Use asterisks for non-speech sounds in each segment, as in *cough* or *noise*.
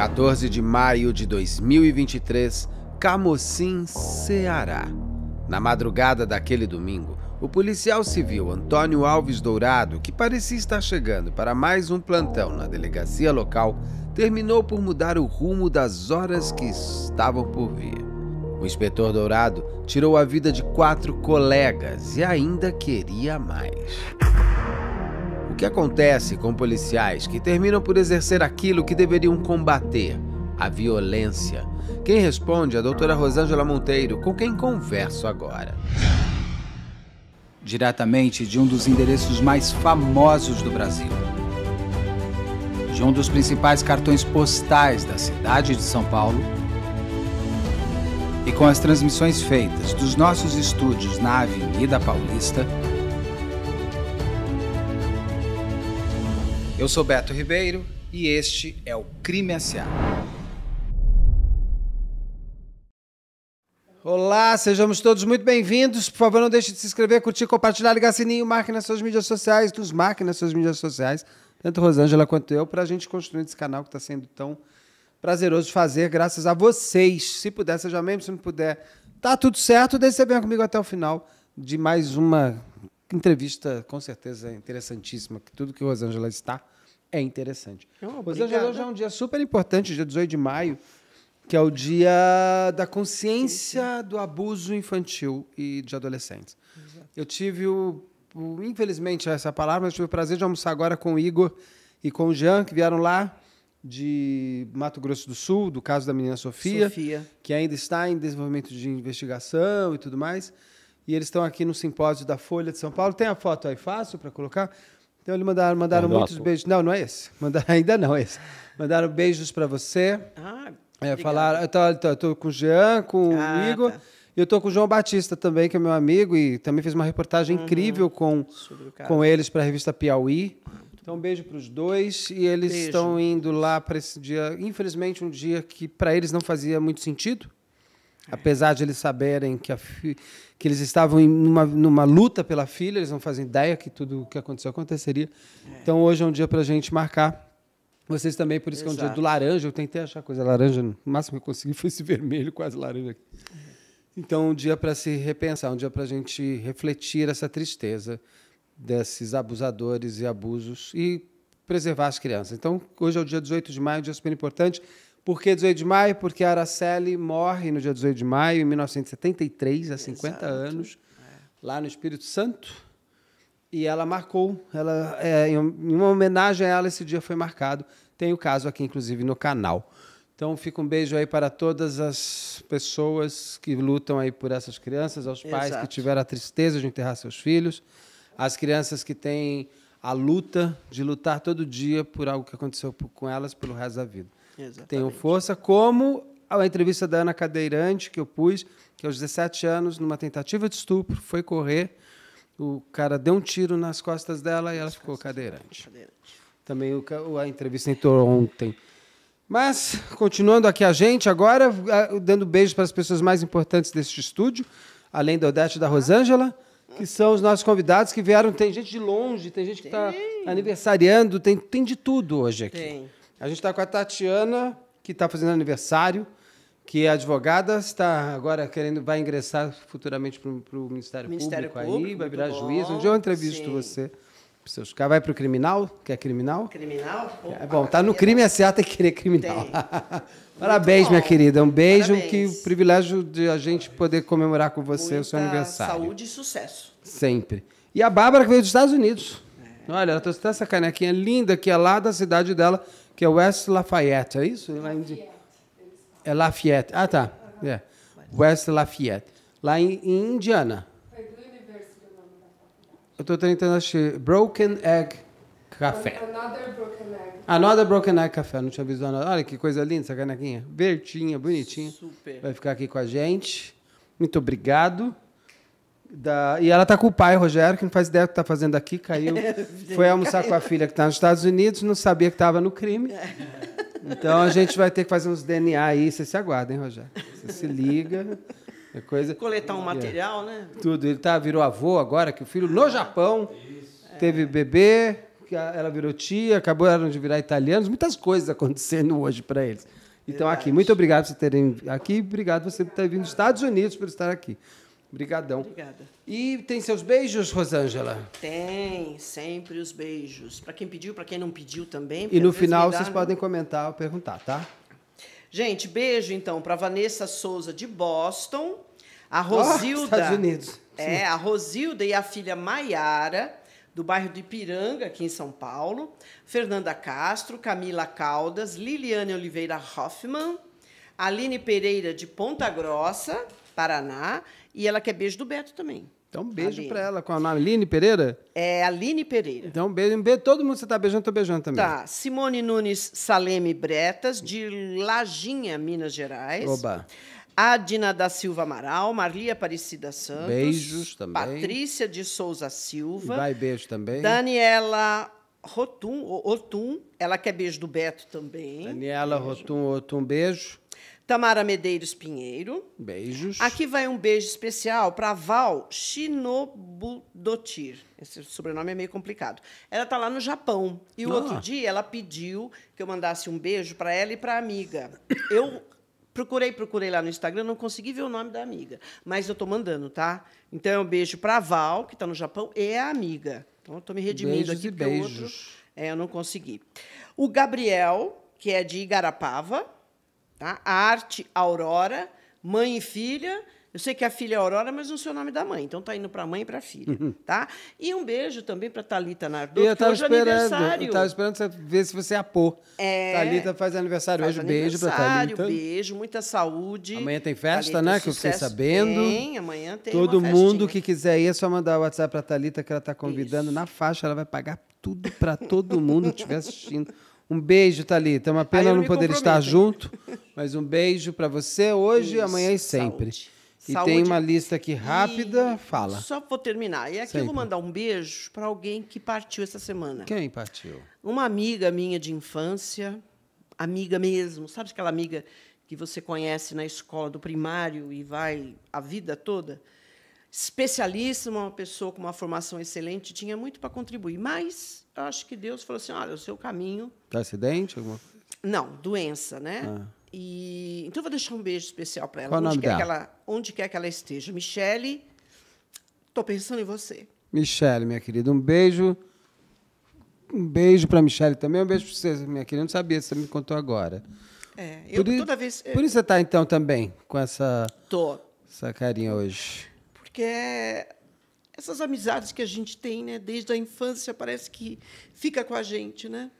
14 de maio de 2023, Camocim, Ceará. Na madrugada daquele domingo, o policial civil Antônio Alves Dourado, que parecia estar chegando para mais um plantão na delegacia local, terminou por mudar o rumo das horas que estavam por vir. O inspetor Dourado tirou a vida de quatro colegas e ainda queria mais que acontece com policiais que terminam por exercer aquilo que deveriam combater, a violência? Quem responde é a doutora Rosângela Monteiro, com quem converso agora. Diretamente de um dos endereços mais famosos do Brasil. De um dos principais cartões postais da cidade de São Paulo. E com as transmissões feitas dos nossos estúdios na Avenida Paulista, Eu sou Beto Ribeiro e este é o Crime S.A. Olá, sejamos todos muito bem-vindos. Por favor, não deixe de se inscrever, curtir, compartilhar, ligar sininho, marque nas suas mídias sociais, nos marque nas suas mídias sociais, tanto Rosângela quanto eu, para a gente construir esse canal que está sendo tão prazeroso de fazer, graças a vocês. Se puder, seja membro, se não puder, tá tudo certo. Deixe bem comigo até o final de mais uma entrevista com certeza é interessantíssima, que tudo que Rosângela está é interessante. Oh, Rosângela hoje é um dia super importante, dia 18 de maio, que é o dia da consciência do abuso infantil e de adolescentes. Exato. Eu tive o, o, infelizmente essa palavra, mas tive o prazer de almoçar agora com o Igor e com o Jean, que vieram lá de Mato Grosso do Sul, do caso da menina Sofia, Sofia. que ainda está em desenvolvimento de investigação e tudo mais e eles estão aqui no simpósio da Folha de São Paulo. Tem a foto aí fácil para colocar? Então eles mandaram, mandaram é muitos beijos. Não, não é esse. Mandaram, *laughs* ainda não é esse. Mandaram beijos para você. Ah, é, falaram, eu estou com o Jean, com ah, o tá. Igor. Tá. Eu estou com o João Batista também, que é meu amigo, e também fez uma reportagem uhum. incrível com, com eles para a revista Piauí. Ah, então, um beijo para os dois. E eles estão indo lá para esse dia, infelizmente, um dia que para eles não fazia muito sentido. Apesar de eles saberem que, fi... que eles estavam em uma, numa luta pela filha, eles não fazem ideia que tudo o que aconteceu aconteceria. É. Então hoje é um dia para a gente marcar vocês também, por isso Exato. que é um dia do laranja. Eu tentei achar coisa laranja, o máximo que eu consegui foi esse *laughs* vermelho, quase laranja. Então, um dia para se repensar, um dia para a gente refletir essa tristeza desses abusadores e abusos e preservar as crianças. Então, hoje é o dia 18 de maio, um dia super importante. Por que 18 de maio? Porque a Araceli morre no dia 18 de maio, em 1973, há 50 Exato. anos, é. lá no Espírito Santo. E ela marcou, ela, é, em uma homenagem a ela, esse dia foi marcado. Tem o caso aqui, inclusive, no canal. Então, fica um beijo aí para todas as pessoas que lutam aí por essas crianças, aos Exato. pais que tiveram a tristeza de enterrar seus filhos, às crianças que têm a luta de lutar todo dia por algo que aconteceu com elas pelo resto da vida. Exatamente. Tenho força, como a entrevista da Ana Cadeirante, que eu pus, que aos 17 anos, numa tentativa de estupro, foi correr, o cara deu um tiro nas costas dela e ela ficou cadeirante. Também o, a entrevista entrou ontem. Mas, continuando aqui a gente, agora, dando beijo para as pessoas mais importantes deste estúdio, além da Odete e da Rosângela, que são os nossos convidados que vieram. Tem gente de longe, tem gente que está aniversariando, tem, tem de tudo hoje aqui. Tem. A gente está com a Tatiana, que está fazendo aniversário, que é advogada, está agora querendo, vai ingressar futuramente para o Ministério, Ministério, Público, Público aí, vai virar juiz. Um dia eu entrevisto Sim. você. Seus caras vai para o criminal, que é criminal? Criminal? é, bom, tá no crime, é certo, tem é que querer criminal. *laughs* Parabéns, minha querida. Um beijo, Parabéns. que o privilégio de a gente poder comemorar com você Muita o seu aniversário. Saúde e sucesso. Sempre. E a Bárbara, que veio dos Estados Unidos. É. Olha, ela trouxe essa canequinha linda que é lá da cidade dela, que é West Lafayette, é isso? Lafayette. É Lafayette. Ah, tá. Uhum. Yeah. É. West Lafayette. Lá em, em Indiana. Eu estou tentando achar Broken Egg Café. Another Broken Egg. Another Broken Egg Café. Não tinha visto nada. Olha que coisa linda essa canequinha. Vertinha, bonitinha. Super. Vai ficar aqui com a gente. Muito obrigado. Da, e ela tá com o pai, Rogério, que não faz ideia do que tá fazendo aqui, caiu. *laughs* foi almoçar com a filha que tá nos Estados Unidos, não sabia que estava no crime. É. Então a gente vai ter que fazer uns DNA aí. Você se aguarda, hein, Rogério? Você se liga. É coisa... Coletar um é. material, né? Tudo. Ele tá, virou avô agora, que o filho no Japão Isso. teve bebê, ela virou tia, acabou de virar italianos, muitas coisas acontecendo hoje para eles. Então, Verdade. aqui, muito obrigado por vocês terem aqui, obrigado por você ter vindo dos Estados Unidos por estar aqui. Brigadão. Obrigada. E tem seus beijos, Rosângela? Tem, sempre os beijos. Para quem pediu, para quem não pediu também. E no final vocês podem comentar ou perguntar, tá? Gente, beijo então para Vanessa Souza de Boston, a Rosilda. Oh, Estados Unidos. É, a Rosilda e a filha Maiara do bairro de Ipiranga, aqui em São Paulo, Fernanda Castro, Camila Caldas, Liliane Oliveira Hoffman, Aline Pereira de Ponta Grossa, Paraná, e ela quer beijo do Beto também. Então, um beijo para ela. com a nome? Aline Pereira? É, Aline Pereira. Então, um beijo. Um beijo. Todo mundo que você está beijando, estou beijando também. Tá. Simone Nunes Saleme Bretas, de Lajinha, Minas Gerais. Oba. Adina da Silva Amaral, Marli Aparecida Santos. Beijos também. Patrícia de Souza Silva. Vai, beijo também. Daniela Rotum, Otum, ela quer beijo do Beto também. Daniela beijo. Rotum, Otum, beijo. Tamara Medeiros Pinheiro. Beijos. Aqui vai um beijo especial para Val Shinobudotir. Esse sobrenome é meio complicado. Ela está lá no Japão. E o ah. outro dia ela pediu que eu mandasse um beijo para ela e para a amiga. Eu procurei, procurei lá no Instagram, não consegui ver o nome da amiga, mas eu estou mandando, tá? Então, é um beijo para Val, que está no Japão, e a amiga. Então, eu estou me redimindo beijos aqui e beijos. Outro, é, eu não consegui. O Gabriel, que é de Igarapava, Tá? arte Aurora, mãe e filha. Eu sei que a filha é Aurora, mas não sei o nome da mãe. Então tá indo para a mãe e para a filha, uhum. tá? E um beijo também para Talita Nardotto, eu que hoje é esperando, é aniversário. Eu tava esperando ver se você apô. É, é Talita faz aniversário faz hoje, aniversário, beijo para Talita. beijo, muita saúde. Amanhã tem festa, Thalita, né, que eu fiquei sabendo. Tem, amanhã tem Todo mundo que quiser ir é só mandar o WhatsApp para Talita que ela tá convidando Isso. na faixa, ela vai pagar tudo para todo mundo que estiver assistindo. *laughs* Um beijo, Thalita. É uma pena não, poder estar junto, *laughs* mas um beijo para você hoje, Isso, amanhã e sempre. Saúde. E Saúde. tem uma lista aqui rápida, e fala. Só vou terminar. E aqui Sempre. eu vou mandar um beijo para alguém que partiu essa semana. Quem partiu? Uma amiga minha de infância, amiga mesmo, sabe aquela amiga que você conhece na escola do primário e vai a vida toda? Especialíssima, uma pessoa com uma formação excelente, tinha muito para contribuir, mas eu acho que Deus falou assim: olha, o seu caminho. Tá acidente? Alguma coisa? Não, doença, né? Ah. E, então, eu vou deixar um beijo especial para ela, onde quer, ela onde quer que ela esteja. Michele, estou pensando em você. Michele, minha querida, um beijo. Um beijo para Michele também, um beijo para você, minha querida. Não sabia, você me contou agora. É, eu por toda vez. É por isso você está, então, também com essa. Tô. Essa carinha hoje. Porque é essas amizades que a gente tem, né? Desde a infância parece que fica com a gente, né?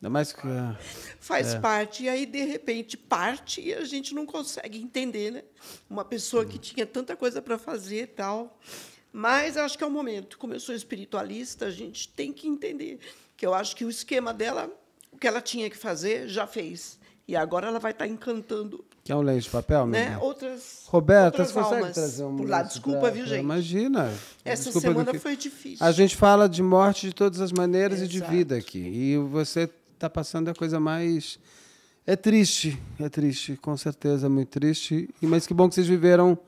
Ainda mais que. É, Faz é. parte. E aí, de repente, parte e a gente não consegue entender, né? Uma pessoa que tinha tanta coisa para fazer e tal. Mas acho que é o momento. Como eu sou espiritualista, a gente tem que entender que eu acho que o esquema dela, o que ela tinha que fazer, já fez. E agora ela vai estar tá encantando que é um lenço de papel, né? Outras. Roberta, outras você consegue trazer um. Por lá, desculpa, viu, gente? Imagina. Essa desculpa semana que... foi difícil. A gente fala de morte de todas as maneiras Exato. e de vida aqui. E você está passando a coisa mais. É triste, é triste, com certeza, é muito triste. Mas que bom que vocês viveram.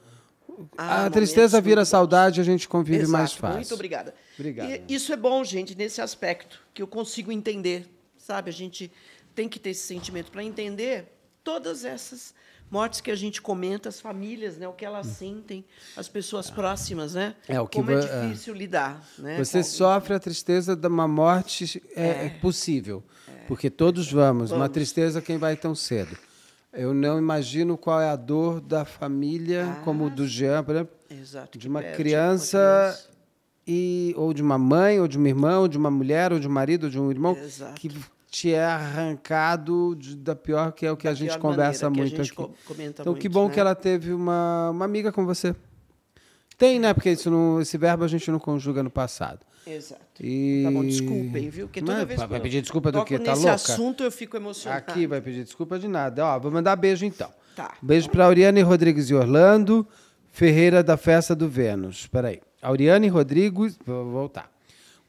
Ah, a tristeza vira saudade, a gente convive Exato, mais fácil. Muito obrigada. Obrigada. E isso é bom, gente, nesse aspecto, que eu consigo entender, sabe? A gente tem que ter esse sentimento para entender todas essas mortes que a gente comenta, as famílias, né, o que elas sentem, as pessoas próximas, né? É o que Como é, é. difícil lidar, né? Você sofre a tristeza de uma morte é, é. é possível, é. porque todos vamos, vamos, uma tristeza quem vai tão cedo. Eu não imagino qual é a dor da família, ah, como do Jean, por exemplo, exato, de uma, perde, criança uma criança e ou de uma mãe, ou de uma irmã, ou de uma mulher, ou de um marido, ou de um irmão, exato. que te é arrancado de, da pior, que é o que da a gente conversa muito gente aqui. Co então, muito, que bom né? que ela teve uma, uma amiga com você. Tem, né? Porque isso não, esse verbo a gente não conjuga no passado. Exato. E... Tá bom, desculpem, viu? Porque toda vez que vai pedir desculpa do quê? Tá louca? Nesse assunto eu fico emocionado. Aqui vai pedir desculpa de nada. Ó, vou mandar beijo então. Tá. Beijo para Auriane Rodrigues e Orlando, Ferreira da Festa do Vênus. Espera aí. Auriane Rodrigues, vou voltar.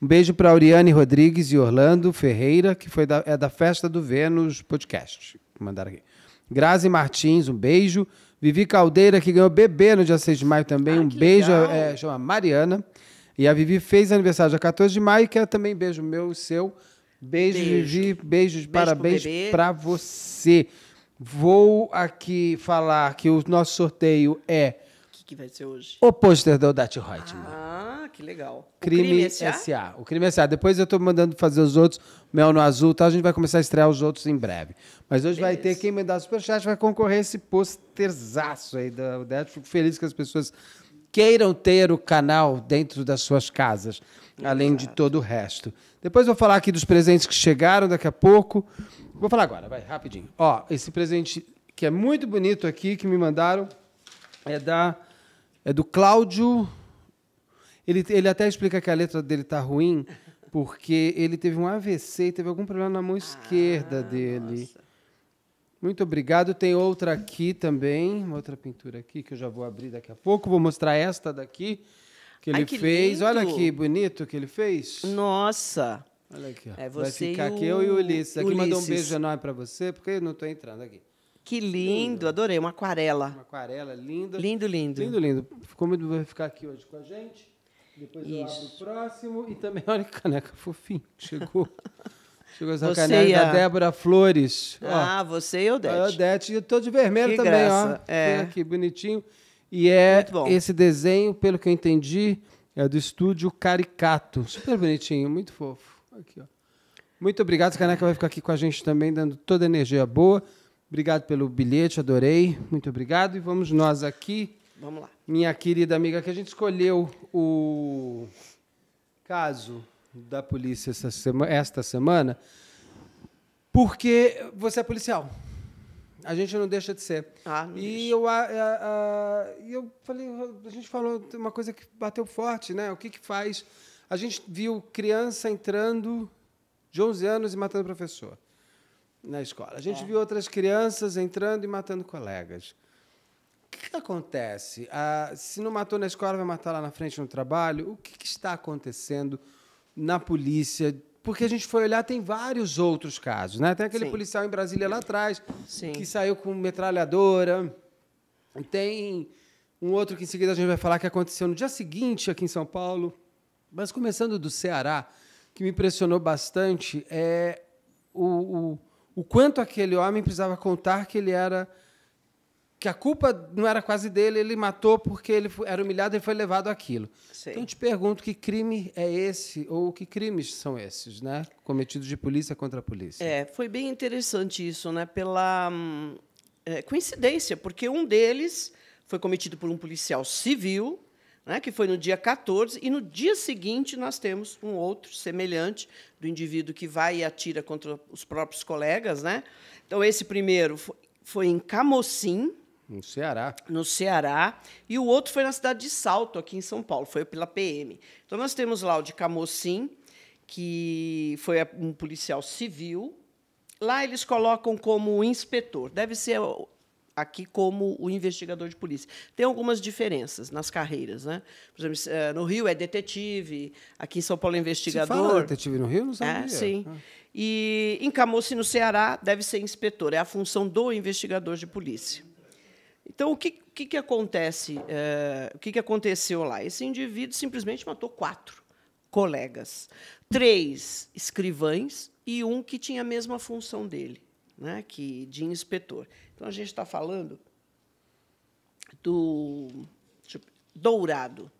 Um beijo para Auriane Rodrigues e Orlando Ferreira, que foi da, é da Festa do Vênus Podcast. mandar aqui. Grazi Martins, um beijo. Vivi Caldeira, que ganhou bebê no dia 6 de maio também. Ah, um beijo, é, chama Mariana. E a Vivi fez aniversário dia 14 de maio, que é também beijo meu e seu. Beijo, beijo. Vivi. Beijos, beijo parabéns para você. Vou aqui falar que o nosso sorteio é que vai ser hoje? O pôster do Odete Reutemann. Ah, que legal. Crime, crime é S.A. O Crime é S.A. Depois eu estou mandando fazer os outros, Mel no Azul, tal. a gente vai começar a estrear os outros em breve. Mas hoje Beleza. vai ter quem mandar superchat, vai concorrer esse posterzaço aí da Odete. Fico feliz que as pessoas queiram ter o canal dentro das suas casas, Exato. além de todo o resto. Depois vou falar aqui dos presentes que chegaram daqui a pouco. Vou falar agora, vai, rapidinho. Ó, esse presente que é muito bonito aqui, que me mandaram, é da é do Cláudio. Ele, ele até explica que a letra dele tá ruim, porque ele teve um AVC e teve algum problema na mão esquerda ah, dele. Nossa. Muito obrigado. Tem outra aqui também, outra pintura aqui que eu já vou abrir daqui a pouco. Vou mostrar esta daqui que ele Ai, que fez. Lindo. Olha que bonito que ele fez. Nossa. Olha aqui. Ó. É você Vai ficar o... aqui eu e o Ulisses. Aqui Ulisses. mandou um beijo enorme para você, porque eu não estou entrando aqui. Que lindo, adorei, uma aquarela. Uma aquarela linda. Lindo, lindo. Lindo, lindo. Ficou muito bom ficar aqui hoje com a gente? Depois Isso. eu abro o próximo. E também, *laughs* olha que caneca fofinho, chegou. *laughs* Chegou essa você caneca a... da Débora Flores. Ah, ó. você e o Odete. Odete. Eu tô de vermelho que também, graça. ó. É. Tem aqui, bonitinho. E é esse desenho, pelo que eu entendi, é do estúdio Caricato. Super bonitinho, muito fofo. Aqui, ó. Muito obrigado. Essa caneca vai ficar aqui com a gente também, dando toda a energia boa. Obrigado pelo bilhete, adorei. Muito obrigado. E vamos nós aqui. Vamos lá. Minha querida amiga, que a gente escolheu o caso da polícia sema, esta semana porque você é policial. A gente não deixa de ser. Ah, e eu, a, a, a, eu falei, a gente falou uma coisa que bateu forte, né? O que, que faz? A gente viu criança entrando de 11 anos e matando professor na escola. A gente é. viu outras crianças entrando e matando colegas. O que, que acontece? Ah, se não matou na escola, vai matar lá na frente no trabalho? O que, que está acontecendo na polícia? Porque a gente foi olhar, tem vários outros casos. Né? Tem aquele Sim. policial em Brasília lá atrás, Sim. que saiu com metralhadora. Tem um outro que em seguida a gente vai falar que aconteceu no dia seguinte aqui em São Paulo. Mas começando do Ceará, que me impressionou bastante, é o, o o quanto aquele homem precisava contar que ele era que a culpa não era quase dele, ele matou porque ele era humilhado e foi levado àquilo. Então eu te pergunto que crime é esse ou que crimes são esses, né, cometidos de polícia contra a polícia? É, foi bem interessante isso, né, pela hum, é, coincidência, porque um deles foi cometido por um policial civil né, que foi no dia 14, e no dia seguinte nós temos um outro semelhante do indivíduo que vai e atira contra os próprios colegas. Né? Então, esse primeiro foi, em Camocim. No Ceará. No Ceará. E o outro foi na cidade de Salto, aqui em São Paulo, foi pela PM. Então, nós temos lá o de Camocim, que foi um policial civil. Lá eles colocam como inspetor. Deve ser aqui como o investigador de polícia. Tem algumas diferenças nas carreiras, né? Por exemplo, eh, no Rio é detetive, aqui em São Paulo é investigador. Você fala detetive no Rio, não é, sabia. É, sim. Ah. E em Camocim, no Ceará, deve ser inspetor. É a função do investigador de polícia. Então, o que, que, que acontece? Eh, o que, que aconteceu lá? Esse indivíduo simplesmente matou quatro colegas. Três escrivães e um que tinha a mesma função dele né, que, de inspetor. Então, a gente está falando do tipo, Dourado,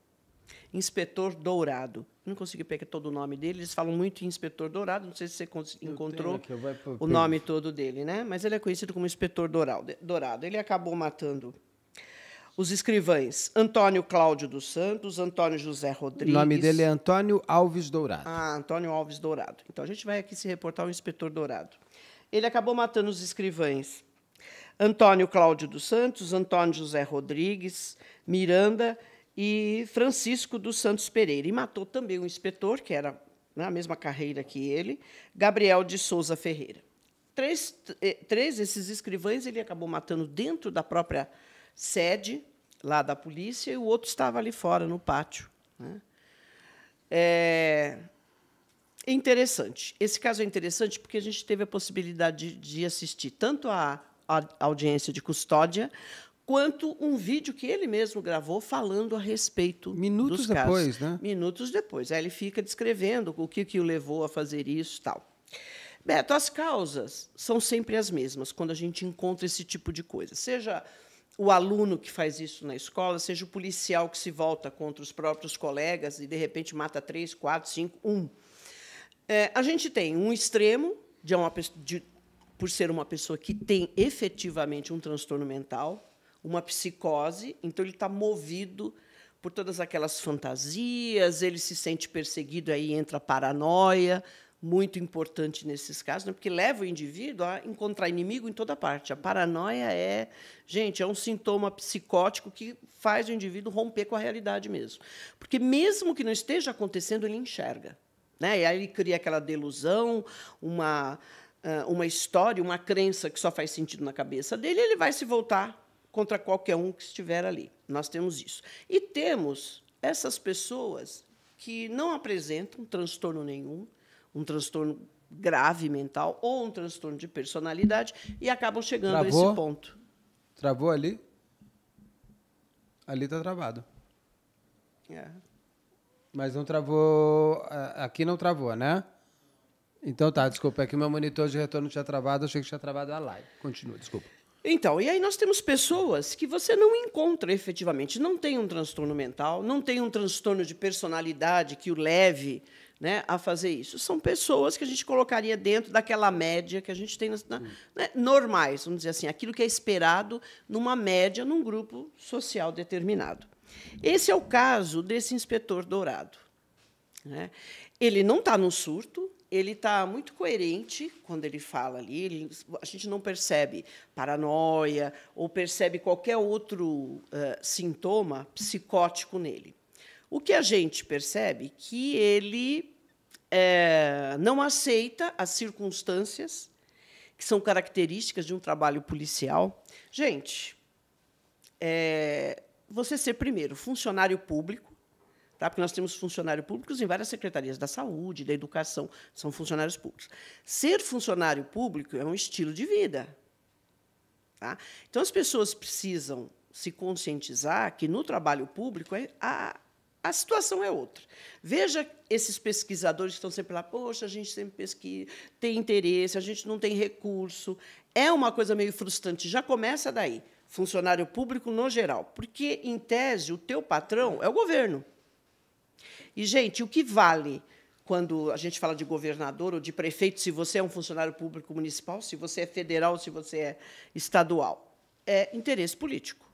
inspetor Dourado. Não consegui pegar todo o nome dele, eles falam muito em inspetor Dourado, não sei se você encontrou aqui, o nome todo dele, né? mas ele é conhecido como inspetor Dourado. Ele acabou matando os escrivães Antônio Cláudio dos Santos, Antônio José Rodrigues. O nome dele é Antônio Alves Dourado. Ah, Antônio Alves Dourado. Então a gente vai aqui se reportar ao inspetor Dourado ele acabou matando os escrivães. Antônio Cláudio dos Santos, Antônio José Rodrigues, Miranda e Francisco dos Santos Pereira. E matou também um inspetor, que era na mesma carreira que ele, Gabriel de Souza Ferreira. Três, eh, três desses escrivães ele acabou matando dentro da própria sede lá da polícia e o outro estava ali fora, no pátio. Né? É, interessante. Esse caso é interessante porque a gente teve a possibilidade de, de assistir tanto a, a audiência de custódia quanto um vídeo que ele mesmo gravou falando a respeito minutos dos casos. depois, né? Minutos depois. Aí ele fica descrevendo o que, que o levou a fazer isso, tal. Beto, as causas são sempre as mesmas quando a gente encontra esse tipo de coisa. Seja o aluno que faz isso na escola, seja o policial que se volta contra os próprios colegas e de repente mata três, quatro, cinco, um. É, a gente tem um extremo de uma de, por ser uma pessoa que tem efetivamente um transtorno mental, uma psicose, então ele está movido por todas aquelas fantasias, ele se sente perseguido, aí entra a paranoia, muito importante nesses casos, né? porque leva o indivíduo a encontrar inimigo em toda parte. A paranoia é, gente, é um sintoma psicótico que faz o indivíduo romper com a realidade mesmo. Porque mesmo que não esteja acontecendo, ele enxerga. Né? E aí ele cria aquela delusão, uma, ah, uma história, uma crença que só faz sentido na cabeça dele, ele vai se voltar contra qualquer um que estiver ali. Nós temos isso. E temos essas pessoas que não apresentam transtorno nenhum, um transtorno grave mental ou um transtorno de personalidade e acabam chegando Travou? a esse ponto. Travou ali? Ali está travado. É. Mas não travou. Aqui não travou, né? Então tá, desculpa. É que meu monitor de retorno tinha travado, achei que tinha travado a live. Continua, desculpa. Então, e aí nós temos pessoas que você não encontra efetivamente, não tem um transtorno mental, não tem um transtorno de personalidade que o leve né, a fazer isso. São pessoas que a gente colocaria dentro daquela média que a gente tem, nas, hum. né, normais, vamos dizer assim, aquilo que é esperado numa média, num grupo social determinado. Esse é o caso desse inspetor dourado. Né? Ele não está no surto, ele está muito coerente quando ele fala ali. Ele, a gente não percebe paranoia ou percebe qualquer outro uh, sintoma psicótico nele. O que a gente percebe é que ele é, não aceita as circunstâncias que são características de um trabalho policial. Gente, é, você ser, primeiro, funcionário público, tá? porque nós temos funcionários públicos em várias secretarias da saúde, da educação, são funcionários públicos. Ser funcionário público é um estilo de vida. Tá? Então, as pessoas precisam se conscientizar que no trabalho público é, a, a situação é outra. Veja esses pesquisadores que estão sempre lá, poxa, a gente sempre pesquisa, tem interesse, a gente não tem recurso. É uma coisa meio frustrante, já começa daí funcionário público no geral, porque em tese o teu patrão é o governo. E gente, o que vale quando a gente fala de governador ou de prefeito, se você é um funcionário público municipal, se você é federal, se você é estadual, é interesse político.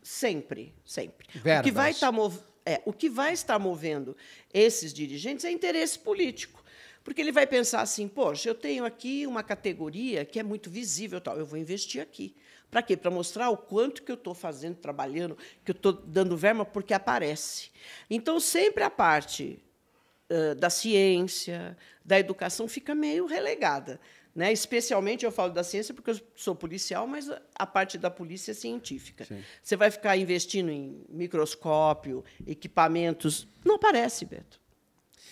Sempre, sempre. O que vai estar tá é, o que vai estar movendo esses dirigentes é interesse político. Porque ele vai pensar assim, poxa, eu tenho aqui uma categoria que é muito visível, tal, eu vou investir aqui. Para quê? Para mostrar o quanto que eu estou fazendo, trabalhando, que eu estou dando verba, porque aparece. Então, sempre a parte uh, da ciência, da educação, fica meio relegada. Né? Especialmente eu falo da ciência porque eu sou policial, mas a parte da polícia é científica. Sim. Você vai ficar investindo em microscópio, equipamentos. Não aparece, Beto.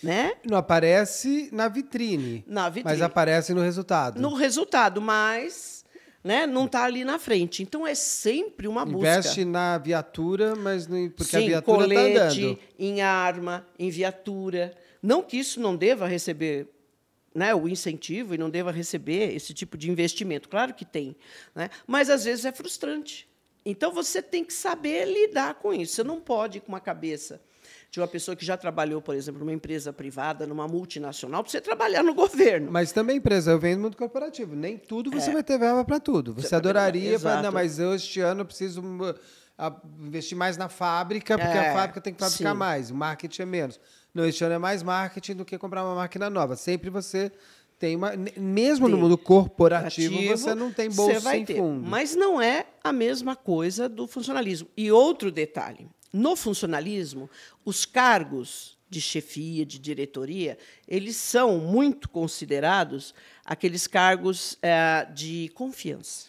Né? Não aparece na vitrine. Na vitrine. Mas aparece no resultado. No resultado, mas né, não está ali na frente. Então é sempre uma busca. Investe na viatura, mas não, porque Sim, a viatura tá colete, tá andando. em arma, em viatura. Não que isso não deva receber né, o incentivo e não deva receber esse tipo de investimento. Claro que tem, né? mas às vezes é frustrante. Então você tem que saber lidar com isso. Você não pode ir com uma cabeça de uma pessoa que já trabalhou, por exemplo, numa empresa privada, numa multinacional, para você trabalhar no governo. Mas também, empresa, eu venho do mundo corporativo. Nem tudo você é. vai ter verba para tudo. Você, você adoraria, pra, não, mas eu este ano eu preciso hum, investir mais na fábrica, porque é, a fábrica tem que fabricar sim. mais, o marketing é menos. Não, este ano é mais marketing do que comprar uma máquina nova. Sempre você tem uma. Mesmo tem. no mundo corporativo, Ativo, você não tem bolsa sem ter. fundo. Mas não é a mesma coisa do funcionalismo. E outro detalhe: no funcionalismo, os cargos de chefia, de diretoria, eles são muito considerados aqueles cargos é, de confiança.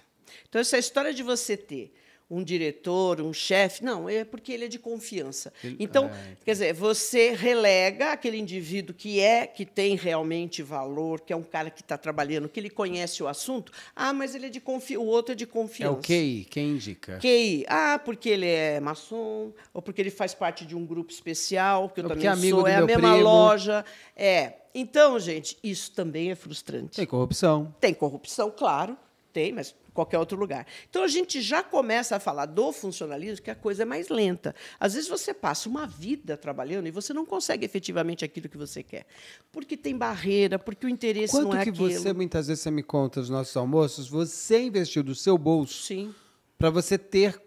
Então, essa história de você ter um diretor, um chefe. Não, é porque ele é de confiança. Então, é, quer dizer, você relega aquele indivíduo que é, que tem realmente valor, que é um cara que está trabalhando, que ele conhece o assunto. Ah, mas ele é de confiança, o outro é de confiança. É o QI, quem indica? QI. Ah, porque ele é maçom, ou porque ele faz parte de um grupo especial, que eu ou também é sou, é a mesma primo. loja. É. Então, gente, isso também é frustrante. Tem corrupção. Tem corrupção, claro. Tem, mas qualquer outro lugar. Então a gente já começa a falar do funcionalismo que é a coisa é mais lenta. Às vezes você passa uma vida trabalhando e você não consegue efetivamente aquilo que você quer, porque tem barreira, porque o interesse Quanto não é que aquilo. você muitas vezes você me conta os nossos almoços, você investiu do seu bolso. Sim. Para você ter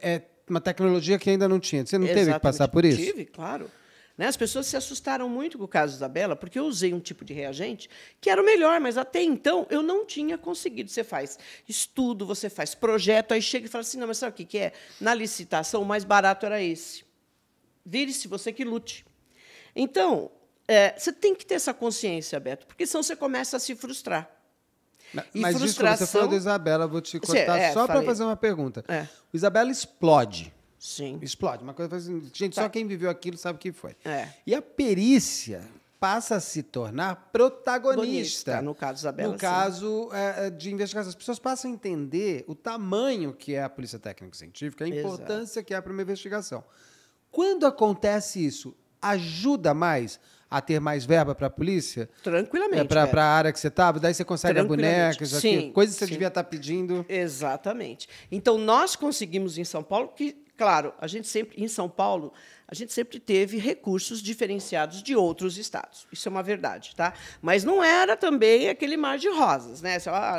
é, uma tecnologia que ainda não tinha. Você não Exatamente. teve que passar por isso? Tive, claro. Né? As pessoas se assustaram muito com o caso da Bela, porque eu usei um tipo de reagente que era o melhor, mas até então eu não tinha conseguido. Você faz estudo, você faz projeto, aí chega e fala assim: não, mas sabe o que, que é? Na licitação, o mais barato era esse. Vire-se você que lute. Então, é, você tem que ter essa consciência, Beto, porque senão você começa a se frustrar. Mas, e mas frustração... desculpa, você falou da Isabela, vou te cortar é, só para fazer uma pergunta. É. O Isabela explode. Sim. Explode. Uma coisa assim, gente, tá. só quem viveu aquilo sabe o que foi. É. E a perícia passa a se tornar protagonista. Bonita, no caso, Isabela. No sim. caso é, é, de investigação. As pessoas passam a entender o tamanho que é a polícia técnico-científica, a importância Exato. que é para uma investigação. Quando acontece isso, ajuda mais a ter mais verba para a polícia? Tranquilamente. É, para é. a área que você estava? Daí você consegue a boneca, aqui, coisa que você sim. devia estar tá pedindo. Exatamente. Então, nós conseguimos em São Paulo que Claro, a gente sempre, em São Paulo, a gente sempre teve recursos diferenciados de outros estados. Isso é uma verdade, tá? Mas não era também aquele mar de rosas, né?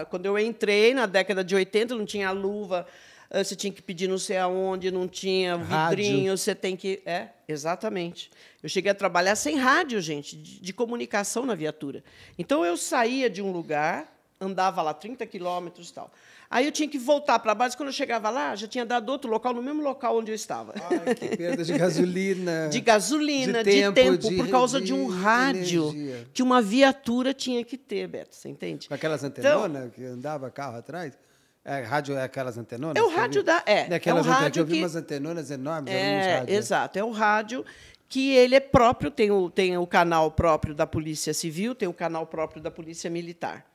Quando eu entrei na década de 80, não tinha luva, ah, você tinha que pedir não sei aonde, não tinha vidrinho, rádio. você tem que. É, exatamente. Eu cheguei a trabalhar sem rádio, gente, de, de comunicação na viatura. Então eu saía de um lugar, andava lá 30 quilômetros e tal. Aí eu tinha que voltar para a base. Quando eu chegava lá, já tinha dado outro local, no mesmo local onde eu estava. Ai, que perda de gasolina. *laughs* de gasolina, de tempo, de tempo de, por causa de, de um rádio energia. que uma viatura tinha que ter, Beto, você entende? Com aquelas antenonas então, que andava carro atrás? É, rádio é aquelas antenonas? É o rádio da. É, Daquelas né, é o rádio. Eu vi umas antenonas enormes. É, né? exato. É o rádio que ele é próprio, tem o, tem o canal próprio da Polícia Civil, tem o canal próprio da Polícia Militar.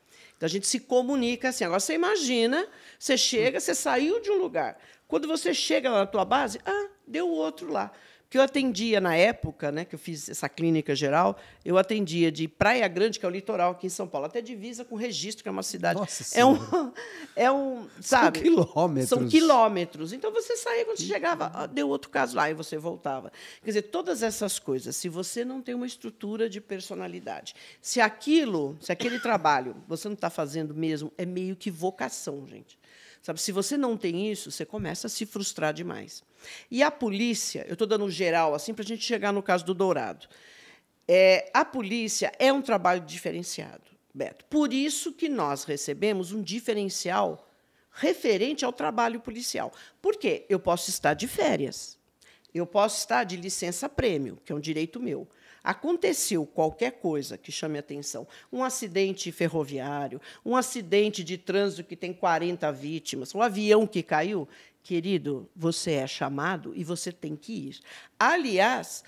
Então, a gente se comunica assim. Agora você imagina, você chega, você saiu de um lugar. Quando você chega lá na tua base, ah, deu outro lá que eu atendia na época, né, que eu fiz essa clínica geral, eu atendia de Praia Grande, que é o litoral aqui em São Paulo, até divisa com Registro, que é uma cidade. Nossa é um, *laughs* é um, sabe? São quilômetros. São quilômetros. Então você saía quando você chegava, deu outro caso lá e você voltava. Quer dizer, todas essas coisas. Se você não tem uma estrutura de personalidade, se aquilo, se aquele trabalho você não está fazendo mesmo, é meio que vocação, gente. Sabe, se você não tem isso, você começa a se frustrar demais. E a polícia, eu estou dando um geral assim para a gente chegar no caso do Dourado. É, a polícia é um trabalho diferenciado, Beto. Por isso que nós recebemos um diferencial referente ao trabalho policial. Por quê? Eu posso estar de férias, eu posso estar de licença prêmio, que é um direito meu aconteceu qualquer coisa que chame atenção, um acidente ferroviário, um acidente de trânsito que tem 40 vítimas, um avião que caiu, querido, você é chamado e você tem que ir. Aliás,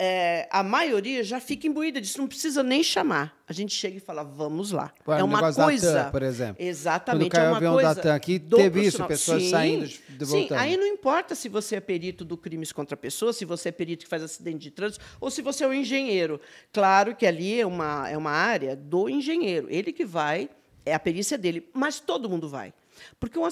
é, a maioria já fica imbuída disso, não precisa nem chamar. A gente chega e fala, vamos lá. Pô, é, é uma coisa. Da TAM, por exemplo. Exatamente. Quando caiu é uma o avião coisa da TAM aqui, teve isso, pessoas sim, saindo de voltando. Sim, aí não importa se você é perito do crimes contra a pessoa, se você é perito que faz acidente de trânsito, ou se você é um engenheiro. Claro que ali é uma, é uma área do engenheiro. Ele que vai, é a perícia dele, mas todo mundo vai. Porque um,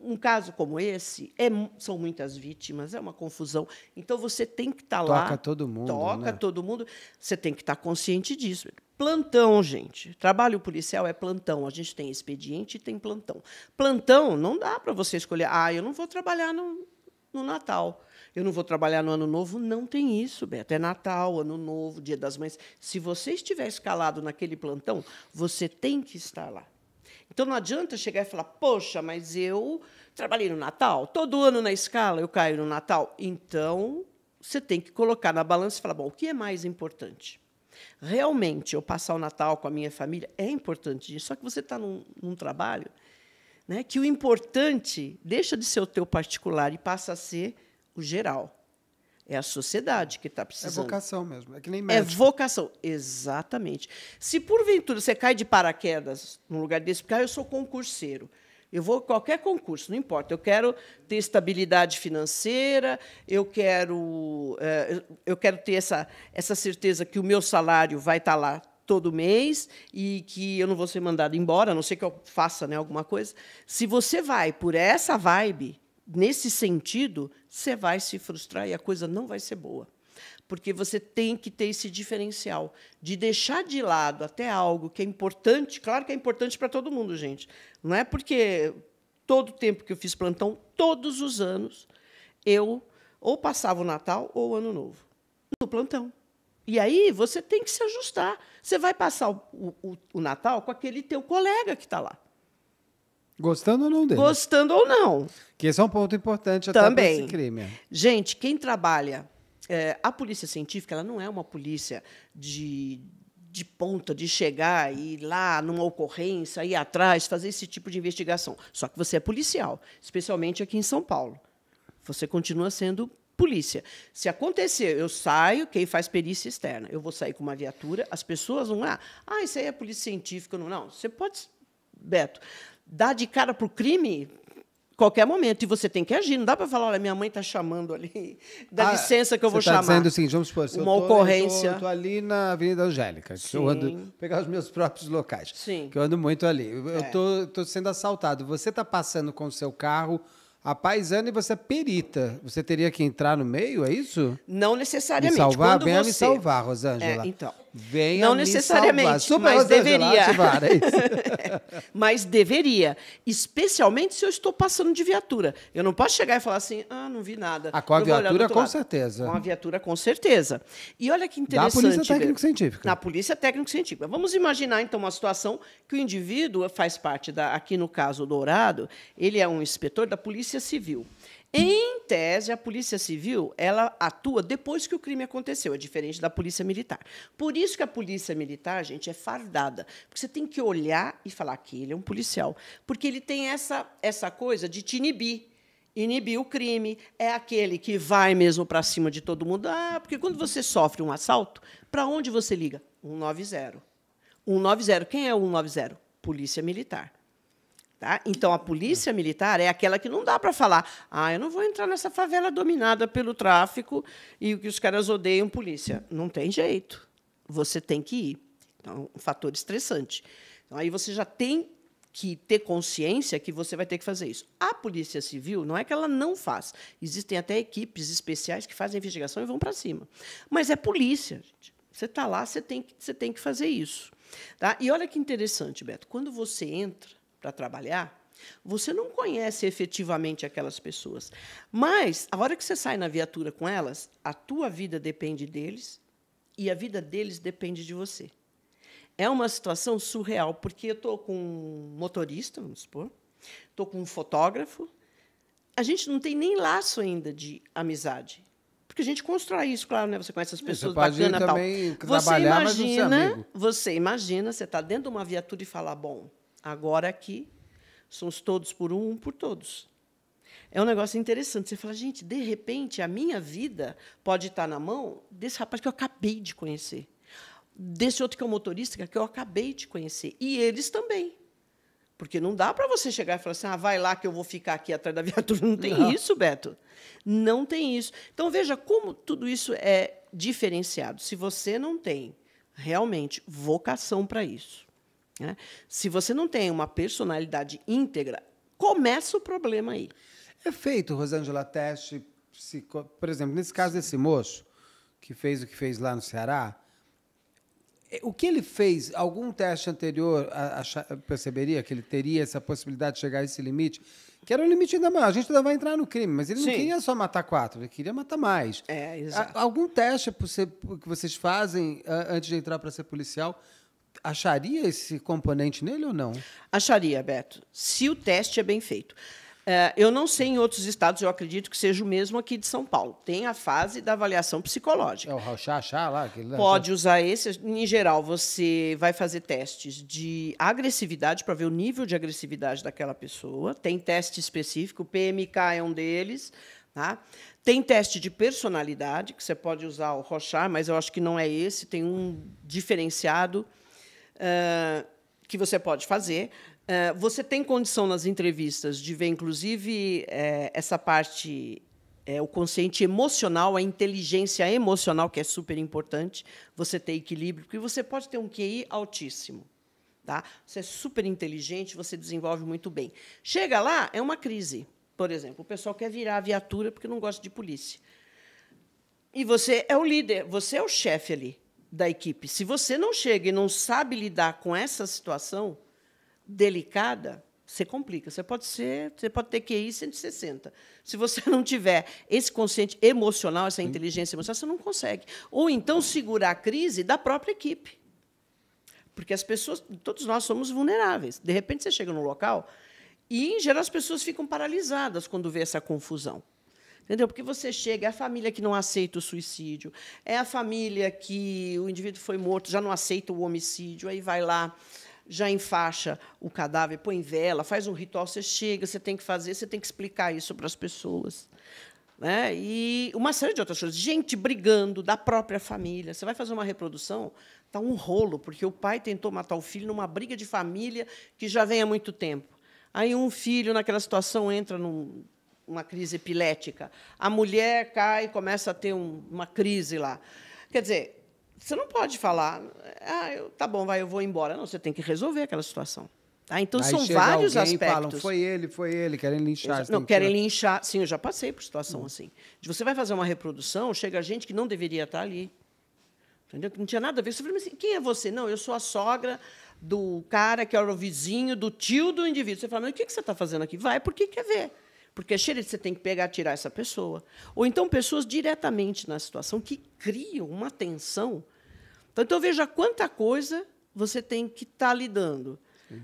um caso como esse, é, são muitas vítimas, é uma confusão. Então, você tem que estar tá lá. Toca todo mundo. Toca né? todo mundo. Você tem que estar tá consciente disso. Plantão, gente. Trabalho policial é plantão. A gente tem expediente e tem plantão. Plantão não dá para você escolher. Ah, eu não vou trabalhar no, no Natal. Eu não vou trabalhar no Ano Novo. Não tem isso, Beto. É Natal, Ano Novo, Dia das Mães. Se você estiver escalado naquele plantão, você tem que estar lá. Então não adianta chegar e falar, poxa, mas eu trabalhei no Natal, todo ano na escala eu caio no Natal. Então você tem que colocar na balança e falar, bom, o que é mais importante? Realmente, eu passar o Natal com a minha família é importante, só que você está num, num trabalho né, que o importante deixa de ser o teu particular e passa a ser o geral. É a sociedade que está é precisando. É vocação mesmo. É que nem é médico. É vocação, exatamente. Se porventura você cai de paraquedas num lugar desse, porque ah, eu sou concurseiro. Eu vou qualquer concurso, não importa. Eu quero ter estabilidade financeira, eu quero, eh, eu quero ter essa, essa certeza que o meu salário vai estar tá lá todo mês e que eu não vou ser mandado embora, a não ser que eu faça né, alguma coisa. Se você vai por essa vibe, nesse sentido, você vai se frustrar e a coisa não vai ser boa. Porque você tem que ter esse diferencial de deixar de lado até algo que é importante, claro que é importante para todo mundo, gente. Não é porque todo tempo que eu fiz plantão, todos os anos, eu ou passava o Natal ou o Ano Novo no plantão. E aí você tem que se ajustar. Você vai passar o, o, o Natal com aquele teu colega que está lá. Gostando ou não dele. Gostando ou não. Que esse é um ponto importante até Também. esse crime. Gente, quem trabalha... É, a polícia científica ela não é uma polícia de, de ponta, de chegar e ir lá numa ocorrência, ir atrás, fazer esse tipo de investigação. Só que você é policial, especialmente aqui em São Paulo. Você continua sendo polícia. Se acontecer, eu saio, quem faz perícia externa? Eu vou sair com uma viatura, as pessoas vão lá. Ah, isso aí é polícia científica. Não, não. Você pode. Beto, dar de cara para o crime qualquer momento. E você tem que agir. Não dá para falar, olha, minha mãe está chamando ali. Dá ah, licença que eu vou tá chamar. Está dizendo o assim, vamos supor, se uma eu tô, Estou ali na Avenida Angélica, que Sim. eu ando pegar os meus próprios locais, Sim. que eu ando muito ali. Eu estou é. sendo assaltado. Você está passando com o seu carro a paisana e você é perita. Você teria que entrar no meio, é isso? Não necessariamente. Me salvar? Quando venha você... me salvar, Rosângela. É, então. Venha não necessariamente, me salvar. mas deveria. Ativar, é isso. *laughs* mas deveria. Especialmente se eu estou passando de viatura. Eu não posso chegar e falar assim, ah, não vi nada. Ah, com a eu viatura, com lado. certeza. Com a viatura, com certeza. E olha que interessante. Na Polícia Técnico-Científica. Na Polícia Técnico-Científica. Vamos imaginar, então, uma situação que o indivíduo faz parte da, aqui no caso, Dourado, ele é um inspetor da Polícia Polícia Civil. Em tese, a Polícia Civil ela atua depois que o crime aconteceu, é diferente da Polícia Militar. Por isso que a Polícia Militar, gente, é fardada, porque você tem que olhar e falar que ele é um policial, porque ele tem essa essa coisa de te inibir inibir o crime, é aquele que vai mesmo para cima de todo mundo. Ah, porque quando você sofre um assalto, para onde você liga? 190. 190, quem é o 190? Polícia Militar. Tá? Então, a polícia militar é aquela que não dá para falar, ah, eu não vou entrar nessa favela dominada pelo tráfico e o que os caras odeiam polícia. Não tem jeito. Você tem que ir. Então, um fator estressante. Então, aí você já tem que ter consciência que você vai ter que fazer isso. A Polícia Civil não é que ela não faz. Existem até equipes especiais que fazem a investigação e vão para cima. Mas é polícia, gente. Você está lá, você tem, você tem que fazer isso. Tá? E olha que interessante, Beto. Quando você entra para trabalhar, você não conhece efetivamente aquelas pessoas. Mas, a hora que você sai na viatura com elas, a tua vida depende deles e a vida deles depende de você. É uma situação surreal, porque eu estou com um motorista, vamos supor, estou com um fotógrafo. A gente não tem nem laço ainda de amizade. Porque a gente constrói isso, claro, né? Você conhece as pessoas bacana e tal. É você imagina, você imagina, você está dentro de uma viatura e fala, bom, Agora aqui, somos todos por um, um por todos. É um negócio interessante. Você fala, gente, de repente a minha vida pode estar na mão desse rapaz que eu acabei de conhecer, desse outro que é o motorista que eu acabei de conhecer, e eles também. Porque não dá para você chegar e falar assim, ah, vai lá que eu vou ficar aqui atrás da viatura. Não tem não. isso, Beto. Não tem isso. Então, veja como tudo isso é diferenciado. Se você não tem realmente vocação para isso, né? Se você não tem uma personalidade íntegra, começa o problema aí. É feito, Rosângela Teste, psico... por exemplo, nesse caso desse moço que fez o que fez lá no Ceará, é, o que ele fez? Algum teste anterior achar, perceberia que ele teria essa possibilidade de chegar a esse limite? Que era um limite ainda maior. A gente ainda vai entrar no crime, mas ele Sim. não queria só matar quatro, ele queria matar mais. É, exato. Algum teste que vocês fazem antes de entrar para ser policial acharia esse componente nele ou não? Acharia, Beto, se o teste é bem feito. É, eu não sei em outros estados, eu acredito que seja o mesmo aqui de São Paulo. Tem a fase da avaliação psicológica. É o rachachá lá? Aquele Pode né? usar esse. Em geral, você vai fazer testes de agressividade para ver o nível de agressividade daquela pessoa. Tem teste específico, o PMK é um deles. Tá? Tem teste de personalidade, que você pode usar o Rochar, mas eu acho que não é esse, tem um diferenciado. Ah, que você pode fazer. Uh, você tem condição nas entrevistas de ver, inclusive, é, essa parte, é, o consciente emocional, a inteligência emocional, que é super importante, você ter equilíbrio, porque você pode ter um QI altíssimo. Tá? Você é super inteligente, você desenvolve muito bem. Chega lá, é uma crise. Por exemplo, o pessoal quer virar a viatura porque não gosta de polícia. E você é o líder, você é o chefe ali da equipe. Se você não chega e não sabe lidar com essa situação delicada, você complica. Você pode ser, você pode ter QI 160. Se você não tiver esse consciente emocional, essa inteligência emocional, você não consegue. Ou então segurar a crise da própria equipe. Porque as pessoas, todos nós somos vulneráveis. De repente você chega num local e em geral as pessoas ficam paralisadas quando vê essa confusão. Entendeu? Porque você chega, é a família que não aceita o suicídio, é a família que o indivíduo foi morto, já não aceita o homicídio, aí vai lá, já enfaixa o cadáver, põe vela, faz um ritual, você chega, você tem que fazer, você tem que explicar isso para as pessoas. Né? E uma série de outras coisas. Gente brigando da própria família. Você vai fazer uma reprodução, está um rolo, porque o pai tentou matar o filho numa briga de família que já vem há muito tempo. Aí um filho, naquela situação, entra num uma crise epilética. A mulher cai e começa a ter um, uma crise lá. Quer dizer, você não pode falar, ah, eu, tá bom, vai, eu vou embora. Não, você tem que resolver aquela situação. Tá? Então Aí são vários aspectos. Falam, foi ele, foi ele, querem linchar. Não, querem que... linchar. Sim, eu já passei por situação hum. assim. De você vai fazer uma reprodução, chega gente que não deveria estar ali. Entendeu? Que não tinha nada a ver. Você fala assim, quem é você? Não, eu sou a sogra do cara que era o vizinho, do tio do indivíduo. Você fala, mas o que você está fazendo aqui? Vai porque quer ver. Porque xerete, é você tem que pegar, tirar essa pessoa. Ou então pessoas diretamente na situação que criam uma tensão. Então, então veja quanta coisa você tem que estar tá lidando.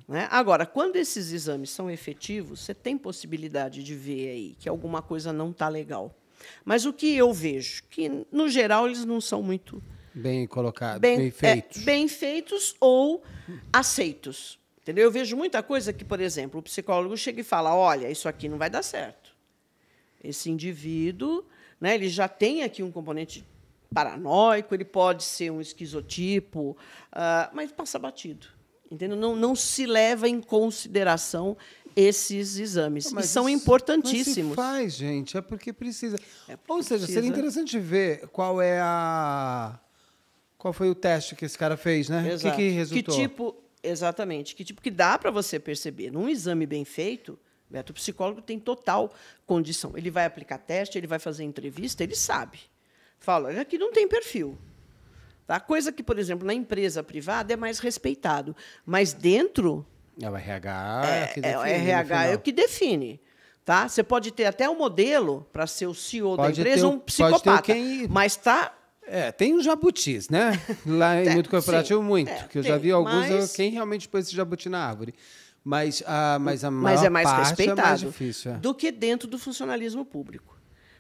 Né? Agora, quando esses exames são efetivos, você tem possibilidade de ver aí que alguma coisa não está legal. Mas o que eu vejo? Que, no geral, eles não são muito. Bem colocados, bem, bem é, feitos. É, bem feitos ou aceitos. Entendeu? Eu vejo muita coisa que, por exemplo, o psicólogo chega e fala: olha, isso aqui não vai dar certo. Esse indivíduo, né, ele já tem aqui um componente paranoico, ele pode ser um esquizotipo, uh, mas passa batido. Entendeu? Não, não se leva em consideração esses exames. Mas e são importantíssimos. Mas se faz, gente, é porque precisa. É porque Ou seja, precisa. seria interessante ver qual é a. Qual foi o teste que esse cara fez, né? Exato. O que, que resultou? Que tipo, Exatamente. Que tipo que dá para você perceber num exame bem feito, Beto, o psicólogo tem total condição. Ele vai aplicar teste, ele vai fazer entrevista, ele sabe. Fala, aqui não tem perfil. Tá? Coisa que, por exemplo, na empresa privada é mais respeitado, mas dentro é o RH é, é, que define, é, o né, RH é o que define. Tá? Você pode ter até um modelo para ser o CEO pode da empresa, ter, um psicopata, quem... mas tá é, tem os jabutis, né? *laughs* Lá em muito corporativo, sim. muito. É, que eu tem, já vi alguns, mas... quem realmente pôs esse jabuti na árvore. Mas a, mas a mas é, é mais respeitado é mais difícil, é. do que dentro do funcionalismo público.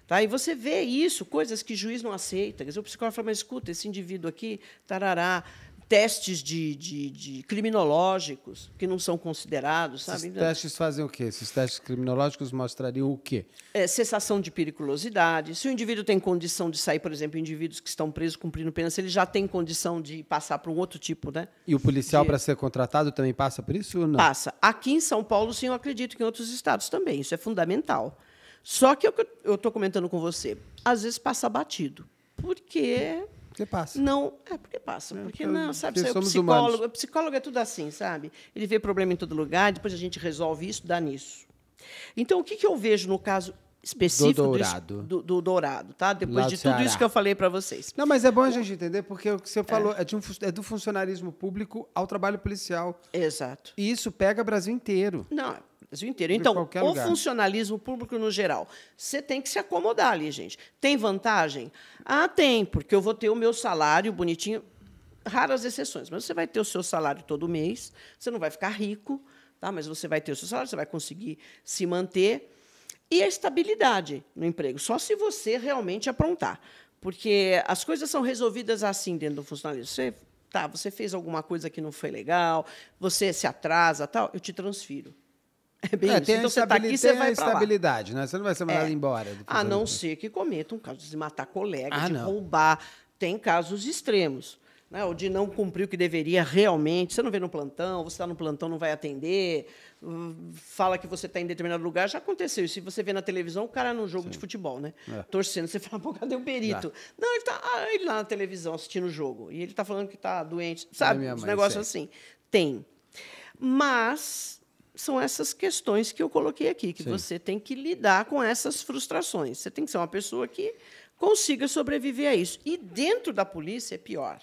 Tá? E você vê isso, coisas que o juiz não aceita. Quer dizer, o psicólogo fala, mas escuta, esse indivíduo aqui, tarará, testes de, de, de, criminológicos que não são considerados, sabe? Esses testes fazem o quê? Esses testes criminológicos mostrariam o quê? É, cessação de periculosidade. Se o indivíduo tem condição de sair, por exemplo, indivíduos que estão presos cumprindo pena, se ele já tem condição de passar para um outro tipo, né? E o policial de... para ser contratado também passa por isso ou não? Passa. Aqui em São Paulo, sim, eu acredito que em outros estados também. Isso é fundamental. Só que é eu estou comentando com você, às vezes passa batido, porque porque passa. Não, é porque passa. É, porque, porque não, sabe, porque é somos psicólogo. O é psicólogo é tudo assim, sabe? Ele vê problema em todo lugar, depois a gente resolve isso, dá nisso. Então, o que, que eu vejo no caso específico do dourado, do, do dourado tá? Depois Lá de tudo isso que eu falei para vocês. Não, mas é bom a gente entender porque o que você falou é, é, um, é do funcionarismo público ao trabalho policial. Exato. E isso pega o Brasil inteiro. Não, Brasil inteiro. Então, o lugar. funcionalismo público no geral, você tem que se acomodar ali, gente. Tem vantagem? Ah, tem, porque eu vou ter o meu salário bonitinho. Raras exceções, mas você vai ter o seu salário todo mês, você não vai ficar rico, tá? mas você vai ter o seu salário, você vai conseguir se manter. E a estabilidade no emprego, só se você realmente aprontar. Porque as coisas são resolvidas assim dentro do funcionalismo. Você, tá, você fez alguma coisa que não foi legal, você se atrasa, tal, eu te transfiro. *laughs* É bem é, isso. Tem então, você tá aqui, você vai estabilidade, lá. né? Você não vai ser mandado é. embora. A não isso. ser que cometa um caso de matar colega, ah, de não. roubar. Tem casos extremos. Né? Ou de não cumprir o que deveria realmente. Você não vê no plantão, você está no plantão, não vai atender. Fala que você está em determinado lugar. Já aconteceu isso. Se você vê na televisão, o cara no jogo Sim. de futebol, né? É. Torcendo, você fala, pô, cadê o perito? É. Não, ele está ah, lá na televisão assistindo o jogo. E ele está falando que está doente. É sabe? Os negócios assim. Tem. Mas são essas questões que eu coloquei aqui, que Sim. você tem que lidar com essas frustrações. Você tem que ser uma pessoa que consiga sobreviver a isso. E dentro da polícia é pior,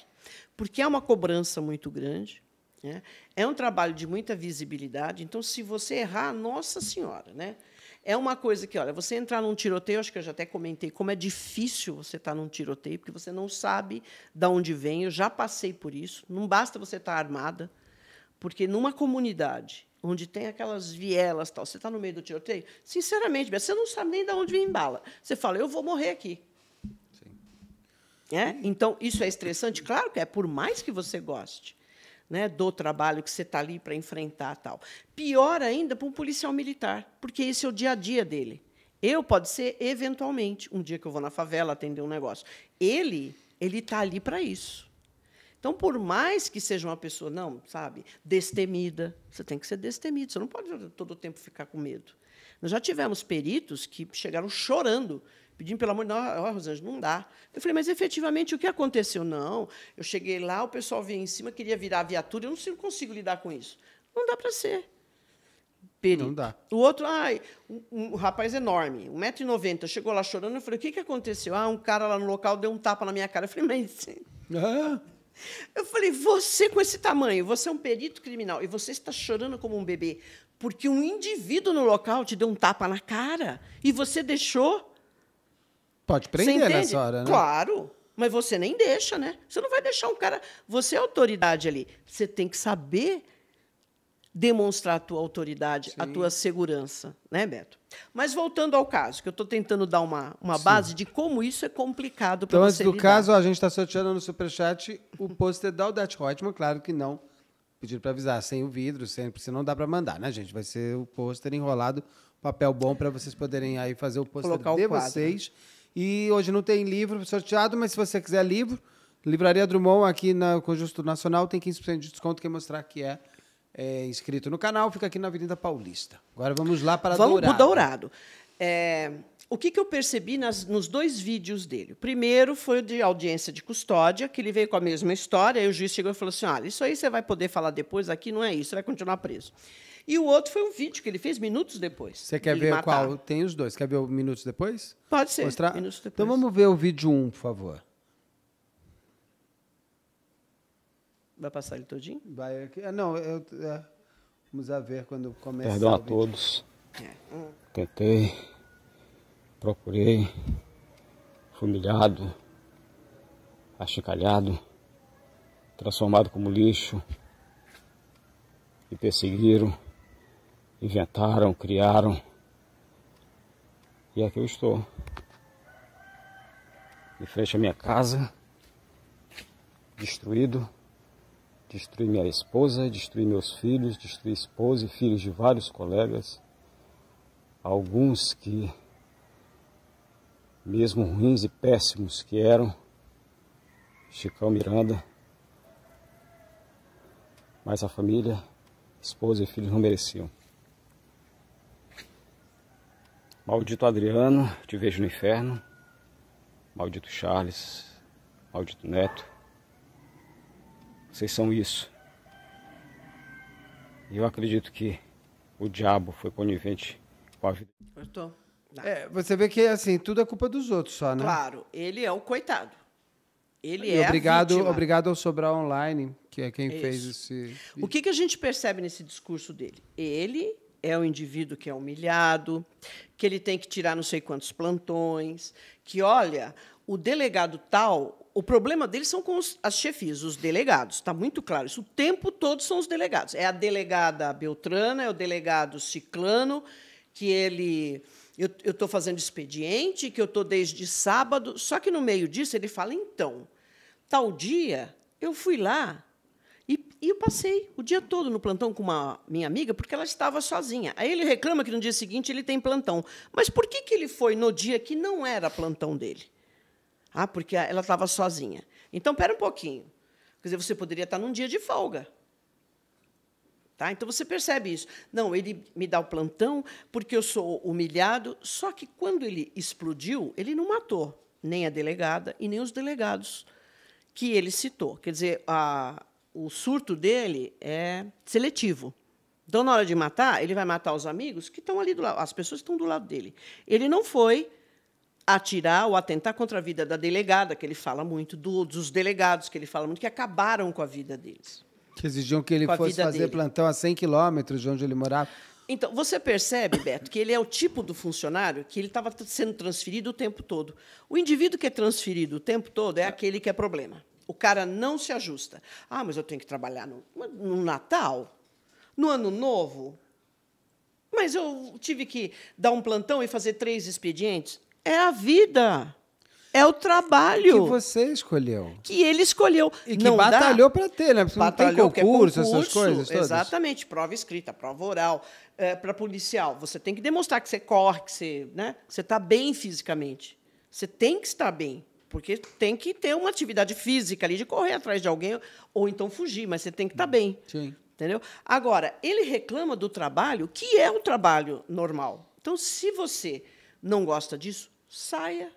porque é uma cobrança muito grande, né? é um trabalho de muita visibilidade. Então, se você errar, nossa senhora, né? É uma coisa que, olha, você entrar num tiroteio, acho que eu já até comentei como é difícil você estar tá num tiroteio, porque você não sabe de onde vem. Eu já passei por isso. Não basta você estar tá armada, porque numa comunidade onde tem aquelas vielas tal, você está no meio do tiroteio, sinceramente, você não sabe nem de onde vem bala. Você fala, eu vou morrer aqui. É? Então, isso é estressante? Claro que é, por mais que você goste né, do trabalho que você está ali para enfrentar. tal. Pior ainda para um policial militar, porque esse é o dia a dia dele. Eu pode ser, eventualmente, um dia que eu vou na favela atender um negócio. Ele ele está ali para isso. Então, por mais que seja uma pessoa, não, sabe, destemida, você tem que ser destemido, você não pode todo o tempo ficar com medo. Nós já tivemos peritos que chegaram chorando, pedindo pelo amor de Deus, oh, Rosângela, não dá. Eu falei, mas efetivamente o que aconteceu? Não, eu cheguei lá, o pessoal vinha em cima, queria virar a viatura, eu não consigo lidar com isso. Não dá para ser. Perito. Não dá. O outro, ai, um, um rapaz enorme, 1,90m, chegou lá chorando, eu falei, o que, que aconteceu? Ah, um cara lá no local deu um tapa na minha cara. Eu falei, mas... Ah. Eu falei, você com esse tamanho, você é um perito criminal e você está chorando como um bebê, porque um indivíduo no local te deu um tapa na cara e você deixou. Pode prender nessa hora, né? Claro, mas você nem deixa, né? Você não vai deixar um cara. Você é autoridade ali. Você tem que saber demonstrar a tua autoridade, Sim. a tua segurança, né, Beto? Mas voltando ao caso, que eu estou tentando dar uma, uma base de como isso é complicado para então, você. Então, antes do lidar. caso, a gente está sorteando no Superchat o pôster da Odete Reutemann, claro que não. Pediram para avisar, sem o vidro, sempre, senão não dá para mandar, né, gente? Vai ser o pôster enrolado, papel bom para vocês poderem aí fazer o pôster de o quadro, vocês. E hoje não tem livro sorteado, mas se você quiser livro, Livraria Drummond aqui na Conjunto Nacional tem 15% de desconto, quem mostrar que é é, inscrito no canal, fica aqui na Avenida Paulista. Agora vamos lá para vamos Dourado. Vamos para Dourado. É, o que, que eu percebi nas, nos dois vídeos dele? O primeiro foi o de audiência de custódia, que ele veio com a mesma história, e o juiz chegou e falou assim: olha, ah, isso aí você vai poder falar depois, aqui não é isso, você vai continuar preso. E o outro foi um vídeo que ele fez minutos depois. Você quer ver matar. qual? Tem os dois. Quer ver o minutos depois? Pode ser. Mostrar? Minutos então depois. Então vamos ver o vídeo 1, um, por favor. Vai passar ele todinho? Vai aqui. Ah, não, eu, é, vamos a ver quando começa. Perdão a, todos. É. Hum. Tentei, procurei, fui humilhado, achicalhado, transformado como lixo. E perseguiram, inventaram, criaram. E aqui eu estou. De frente à minha casa, destruído. Destruí minha esposa, destruí meus filhos, destruí esposa e filhos de vários colegas, alguns que, mesmo ruins e péssimos que eram, Chicão Miranda, mas a família, esposa e filhos não mereciam. Maldito Adriano, te vejo no inferno. Maldito Charles, maldito Neto. Vocês são isso. E eu acredito que o diabo foi conivente com a vida. Cortou. É, você vê que assim, tudo é culpa dos outros só, né? Claro, ele é o coitado. Ele e é obrigado, obrigado ao Sobral Online, que é quem Isso. fez esse. O que, que a gente percebe nesse discurso dele? Ele é o indivíduo que é humilhado, que ele tem que tirar não sei quantos plantões, que olha, o delegado tal o problema deles são com os, as chefias, os delegados. Está muito claro. Isso o tempo todo são os delegados. É a delegada Beltrana, é o delegado Ciclano, que ele. Eu estou fazendo expediente, que eu estou desde sábado. Só que no meio disso ele fala: então, tal dia eu fui lá e, e, eu passei o dia todo no plantão com uma minha amiga, porque ela estava sozinha. Aí ele reclama que no dia seguinte ele tem plantão. Mas por que, que ele foi no dia que não era plantão dele? Ah, porque ela estava sozinha. Então, espera um pouquinho. Quer dizer, você poderia estar num dia de folga. Tá? Então, você percebe isso. Não, ele me dá o plantão porque eu sou humilhado. Só que, quando ele explodiu, ele não matou nem a delegada e nem os delegados que ele citou. Quer dizer, a, o surto dele é seletivo. Então, na hora de matar, ele vai matar os amigos que estão ali do lado, as pessoas que estão do lado dele. Ele não foi atirar ou atentar contra a vida da delegada, que ele fala muito, do, dos delegados, que ele fala muito, que acabaram com a vida deles. Que exigiam que ele fosse fazer dele. plantão a 100 quilômetros de onde ele morava. Então, você percebe, Beto, que ele é o tipo do funcionário que ele estava sendo transferido o tempo todo. O indivíduo que é transferido o tempo todo é aquele que é problema. O cara não se ajusta. Ah, mas eu tenho que trabalhar no, no Natal, no Ano Novo. Mas eu tive que dar um plantão e fazer três expedientes é a vida. É o trabalho. Que você escolheu. Que ele escolheu. E que não batalhou para ter, né? Porque batalhou, não tem concurso, concurso, essas coisas todas. Exatamente. Prova escrita, prova oral. É, para policial, você tem que demonstrar que você corre, que você né, está bem fisicamente. Você tem que estar bem, porque tem que ter uma atividade física ali de correr atrás de alguém ou então fugir, mas você tem que estar bem. Sim. Entendeu? Agora, ele reclama do trabalho, que é o trabalho normal. Então, se você não gosta disso? Saia.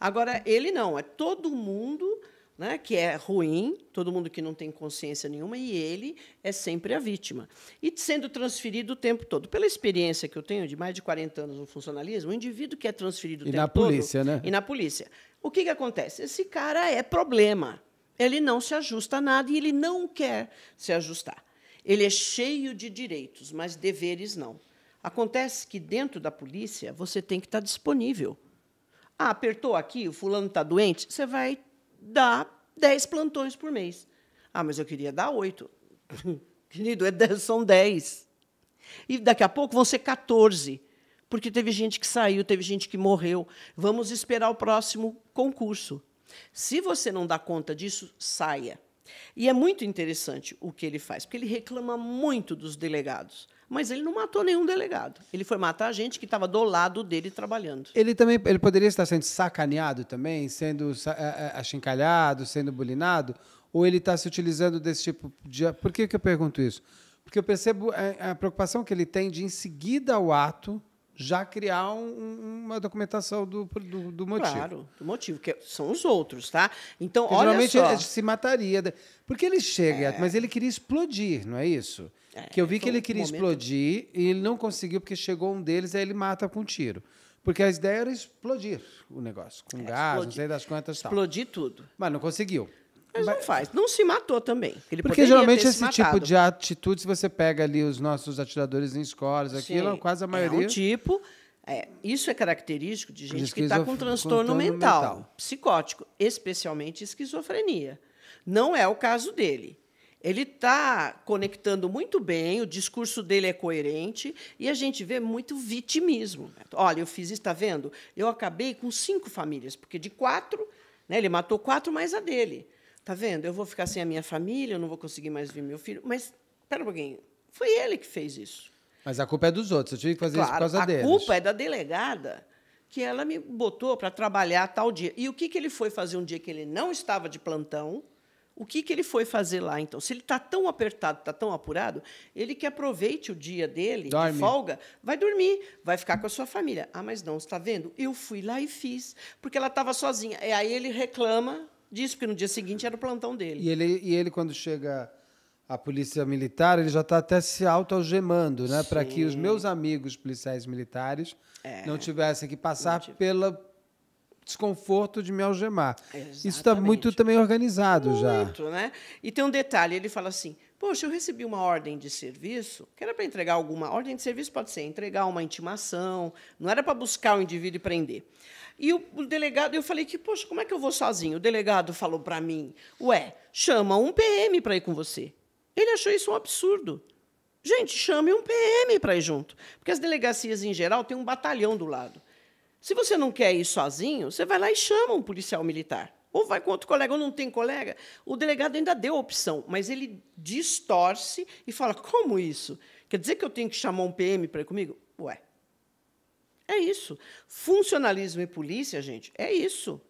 Agora, ele não, é todo mundo né, que é ruim, todo mundo que não tem consciência nenhuma, e ele é sempre a vítima. E sendo transferido o tempo todo. Pela experiência que eu tenho de mais de 40 anos no funcionalismo, o indivíduo que é transferido o e tempo na polícia, todo, Né? E na polícia. O que, que acontece? Esse cara é problema. Ele não se ajusta a nada e ele não quer se ajustar. Ele é cheio de direitos, mas deveres não. Acontece que dentro da polícia você tem que estar disponível. Ah, apertou aqui, o fulano está doente, você vai dar 10 plantões por mês. Ah, mas eu queria dar 8. *laughs* Querido, é são 10. E daqui a pouco vão ser 14, porque teve gente que saiu, teve gente que morreu. Vamos esperar o próximo concurso. Se você não dá conta disso, saia. E é muito interessante o que ele faz, porque ele reclama muito dos delegados. Mas ele não matou nenhum delegado. Ele foi matar a gente que estava do lado dele trabalhando. Ele também ele poderia estar sendo sacaneado também, sendo é, é, achincalhado, sendo bulinado? Ou ele está se utilizando desse tipo de. Por que, que eu pergunto isso? Porque eu percebo a, é, a preocupação que ele tem de, em seguida ao ato, já criar um, uma documentação do, do, do, motivo. Claro, do motivo, que são os outros, tá? Então, Porque olha geralmente só. Geralmente se mataria. Né? Porque ele chega, é. mas ele queria explodir, não é isso? É, que eu vi que ele queria explodir e ele não conseguiu porque chegou um deles e aí ele mata com um tiro. Porque a ideia era explodir o negócio, com é, gás, explodir. não sei das quantas. Explodir tal. tudo. Mas não conseguiu. Mas não faz. Não se matou também. Ele Porque geralmente esse tipo matado. tipo de atitude, se você pega ali os nossos atiradores em escolas, aquilo, Sim, quase a é, maioria. É um tipo. É, isso é característico de gente que está com transtorno, com mental, mental, psicótico, especialmente esquizofrenia. Não é o caso dele. Ele está conectando muito bem, o discurso dele é coerente e a gente vê muito vitimismo. Olha, eu fiz isso, está vendo? Eu acabei com cinco famílias, porque de quatro, né, ele matou quatro mais a dele tá vendo? Eu vou ficar sem a minha família, eu não vou conseguir mais ver meu filho. Mas, pera um pouquinho, foi ele que fez isso. Mas a culpa é dos outros, eu tive que fazer claro, isso por causa a deles. A culpa é da delegada, que ela me botou para trabalhar tal dia. E o que, que ele foi fazer um dia que ele não estava de plantão? O que, que ele foi fazer lá, então? Se ele está tão apertado, está tão apurado, ele que aproveite o dia dele, Dorme. de folga, vai dormir, vai ficar com a sua família. Ah, mas não, está vendo? Eu fui lá e fiz, porque ela estava sozinha. E aí ele reclama disso, porque no dia seguinte era o plantão dele. E ele, e ele quando chega a polícia militar, ele já está até se auto-algemando, né? Para que os meus amigos policiais militares é. não tivessem que passar tive... pelo desconforto de me algemar. Tá Exatamente. Isso está muito também organizado muito, já. Muito, né? E tem um detalhe, ele fala assim, poxa, eu recebi uma ordem de serviço, que era para entregar alguma... Ordem de serviço pode ser entregar uma intimação, não era para buscar o indivíduo e prender. E o, delegado, eu falei que, poxa, como é que eu vou sozinho? O delegado falou para mim, ué, chama um PM para ir com você. Ele achou isso um absurdo. Gente, chame um PM para ir junto. Porque as delegacias, em geral, têm um batalhão do lado. Se você não quer ir sozinho, você vai lá e chama um policial militar. Ou vai com outro colega, ou não tem colega. O delegado ainda deu a opção, mas ele distorce e fala: como isso? Quer dizer que eu tenho que chamar um PM para ir comigo? Ué, é isso. Funcionalismo e polícia, gente, é isso.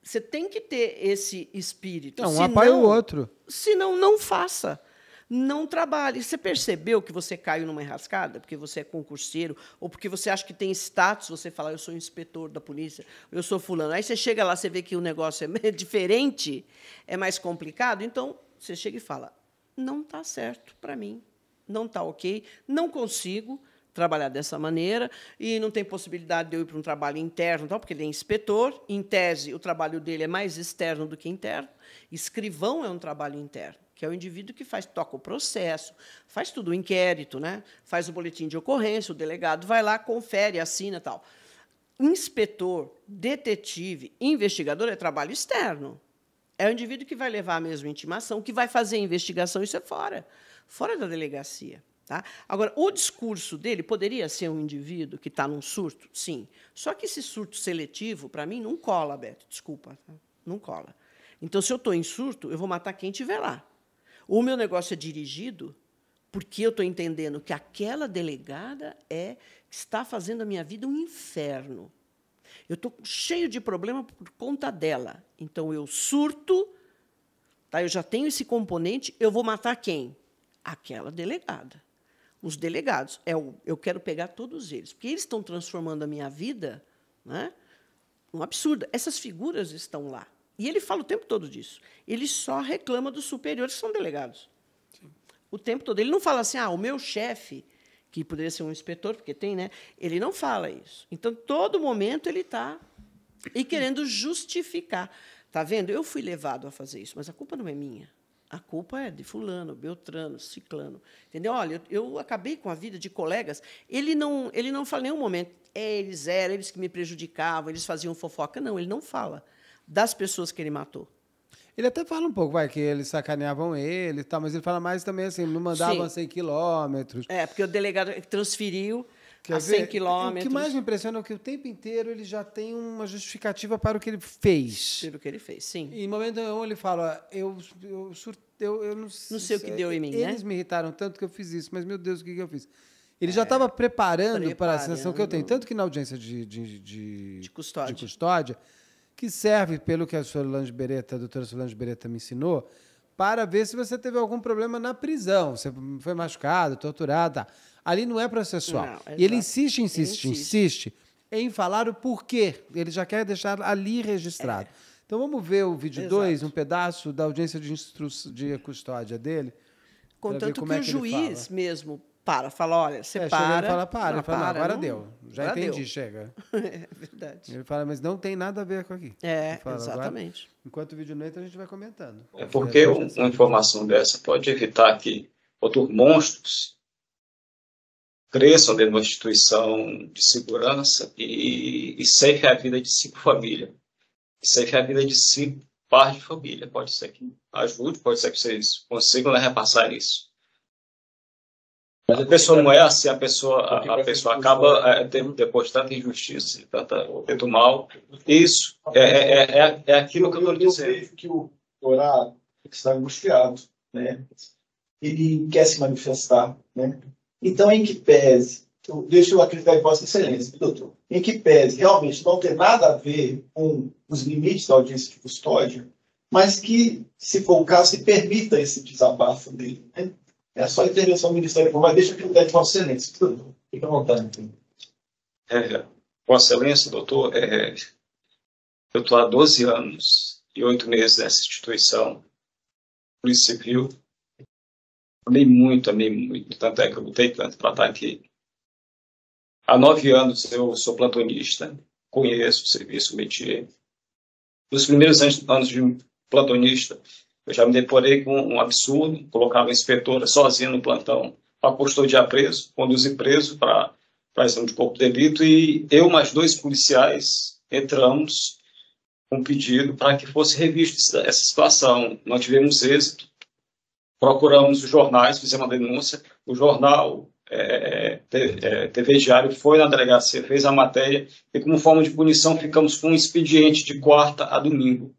Você tem que ter esse espírito. Não, um apoia o outro. Senão, não faça. Não trabalhe. Você percebeu que você caiu numa enrascada porque você é concurseiro ou porque você acha que tem status, você fala, eu sou inspetor da polícia, eu sou fulano. Aí você chega lá, você vê que o negócio é *laughs* diferente, é mais complicado. Então, você chega e fala, não está certo para mim, não está ok, não consigo, trabalhar dessa maneira e não tem possibilidade de eu ir para um trabalho interno, tal, porque ele é inspetor. Em tese, o trabalho dele é mais externo do que interno. Escrivão é um trabalho interno, que é o indivíduo que faz toca o processo, faz tudo o inquérito, né? faz o boletim de ocorrência, o delegado vai lá, confere, assina tal. Inspetor, detetive, investigador é trabalho externo. É o indivíduo que vai levar a mesma intimação, que vai fazer a investigação, isso é fora, fora da delegacia. Tá? Agora, o discurso dele poderia ser um indivíduo que está num surto? Sim. Só que esse surto seletivo, para mim, não cola, Beto. Desculpa, tá? não cola. Então, se eu estou em surto, eu vou matar quem estiver lá. O meu negócio é dirigido porque eu estou entendendo que aquela delegada é está fazendo a minha vida um inferno. Eu estou cheio de problema por conta dela. Então, eu surto, tá? eu já tenho esse componente, eu vou matar quem? Aquela delegada os delegados. É o, eu quero pegar todos eles, porque eles estão transformando a minha vida, né? Um absurdo. Essas figuras estão lá. E ele fala o tempo todo disso. Ele só reclama dos superiores que são delegados. Sim. O tempo todo. Ele não fala assim, ah, o meu chefe, que poderia ser um inspetor, porque tem, né? Ele não fala isso. Então, todo momento ele está e querendo justificar. Tá vendo? Eu fui levado a fazer isso, mas a culpa não é minha. A culpa é de fulano, beltrano, ciclano. Entendeu? Olha, eu, eu acabei com a vida de colegas. Ele não, ele não fala em nenhum momento, é, eles eram, eles que me prejudicavam, eles faziam fofoca. Não, ele não fala das pessoas que ele matou. Ele até fala um pouco, vai, que eles sacaneavam ele e tal, mas ele fala mais também assim, não mandavam Sim. 100 quilômetros. É, porque o delegado transferiu Quer a 100 quilômetros. É, o que mais me impressiona é que o tempo inteiro ele já tem uma justificativa para o que ele fez. Pelo que ele fez, sim. E em momento algum ele fala, eu, eu, eu, eu não, não sei, sei o que deu em mim, Eles né? Eles me irritaram tanto que eu fiz isso, mas meu Deus, o que, que eu fiz? Ele é, já estava preparando, preparando, para a sensação que eu tenho. Tanto que na audiência de, de, de, de custódia. de custódia, que serve, pelo que a Solange Beretta, a doutora Solange Beretta me ensinou, para ver se você teve algum problema na prisão. Você foi machucado, torturado. Tá. Ali não é processual. Não, e ele insiste, insiste, ele insiste, insiste, em falar o porquê. Ele já quer deixar ali registrado. É. Então vamos ver o vídeo 2, um pedaço da audiência de, instru... de custódia dele. Contanto que, é que o juiz fala. mesmo para, fala, olha, você é, para. Ele fala, para, não, fala, para, não, agora não, deu. Já agora entendi, deu. chega. *laughs* É verdade. Ele fala, mas não tem nada a ver com aqui. É, fala, exatamente. Agora, enquanto o vídeo não entra, a gente vai comentando. É porque uma informação dessa pode evitar que outros monstros cresçam dentro de uma instituição de segurança e, e safe é a vida de cinco famílias. Safe é a vida de cinco pares de família. Pode ser que ajude, pode ser que vocês consigam né, repassar isso. Mas a pessoa não é assim, a pessoa, a, a pessoa acaba é, depois de tanta injustiça, de tanta, tanto mal. Isso é, é, é, é, é aquilo que eu estou dizendo. Eu vejo que o orar está angustiado, né? Ele quer se manifestar, né? Então, em que pese, eu, deixa eu acreditar em Vossa Excelência, doutor, em que pese realmente não ter nada a ver com os limites da audiência de custódia, mas que, se for o caso, se permita esse desabafo dele. Né? É só a intervenção do ministerial, mas deixa eu acreditar em Vossa Excelência, doutor. Fique à vontade. Então. É, Vossa Excelência, doutor, é, eu estou há 12 anos e 8 meses nessa instituição, Polícia Civil, Amei muito, amei muito. Tanto é que eu lutei tanto para estar aqui. Há nove anos eu sou plantonista, conheço o serviço, o métier. Nos primeiros anos de plantonista, eu já me deporei com um absurdo, colocava a inspetora sozinha no plantão para custodiar preso, conduzir preso para a exame de corpo de delito, e eu mais dois policiais entramos com um pedido para que fosse revista essa situação. Não tivemos êxito, procuramos os jornais, fizemos uma denúncia. O jornal é, é, é TV Diário foi na delegacia, fez a matéria e, como forma de punição, ficamos com um expediente de quarta a domingo,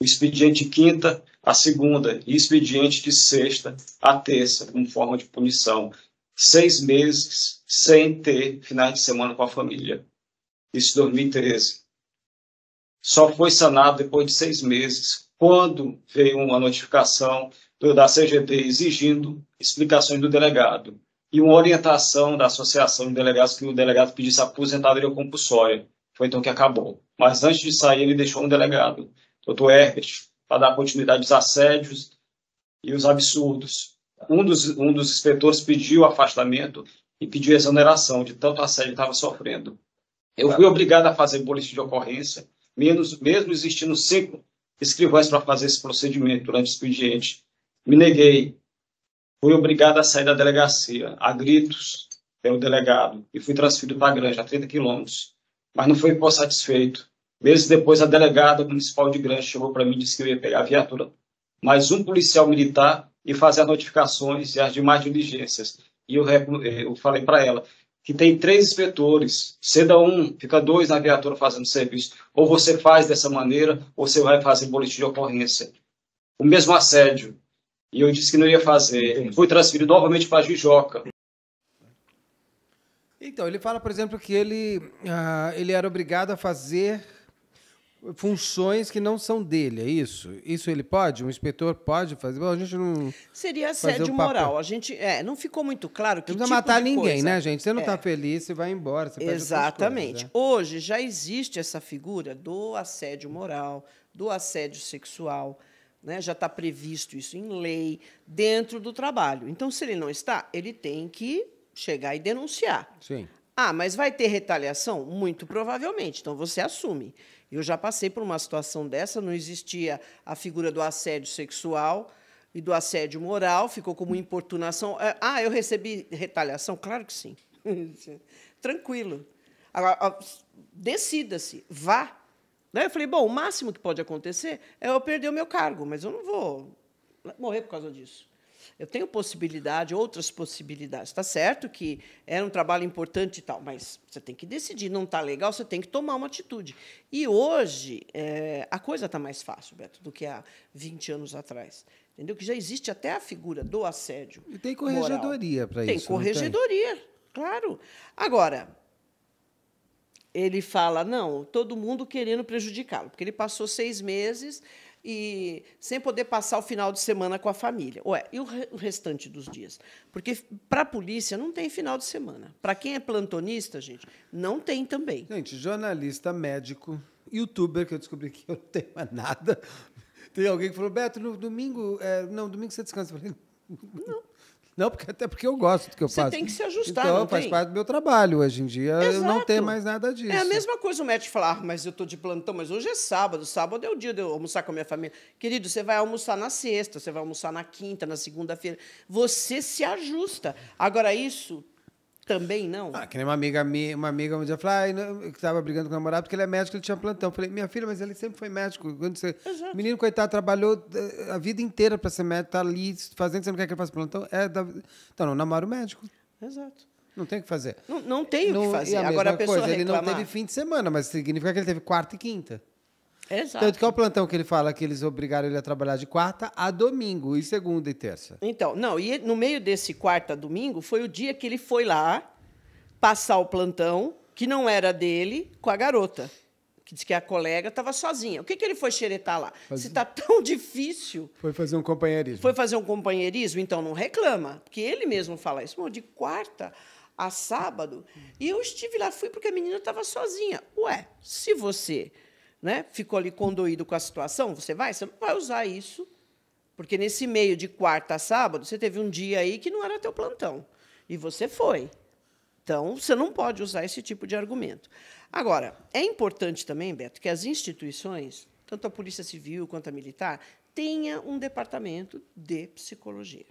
o expediente de quinta a segunda e expediente de sexta a terça, como forma de punição. Seis meses sem ter finais de semana com a família. Isso em 2013. Só foi sanado depois de seis meses, quando veio uma notificação da CGT exigindo explicações do delegado e uma orientação da associação de delegados que o delegado pedisse aposentadoria compulsória. Foi então que acabou. Mas antes de sair, ele deixou um delegado, doutor Herbert, para dar continuidade aos assédios e os absurdos. Um dos, um dos inspetores pediu afastamento e pediu exoneração de tanto assédio que estava sofrendo. Eu fui obrigado a fazer boletim de ocorrência, menos, mesmo existindo cinco escrivães para fazer esse procedimento durante o expediente. Me neguei. Fui obrigado a sair da delegacia, a gritos, pelo delegado, e fui transferido para a Granja, a 30 quilômetros. Mas não fui por satisfeito. Meses depois, a delegada municipal de Granja chegou para mim e disse que eu ia pegar a viatura. Mais um policial militar e fazer as notificações e as demais diligências. E eu, eh, eu falei para ela que tem três inspetores, ceda um, fica dois na viatura fazendo serviço. Ou você faz dessa maneira, ou você vai fazer boletim de ocorrência. O mesmo assédio, e eu disse que não ia fazer. Fui transferido novamente para Jijoca. Então, ele fala, por exemplo, que ele, uh, ele era obrigado a fazer funções que não são dele, é isso? Isso ele pode? Um inspetor pode fazer? Bom, a gente não seria assédio moral. A gente é, não ficou muito claro que não precisa tipo matar ninguém, coisa. né, gente? Você não está é. feliz, você vai embora. Você Exatamente. Coisas, né? Hoje já existe essa figura do assédio moral, do assédio sexual. Né? Já está previsto isso em lei, dentro do trabalho. Então, se ele não está, ele tem que chegar e denunciar. Sim. Ah, mas vai ter retaliação? Muito provavelmente. Então, você assume. Eu já passei por uma situação dessa, não existia a figura do assédio sexual e do assédio moral, ficou como importunação. É, ah, eu recebi retaliação? Claro que sim. *laughs* Tranquilo. Agora, decida-se, vá Daí né? eu falei, bom, o máximo que pode acontecer é eu perder o meu cargo, mas eu não vou morrer por causa disso. Eu tenho possibilidade, outras possibilidades. Está certo que era um trabalho importante e tal, mas você tem que decidir. Não está legal, você tem que tomar uma atitude. E hoje é, a coisa está mais fácil, Beto, do que há 20 anos atrás. Entendeu? Que já existe até a figura do assédio. E tem corregedoria para isso. Tem corregedoria, tem? claro. Agora, ele fala, não, todo mundo querendo prejudicá-lo, porque ele passou seis meses e sem poder passar o final de semana com a família. Ué, e o, restante dos dias? Porque para a polícia não tem final de semana. Para quem é plantonista, gente, não tem também. Gente, jornalista, médico, youtuber, que eu descobri que eu não tenho mais nada. Tem alguém que falou, Beto, no domingo. É, não, domingo você descansa. Eu falei, *laughs* não. Não, porque, até porque eu gosto do que eu Você faço. Você tem que se ajustar, Então, faz tem? parte do meu trabalho. Hoje em dia, Exato. eu não ter mais nada disso. É a mesma coisa o médico falar, ah, mas eu estou de plantão, mas hoje é sábado. Sábado é o dia de eu almoçar com a minha família. Querido, você vai almoçar na sexta, você vai almoçar na quinta, na segunda-feira. Você se ajusta. Agora, isso também não? Ah, que nem uma amiga minha, uma amiga um dia falou, ah, não, né, que tava brigando com o namorado porque ele é médico, ele tinha plantão. Eu falei, minha filha, mas ele sempre foi médico. Quando você... Menino, coitado, trabalhou eh, a vida inteira para ser médico, tá ali fazendo, você não quer que ele faça plantão? É da... Então, não namora o médico. Exato. Não tem o que fazer. Não, não tem o que fazer. A Agora a pessoa coisa, reclamar. Ele não teve fim de semana, mas significa que ele teve quarta e quinta. Exato. Tanto que é o plantão que ele fala que eles obrigaram ele a trabalhar de quarta a domingo, e segunda e terça. Então, não, e no meio desse quarta a domingo foi o dia que ele foi lá passar o plantão, que não era dele, com a garota. Que diz que a colega estava sozinha. O que, que ele foi xeretar lá? Faz... Se está tão *laughs* difícil. Foi fazer um companheirismo. Foi fazer um companheirismo, então não reclama. Porque ele mesmo fala isso. de quarta a sábado. E eu estive lá, fui porque a menina estava sozinha. Ué, se você né, ficou ali condoído com a situação, você vai? Você não vai usar isso, porque nesse meio de quarta a sábado, você teve um dia aí que não era teu plantão, e você foi. Então, você não pode usar esse tipo de argumento. Agora, é importante também, Beto, que as instituições, tanto a Polícia Civil quanto a Militar, tenha um departamento de psicologia.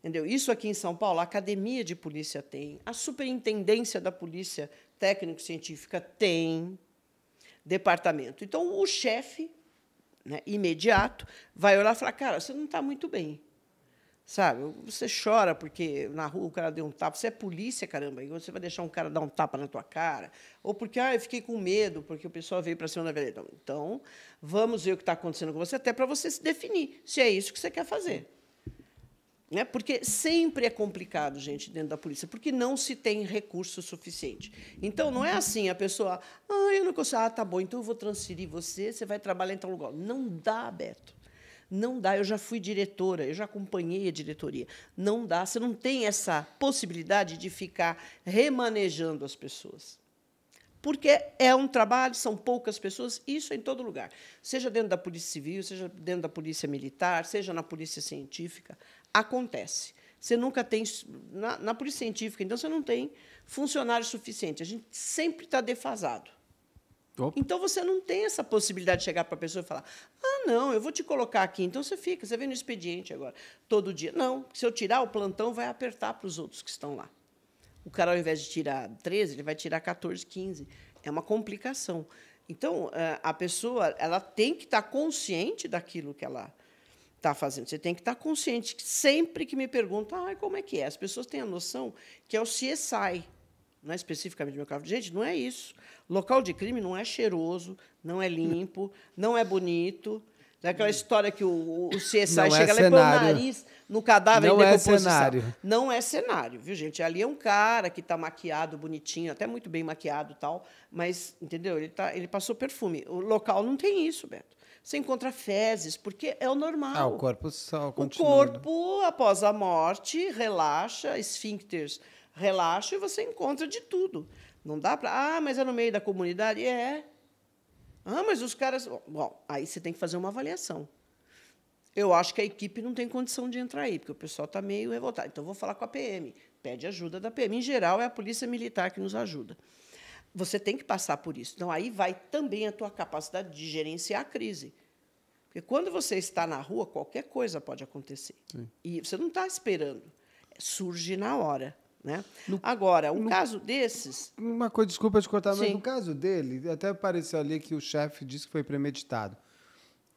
Entendeu? Isso aqui em São Paulo, a Academia de Polícia tem, a Superintendência da Polícia Técnico-Científica tem, departamento. Então, o chefe, né, imediato, vai olhar e falar: cara, você não está muito bem. Sabe? Você chora porque na rua o cara deu um tapa. Você é polícia, caramba. E você vai deixar um cara dar um tapa na tua cara? Ou porque, ah, eu fiquei com medo porque o pessoal veio para cima da vereda. Então, vamos ver o que está acontecendo com você, até para você se definir se é isso que você quer fazer. Né? Porque sempre é complicado, gente, dentro da polícia, porque não se tem recurso suficiente. Então, não é assim a pessoa, ah, eu não consigo, ah, tá bom, então eu vou transferir você, você vai trabalhar em tal lugar. Não dá, Beto. Não dá, eu já fui diretora, eu já acompanhei a diretoria. Não dá, você não tem essa possibilidade de ficar remanejando as pessoas. Porque é um trabalho, são poucas pessoas, isso em todo lugar. Seja dentro da Polícia Civil, seja dentro da Polícia Militar, seja na Polícia Científica acontece. Você nunca tem. Na, na polícia científica, então, você não tem funcionário suficiente. A gente sempre está defasado. Opa. Então você não tem essa possibilidade de chegar para a pessoa e falar: ah, não, eu vou te colocar aqui. Então você fica, você vem no expediente agora, todo dia. Não, se eu tirar o plantão, vai apertar para os outros que estão lá. O cara, ao invés de tirar 13, ele vai tirar 14, 15. É uma complicação. Então, eh, a pessoa ela tem que estar tá consciente daquilo que ela está fazendo. Você tem que estar tá consciente que sempre que me perguntam ah, como é que é, as pessoas têm a noção que é o CSI, não é especificamente meu carro. Gente, não é isso. Local de crime não é cheiroso, não é limpo, não é bonito. É aquela história que o, o CSI não é chega é lá e põe o nariz no cadáver não em é decomposição. É cenário. Não é cenário, viu, gente? Ali é um cara que está maquiado, bonitinho, até muito bem maquiado tal, mas, entendeu? Ele, tá, ele passou perfume. O local não tem isso, Beto você encontra fezes, porque é o normal. Ah, o corpo só continua. O corpo, né? após a morte, relaxa, esfíncteres relaxa e você encontra de tudo. Não dá para. Ah, mas é no meio da comunidade? É. Ah, mas os caras. Bom, aí você tem que fazer uma avaliação. Eu acho que a equipe não tem condição de entrar aí, porque o pessoal está meio revoltado. Então, vou falar com a PM. Pede ajuda da PM. Em geral, é a polícia militar que nos ajuda. Você tem que passar por isso. Então, aí vai também a tua capacidade de gerenciar a crise. Porque quando você está na rua, qualquer coisa pode acontecer. Sim. E você não está esperando. Surge na hora. Né? No, Agora, um no, caso desses. Uma coisa, desculpa te cortar, mas no caso dele, até apareceu ali que o chefe disse que foi premeditado.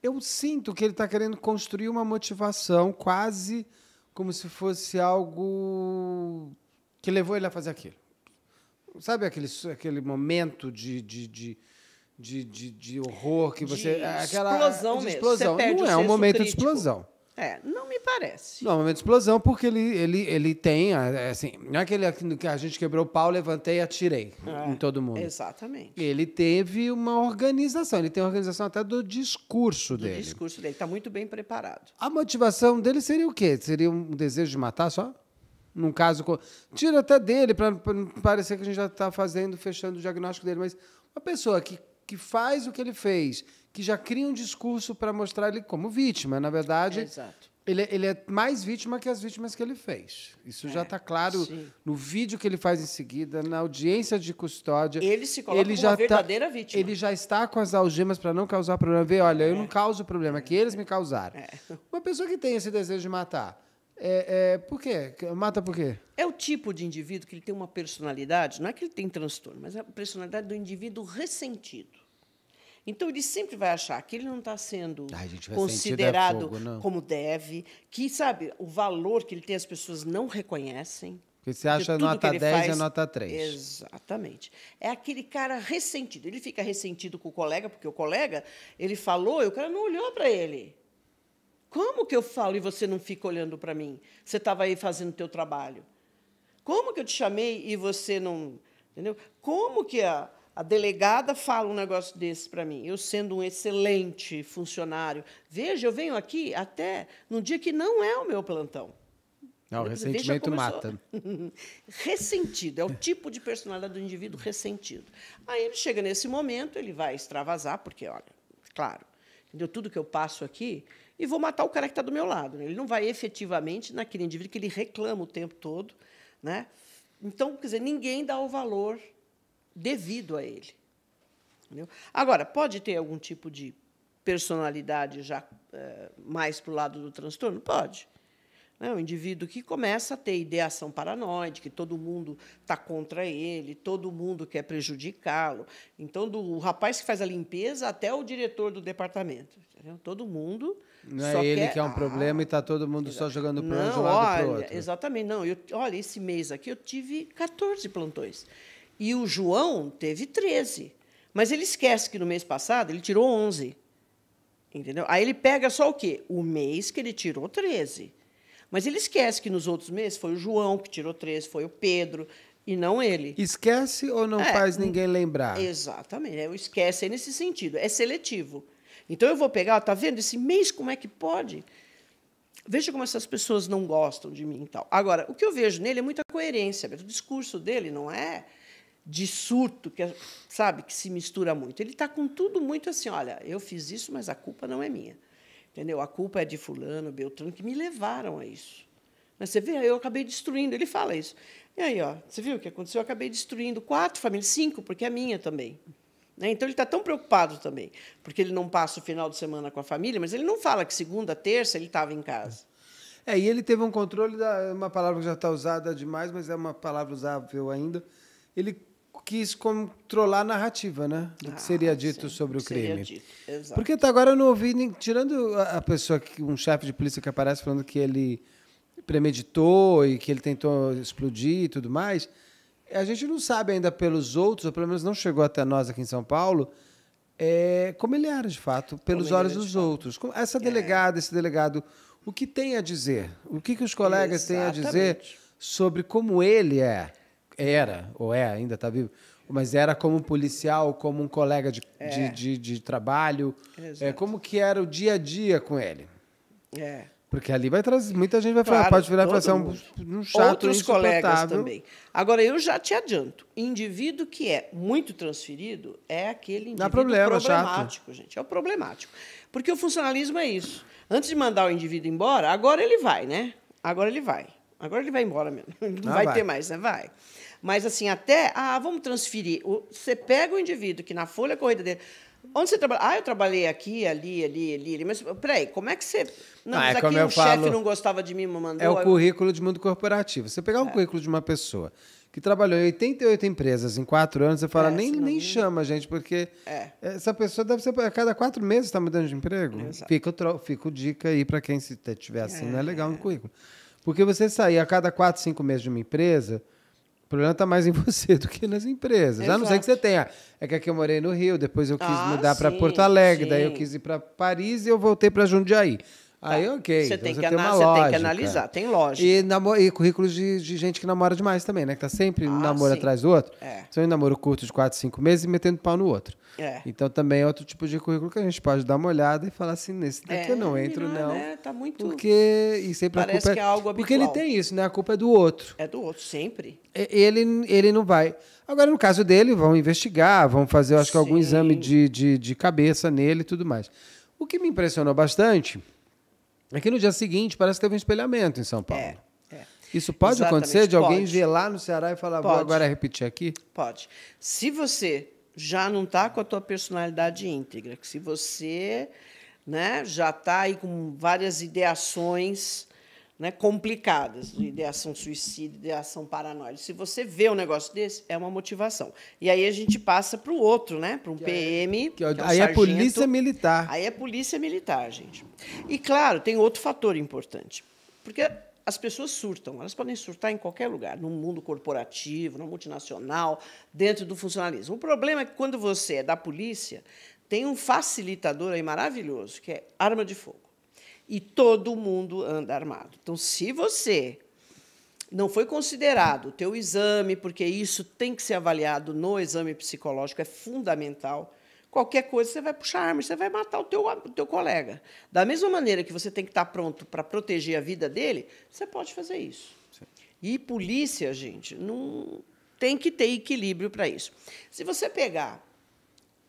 Eu sinto que ele está querendo construir uma motivação quase como se fosse algo que levou ele a fazer aquilo. Sabe aquele, aquele momento de, de, de de, de, de, horror que você. De é aquela, explosão de explosão. mesmo. não é um momento crítico. de explosão. É, não me parece. Não, é um momento de explosão, porque ele, ele, ele tem. É, é assim, não é aquele que a gente quebrou o pau, levantei e atirei em todo mundo. Exatamente. Ele teve uma organização, ele tem uma organização até do discurso do dele. O discurso dele, está muito bem preparado. A motivação dele seria o quê? Seria um desejo de matar só? Num caso. Tira até dele, para parecer que a gente já está fazendo, fechando o diagnóstico dele, mas uma pessoa que, que faz o que ele fez, que já cria um discurso para mostrar ele como vítima, na verdade. Exato. Ele, é, ele é mais vítima que as vítimas que ele fez. Isso é, já está claro sim. no vídeo que ele faz em seguida, na audiência de custódia. Ele se coloca ele como já tá verdadeira tá, vítima. Ele já está com as algemas para não causar problema. Vê, olha, eu é. não causo problema, é que eles me causaram. É. Uma pessoa que tem esse desejo de matar, é, é, por quê? Mata por quê? É o tipo de indivíduo que ele tem uma personalidade, não é que ele tem transtorno, mas é a personalidade do indivíduo ressentido. Então ele sempre vai achar que ele não está sendo Ai, é considerado fogo, como deve, que sabe o valor que ele tem as pessoas não reconhecem. Porque você acha nota 10 é faz... é nota 3. Exatamente. É aquele cara ressentido. Ele fica ressentido com o colega, porque o colega, ele falou e o cara não olhou para ele. Como que eu falo e você não fica olhando para mim? Você estava aí fazendo o teu trabalho. Como que eu te chamei e você não... Entendeu? Como que a, a delegada fala um negócio desse para mim? Eu sendo um excelente funcionário. Veja, eu venho aqui até num dia que não é o meu plantão. Não, o ressentimento mata. *laughs* ressentido, é o tipo de personalidade do indivíduo ressentido. Aí ele chega nesse momento, ele vai extravasar, porque, olha, claro, entendeu? tudo que eu passo aqui, e vou matar o cara que está do meu lado. Né? Ele não vai efetivamente naquele indivíduo que ele reclama o tempo todo. Né? Então, quer dizer, ninguém dá o valor devido a ele. Entendeu? Agora, pode ter algum tipo de personalidade já é, mais para o lado do transtorno? Pode. É um indivíduo que começa a ter ideação paranoide, que todo mundo está contra ele, todo mundo quer prejudicá-lo. Então, do rapaz que faz a limpeza até o diretor do departamento. Entendeu? Todo mundo. Não é ele quer, que é um ah, problema e está todo mundo só jogando para um lado para outro. Exatamente, não. Eu, olha, esse mês aqui eu tive 14 plantões. E o João teve 13. Mas ele esquece que no mês passado ele tirou 11. Entendeu? Aí ele pega só o quê? O mês que ele tirou 13. Mas ele esquece que nos outros meses foi o João que tirou três, foi o Pedro, e não ele. Esquece ou não é, faz ninguém lembrar? Exatamente. Eu é esquece é nesse sentido. É seletivo. Então eu vou pegar, tá vendo? Esse mês como é que pode? Veja como essas pessoas não gostam de mim e tal. Agora, o que eu vejo nele é muita coerência. O discurso dele não é de surto, que é, sabe, que se mistura muito. Ele está com tudo muito assim, olha, eu fiz isso, mas a culpa não é minha. Entendeu? A culpa é de fulano, Beltrano, que me levaram a isso. Mas você vê, eu acabei destruindo. Ele fala isso. E aí, ó, você viu o que aconteceu? Eu acabei destruindo quatro famílias, cinco, porque é minha também. Né? Então ele está tão preocupado também, porque ele não passa o final de semana com a família, mas ele não fala que segunda, terça ele estava em casa. É, e ele teve um controle da é uma palavra que já está usada demais, mas é uma palavra usável ainda. Ele quis controlar a narrativa, né? Do ah, que seria dito sim, sobre o crime. Dito, Porque até agora eu não ouvi, nem, tirando a pessoa, que, um chefe de polícia que aparece falando que ele premeditou e que ele tentou explodir e tudo mais, a gente não sabe ainda pelos outros, ou pelo menos não chegou até nós aqui em São Paulo, é, como ele era de fato, pelos como olhos dos outros. Essa é. delegada, é. esse delegado, o que tem a dizer? O que, que os colegas Exatamente. têm a dizer sobre como ele é? era, ou é, ainda está vivo, mas era como policial, como um colega de, é. de, de, de, trabalho. É, Exato. É, como que era o dia a dia com ele? É. Porque ali vai trazer. Muita gente vai claro, falar, pode virar e falar assim, é um, um chato Outros colegas também. Agora, eu já te adianto: indivíduo que é muito transferido é aquele indivíduo Dá problema, problemático, gente. É o problemático. Porque o funcionalismo é isso. Antes de mandar o indivíduo embora, agora ele vai, né? Agora ele vai. Agora ele vai embora mesmo. *laughs* Não ah, vai, vai ter mais, né? Vai. Mas, assim, até, ah, vamos transferir. Você pega o indivíduo que na folha corrida dele. Onde você trabalha? Ah, eu trabalhei aqui, ali, ali, ali, ali. Mas peraí, como é que você. Não, ah, é aqui como um eu chefe não gostava de mim, mandou. É o currículo de mundo corporativo. Você pegar o é. um currículo de uma pessoa que trabalhou em 88 empresas em quatro anos, você fala, é, nem, nem chama, gente, porque é. essa pessoa deve ser. A cada quatro meses está mudando de emprego. Fica, fica dica aí para quem se tiver assim, não é legal no é. currículo. Porque você sair a cada quatro, cinco meses de uma empresa. O problema está mais em você *laughs* do que nas empresas. Exato. A não ser que você tenha. É que aqui eu morei no Rio, depois eu quis ah, mudar para Porto Alegre, sim. daí eu quis ir para Paris e eu voltei para Jundiaí. Aí, tá. ok. Você então tem, então, que, você tem, você tem que analisar, tem lógica. E, namoro, e currículos de, de, gente que namora demais também, né? Que tá sempre ah, namoro sim. atrás do outro. É. São um namoro curto de quatro, cinco meses e metendo pau no outro. É. Então também é outro tipo de currículo que a gente pode dar uma olhada e falar assim, nesse daqui é, eu não entro, não. não. Né? Tá muito... Porque... E sempre Parece a culpa é que é algo habitual. Porque ele tem isso, né? A culpa é do outro. É do outro, sempre. Ele, ele não vai... Agora, no caso dele, vão investigar, vão fazer, acho sim. que, algum exame de, de, de cabeça nele e tudo mais. O que me impressionou bastante Aqui é no dia seguinte parece que teve um espelhamento em São Paulo. É. é. Isso pode Exatamente, acontecer de alguém pode. ver lá no Ceará e falar, pode. vou agora repetir aqui? Pode. Se você já não está com a tua personalidade íntegra, se você né, já está aí com várias ideações né, complicadas, de ideação suicida, de ação paranoide. Se você vê um negócio desse, é uma motivação. E aí a gente passa para o outro, né, para um que PM. É, que é, que é um aí é sargento, é polícia militar. Aí é polícia militar, gente. E claro, tem outro fator importante. Porque as pessoas surtam, elas podem surtar em qualquer lugar, no mundo corporativo, na multinacional, dentro do funcionalismo. O problema é que quando você é da polícia, tem um facilitador aí maravilhoso, que é arma de fogo e todo mundo anda armado. Então, se você não foi considerado o teu exame, porque isso tem que ser avaliado no exame psicológico, é fundamental. Qualquer coisa, você vai puxar arma, você vai matar o teu, o teu colega. Da mesma maneira que você tem que estar pronto para proteger a vida dele, você pode fazer isso. Sim. E polícia, gente, não tem que ter equilíbrio para isso. Se você pegar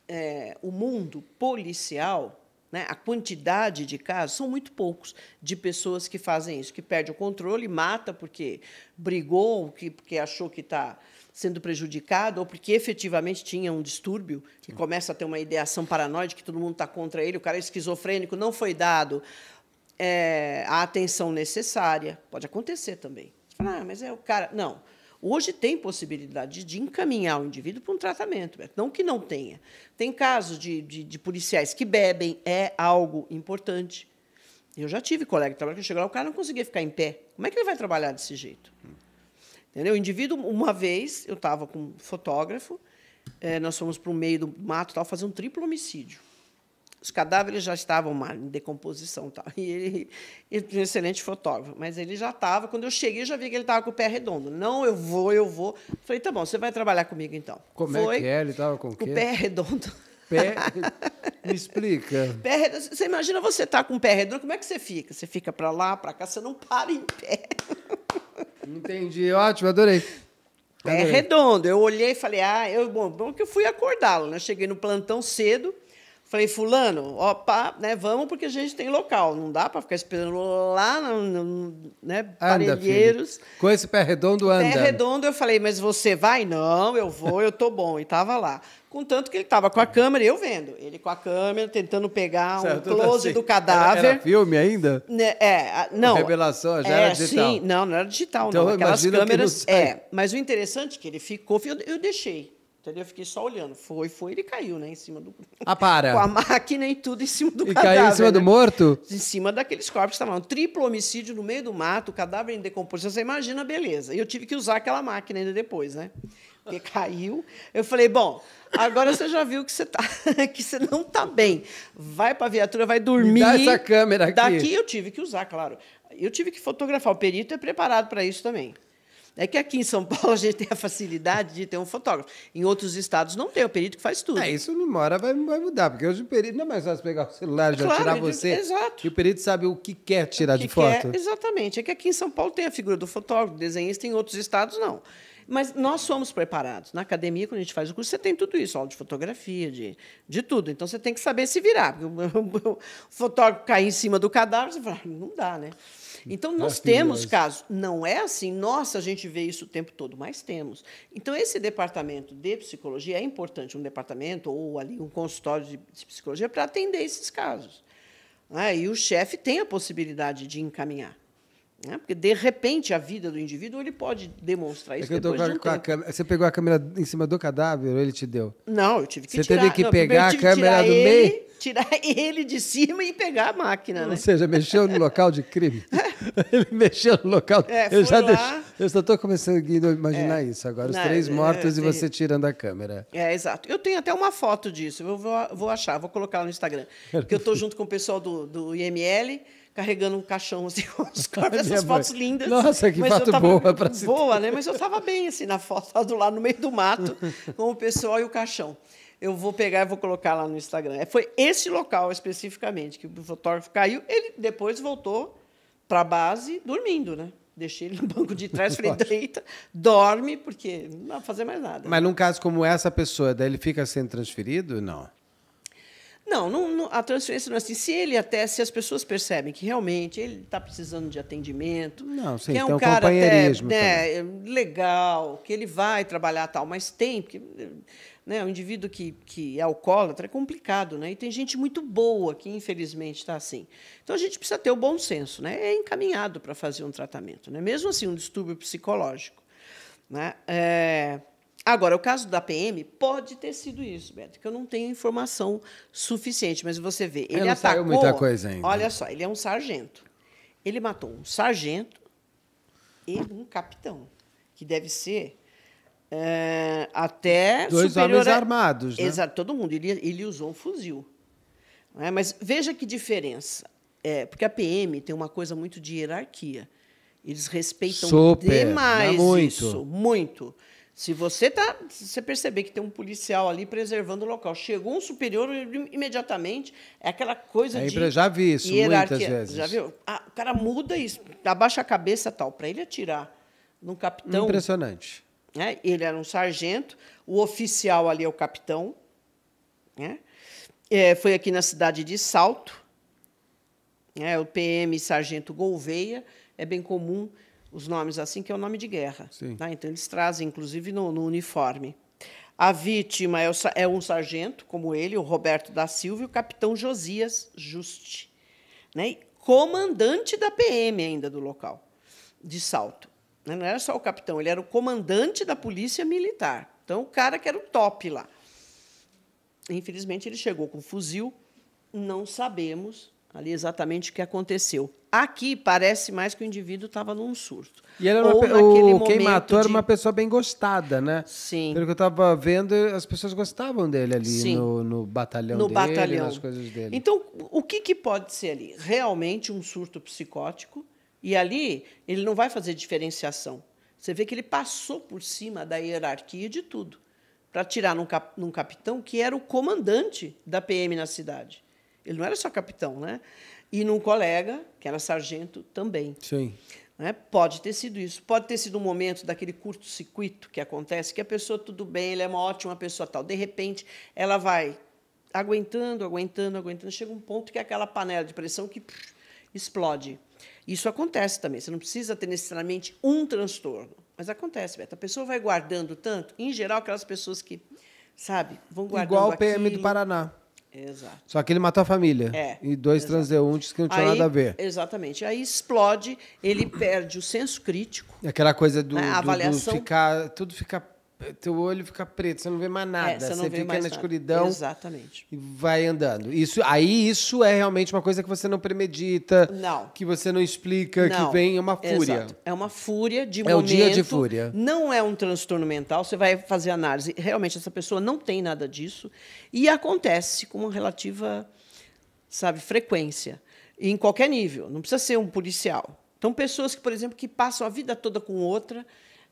é, o mundo policial, né, a quantidade de casos, são muito poucos de pessoas que fazem isso, que perde o controle, mata porque brigou, que, porque achou que está sendo prejudicado, ou porque efetivamente tinha um distúrbio, que começa a ter uma ideação paranoide, que todo mundo está contra ele, o cara é esquizofrênico, não foi dado é, a atenção necessária. Pode acontecer também. Você fala, ah, mas é o cara. Não. Hoje tem possibilidade de encaminhar o indivíduo para um tratamento, não que não tenha. Tem casos de, de, de policiais que bebem, é algo importante. Eu já tive colega que trabalha que chegou lá, o cara não conseguia ficar em pé. Como é que ele vai trabalhar desse jeito? Entendeu? O indivíduo, uma vez, eu estava com um fotógrafo, é, nós fomos para o meio do mato tal, fazer um triplo homicídio. Os cadáveres já estavam mal, em decomposição. Tal. E ele, ele um excelente fotógrafo, mas ele já estava. Quando eu cheguei, já vi que ele estava com o pé redondo. Não, eu vou, eu vou. Falei, tá bom, você vai trabalhar comigo então. Como é Foi, é que é? Ele estava com o quê? Com o pé redondo. Pé. *laughs* Me explica. Pé redondo. Você imagina você estar tá com o pé redondo, como é que você fica? Você fica para lá, para cá, você não para em pé. Entendi, ótimo, adorei. Pé redondo. Eu olhei e falei, ah, eu, bom, bom que eu fui acordá-lo, né? Cheguei no plantão cedo. Falei, fulano, opa, né, vamos porque a gente tem local. Não dá para ficar esperando lá, né, parelheiros. Filho. Com esse pé redondo anda. Pé redondo, eu falei, mas você vai? Não, eu vou, eu tô bom. E tava lá. Contanto que ele estava com a câmera, eu vendo. Ele com a câmera, tentando pegar certo, tá close assim. do cadáver. Era, era filme ainda? Né, é, é não. A revelação, já é, era digital. Sim, não, não era digital, então, não. Aquelas câmeras. é, mas o interessante é que ele ficou, eu, eu deixei. Entendeu? Eu fiquei só olhando. Foi, foi, ele caiu, né? Em cima do. *laughs* Ah, para! Com a máquina e tudo em cima do e cadáver. E caiu em cima né? do morto? Em cima daqueles corpos que estavam. Um triplo homicídio no meio do mato, cadáver em decomposição. Você imagina a beleza. E eu tive que usar aquela máquina ainda depois, né? Porque caiu. Eu falei, bom, agora você já viu que você, tá, *laughs* que você não tá bem. Vai pra viatura, vai dormir. Me dá essa câmera aqui. Daqui eu tive que usar, claro. Eu tive que fotografar. O perito é preparado para isso também. É que aqui em São *laughs* Paulo a gente tem a facilidade de ter um fotógrafo. Em outros estados não tem, o perito que faz tudo. É, isso não mora vai, vai mudar, porque hoje o perito não é mais fácil pegar o celular e já claro, tirar você. Exato. E o perito sabe o que quer tirar que de foto. Quer, exatamente. É que aqui em São Paulo tem a figura do fotógrafo, do desenhista, em outros estados não. Mas nós somos preparados. Na academia, quando a gente faz o curso, você tem tudo isso, aula de fotografia, de, de tudo. Então você tem que saber se virar. Porque o, *laughs* o, o fotógrafo cair em cima do cadáver, você fala, ah, não dá, né? Então, ah, nós temos casos. Não é assim, nossa, a gente vê isso o tempo todo, mas temos. Então, esse departamento de psicologia é importante, um departamento ou ali um consultório de psicologia para atender esses casos. Ah, e o chefe tem a possibilidade de encaminhar. Né? Porque, de repente, a vida do indivíduo ele pode demonstrar é isso é depois de um tempo. Câmera, você pegou a câmera em cima do cadáver ou ele te deu? Não, eu tive que você tirar. Você teve que não, pegar a câmera do meio? tirar *laughs* ele de cima e pegar a máquina. Ou né? seja, mexeu no local de crime. *laughs* ele mexeu no local. É, eu já lá... eu só estou a imaginar é. isso agora. Os Não, três é, mortos é, e você tirando a câmera. É, exato. Eu tenho até uma foto disso. Eu vou, vou achar, vou colocar no Instagram. Porque eu estou junto com o pessoal do, do IML carregando um caixão assim, os corpos, essas fotos lindas. Nossa, que foto tava, boa para se Boa, né? Mas eu estava bem assim na foto, do *laughs* lá no meio do mato, com o pessoal e o caixão eu vou pegar e vou colocar lá no Instagram. É, foi esse local especificamente que o fotógrafo caiu. Ele depois voltou para a base dormindo, né? Deixei ele no banco de trás, *laughs* falei, deita, dorme, porque não vai fazer mais nada. Mas num caso como essa pessoa, daí ele fica sendo transferido? Não. Não, não, não, a transferência não é assim. Se ele até, se as pessoas percebem que realmente ele está precisando de atendimento, não, sim, que é um então, cara até né, legal, que ele vai trabalhar tal, mas tem, porque né, o indivíduo que, que é alcoólatra é complicado, né? E tem gente muito boa que, infelizmente, está assim. Então, a gente precisa ter o bom senso, né? É encaminhado para fazer um tratamento, né? Mesmo assim, um distúrbio psicológico, né? É... Agora, o caso da PM pode ter sido isso, Beto, que eu não tenho informação suficiente, mas você vê, ele eu não atacou... Saiu muita coisa ainda. Olha só, ele é um sargento. Ele matou um sargento e um capitão, que deve ser é, até. Dois homens a... armados. Né? Exato, todo mundo. Ele, ele usou um fuzil. É? Mas veja que diferença. É, porque a PM tem uma coisa muito de hierarquia. Eles respeitam Super, né? demais muito. isso. Muito. Se você tá, se você perceber que tem um policial ali preservando o local, chegou um superior imediatamente, é aquela coisa é, de já vi isso hierarquia. muitas vezes. Já viu? Ah, o cara muda isso, abaixa a cabeça tal para ele atirar num capitão. Impressionante. Né? Ele era um sargento, o oficial ali é o capitão. Né? É, foi aqui na cidade de Salto, né? o PM Sargento Gouveia. É bem comum os nomes assim, que é o nome de guerra. Né? Então, eles trazem, inclusive, no, no uniforme. A vítima é, o, é, um sargento, como ele, o Roberto da Silva, e o capitão Josias Juste, né? comandante da PM ainda do local, de Salto. Né? Não era só o capitão, ele era o comandante da polícia militar. Então, o cara que era o top lá. Infelizmente, ele chegou com fuzil, não sabemos ali exatamente o que aconteceu. Aqui parece mais que o indivíduo estava num surto. E era uma, o, quem matou de... era uma pessoa bem gostada, né? Sim. Pelo que eu estava vendo, as pessoas gostavam dele ali no, no, batalhão no dele, batalhão. nas coisas dele. Então, o que, que pode ser ali? Realmente um surto psicótico, e ali ele não vai fazer diferenciação. Você vê que ele passou por cima da hierarquia de tudo para tirar num, cap, num, capitão que era o comandante da PM na cidade. Ele não era só capitão, né? E num colega que era sargento também. Sim. Né? Pode ter sido isso. Pode ter sido um momento daquele curto-circuito que acontece, que a pessoa, tudo bem, ele é uma ótima pessoa tal. De repente, ela vai aguentando, aguentando, aguentando. Chega um ponto que é aquela panela de pressão que pff, explode. Isso acontece também. Você não precisa ter necessariamente um transtorno, mas acontece, Beto. A pessoa vai guardando tanto, em geral, aquelas pessoas que, sabe, vão guardando. Igual o PM aquilo. do Paraná. Exato. Só que ele matou a família. É, e dois transeuntes que não tinham nada a ver. Exatamente. Aí explode, ele perde o senso crítico. Aquela coisa do, né? do, do ficar. Tudo ficar teu olho fica preto, você não vê mais é, nada, é, você, você fica na nada. escuridão. Exatamente. E vai andando. Isso, aí isso é realmente uma coisa que você não premedita, não. que você não explica, não. que vem uma fúria. Exato. É uma fúria de é momento. É um dia de fúria. Não é um transtorno mental, você vai fazer análise, realmente essa pessoa não tem nada disso e acontece com uma relativa, sabe, frequência em qualquer nível, não precisa ser um policial. Então pessoas que, por exemplo, que passam a vida toda com outra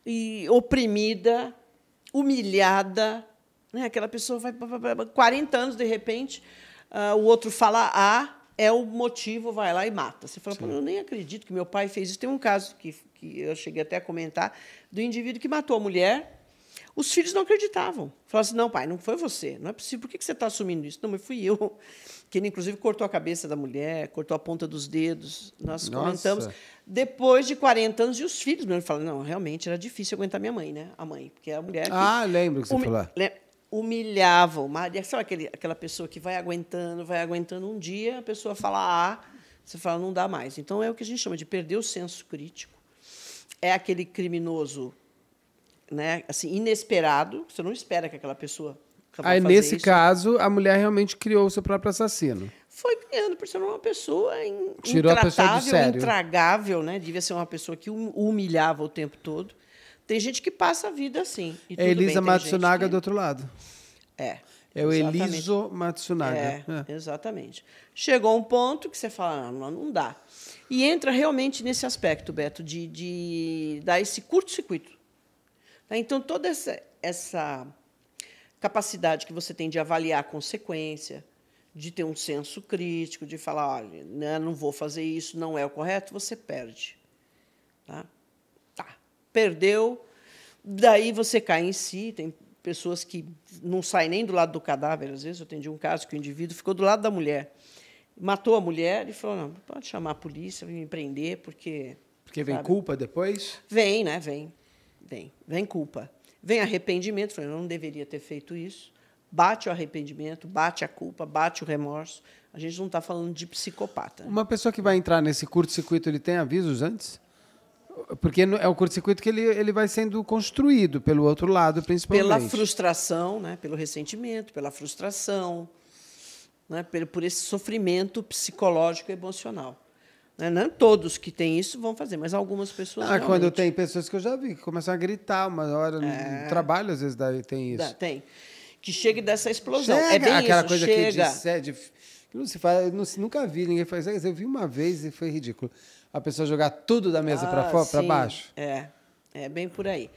e oprimida humilhada. Né? Aquela pessoa vai 40 anos, de repente, uh, o outro fala A, ah, é o motivo, vai lá e mata. Você fala, Pô, eu nem acredito que meu pai fez isso. Tem um caso que, que eu cheguei até a comentar, do indivíduo que matou a mulher, os filhos não acreditavam. Falaram assim: não, pai, não foi você, não é possível, por que você está assumindo isso? Não, mas fui eu que ele inclusive cortou a cabeça da mulher, cortou a ponta dos dedos. Nós Nossa. comentamos. Depois de 40 anos, e os filhos mesmo falam: não, realmente era difícil aguentar minha mãe, né? A mãe, porque é a mulher. Que ah, lembro que você falou. Humilhava o marido. Sabe aquele, aquela pessoa que vai aguentando, vai aguentando um dia, a pessoa fala ah, você fala, não dá mais. Então é o que a gente chama de perder o senso crítico. É aquele criminoso né, assim, inesperado, você não espera que aquela pessoa Aí, nesse isso. caso, a mulher realmente criou o seu próprio assassino. Foi criando por ser uma pessoa in, Tirou intratável, a pessoa intragável, né? Devia ser uma pessoa que humilhava o tempo todo. Tem gente que passa a vida assim. é Elisa bem, Matsunaga que... do outro lado. É. É o Eliso Matsunaga. É, é, Exatamente. Chegou um ponto que você fala, não, ah, não dá. E entra realmente nesse aspecto, Beto, de, de dar esse curto-circuito. Né? Então, toda essa, essa capacidade que você tem de avaliar a consequência, de ter um senso crítico, de falar, olha, né, não vou fazer isso, não é o correto, você perde. Tá? tá. Perdeu, daí você cai em si, tem pessoas que não saem nem do lado do cadáver, às vezes eu atendi um caso que o indivíduo ficou do lado da mulher, matou a mulher e falou, não, pode chamar a polícia, me prender, porque... Porque vem sabe? culpa depois? Vem, né, vem, vem, vem culpa. Vem arrependimento, falando, eu não deveria ter feito isso. Bate o arrependimento, bate a culpa, bate o remorso. A gente não está falando de psicopata. Uma pessoa que vai entrar nesse curto-circuito, ele tem avisos antes? Porque é o curto-circuito que ele, ele vai sendo construído pelo outro lado, principalmente. Pela frustração, né? pelo ressentimento, pela frustração, né? por, por esse sofrimento psicológico e emocional. Né? Não todos que têm isso vão fazer, mas algumas pessoas. Ah, realmente. quando tem pessoas que eu já vi que começam a gritar uma hora é... no trabalho, às vezes dá, tem isso. Dá, tem. Que chegue dessa explosão. Chega, é bem aquela isso, coisa chega. que de, de, não se faz, não, nunca vi ninguém fazer isso. Eu vi uma vez e foi ridículo. A pessoa jogar tudo da mesa ah, para fora, para baixo. É, é bem por aí.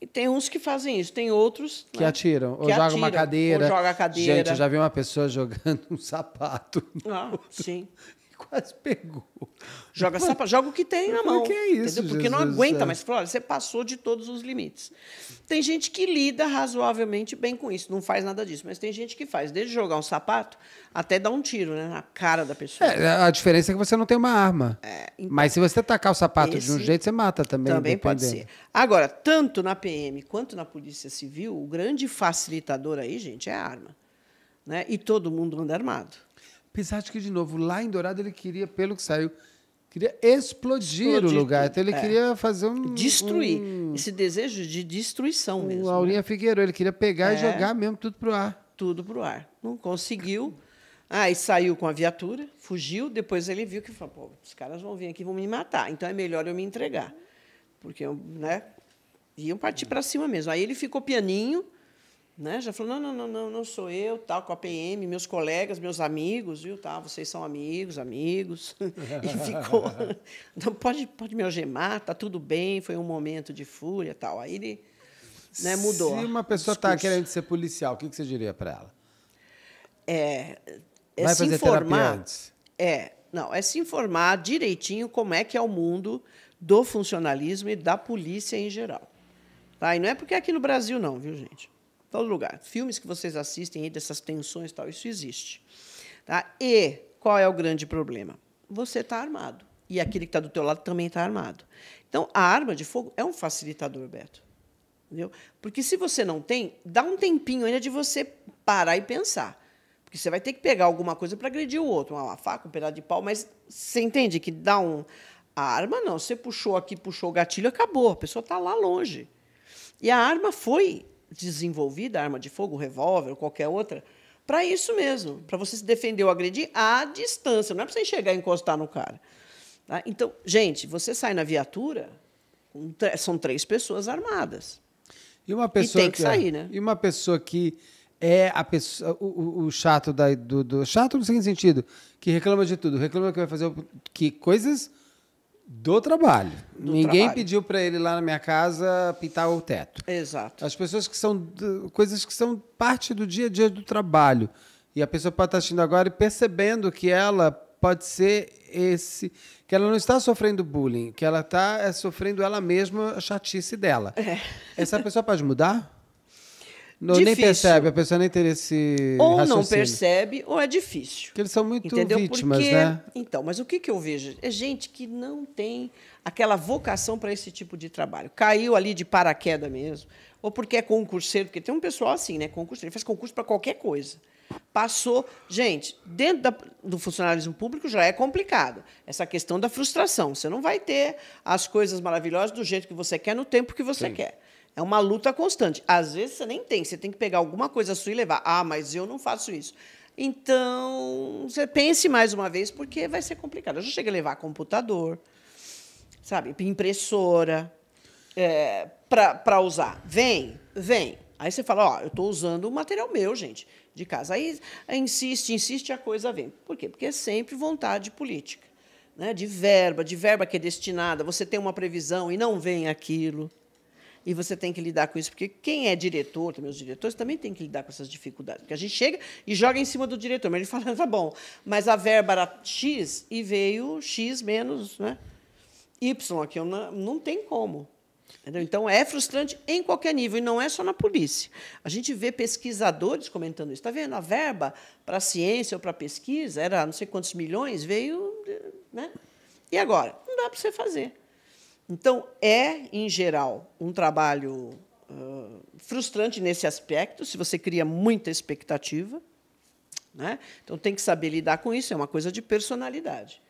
E tem uns que fazem isso, tem outros. Que né? atiram, ou jogam uma cadeira. Ou joga a cadeira. Gente, eu já vi uma pessoa *laughs* jogando um sapato. Ah, sim quase pegou. Joga, sapato joga o que tem na mão. Por que é isso? Porque Jesus não aguenta mas é. mais. olha, você passou de todos os limites. Tem gente que lida razoavelmente bem com isso, não faz nada disso. Mas tem gente que faz, desde jogar um sapato até dar um tiro né, na cara da pessoa. É, a diferença é que você não tem uma arma. É, então, mas se você tacar o sapato de um jeito, você mata também. Também dependendo. pode ser. Agora, tanto na PM quanto na Polícia Civil, o grande facilitador aí, gente, é a arma. Né? E todo mundo anda armado. Apesar de que, de novo, lá em Dourado ele queria, pelo que saiu, queria explodir, explodir o lugar. Então ele é. queria fazer um. Destruir. Um, Esse desejo de destruição um mesmo. O Aurinha né? Figueiredo, ele queria pegar é. e jogar mesmo tudo para o ar. Tudo para o ar. Não conseguiu. Aí ah, saiu com a viatura, fugiu. Depois ele viu que falou: pô, os caras vão vir aqui vão me matar. Então é melhor eu me entregar. Porque, né? Iam partir para cima mesmo. Aí ele ficou pianinho né? Já falou, não, não, não, não, não sou eu, tal, com a PM, meus colegas, meus amigos, viu, tá? Vocês são amigos, amigos. *laughs* e ficou, *laughs* não pode, pode me algemar, tá tudo bem, foi um momento de fúria, tal. Aí ele né, mudou. Se uma pessoa está querendo ser policial, o que, que você diria para ela? É, é Vai se informar. Antes. É, não, é se informar direitinho como é que é o mundo do funcionalismo e da polícia em geral. Tá? E não é porque é aqui no Brasil, não, viu, gente? tal lugar. Filmes que vocês assistem aí dessas tensões tal, isso existe. Tá? E qual é o grande problema? Você está armado. E aquele que está do teu lado também está armado. Então, a arma de fogo é um facilitador, Beto. Entendeu? Porque se você não tem, dá um tempinho ainda de você parar e pensar. Porque você vai ter que pegar alguma coisa para agredir o outro, uma faca, um pedaço de pau, mas você entende que dá um. A arma não, você puxou aqui, puxou o gatilho, acabou, a pessoa está lá longe. E a arma foi desenvolvida, arma de fogo, revólver, qualquer outra, para isso mesmo, para você se defender ou agredir à distância, não é para você chegar e encostar no cara. Tá? Então, gente, você sai na viatura, são três pessoas armadas. E uma pessoa e tem que, que é sair, né? E uma pessoa que é a pessoa, o, o chato da, do, do, chato no seguinte sentido, que reclama de tudo, reclama que vai fazer que coisas do trabalho. Do Ninguém trabalho. pediu para ele lá na minha casa pintar o teto. Exato. As pessoas que são coisas que são parte do dia a dia do trabalho. E a pessoa pode estar tá assistindo agora e percebendo que ela pode ser esse. que ela não está sofrendo bullying, que ela está é, eh, sofrendo ela mesma a chatice dela. É. Essa pessoa pode mudar? Não, nem percebe, a pessoa nem tem esse Ou raciocínio. não percebe, ou é difícil. Porque eles são muito entendeu? vítimas, Porque, né? Então, mas o que, que eu vejo? É gente que não tem aquela vocação para esse tipo de trabalho. Caiu ali de paraquedas mesmo, ou porque é concurseiro, porque tem um pessoal assim, né? Concurseiro, ele faz concurso para qualquer coisa. Passou. Gente, dentro da, do funcionalismo público já é complicado. Essa questão da frustração. Você não vai ter as coisas maravilhosas do jeito que você quer, no tempo que você Sim. quer. É uma luta constante. Às vezes você nem tem, você tem que pegar alguma coisa sua e levar. Ah, mas eu não faço isso. Então, você pense mais uma vez, porque vai ser complicado. Eu já cheguei a levar computador, sabe, impressora, é, para usar. Vem, vem. Aí você fala, ó, eu estou usando o material meu, gente, de casa. Aí insiste, insiste, a coisa vem. Por quê? Porque é sempre vontade política, né? de verba, de verba que é destinada, você tem uma previsão e não vem aquilo e você tem que lidar com isso, porque quem é diretor, também os diretores, também tem que lidar com essas dificuldades. Porque a gente chega e joga em cima do diretor, mas ele fala, tá bom, mas a verba era X e veio X menos né, Y, aqui eu não, não tem como. Entendeu? Então, é frustrante em qualquer nível, e não é só na polícia. A gente vê pesquisadores comentando isso. Está vendo? A verba para ciência ou para pesquisa era não sei quantos milhões, veio. Né? E agora? Não dá para você fazer. Então, é, em geral, um trabalho uh, frustrante nesse aspecto, se você cria muita expectativa. Né? Então, tem que saber lidar com isso, é uma coisa de personalidade.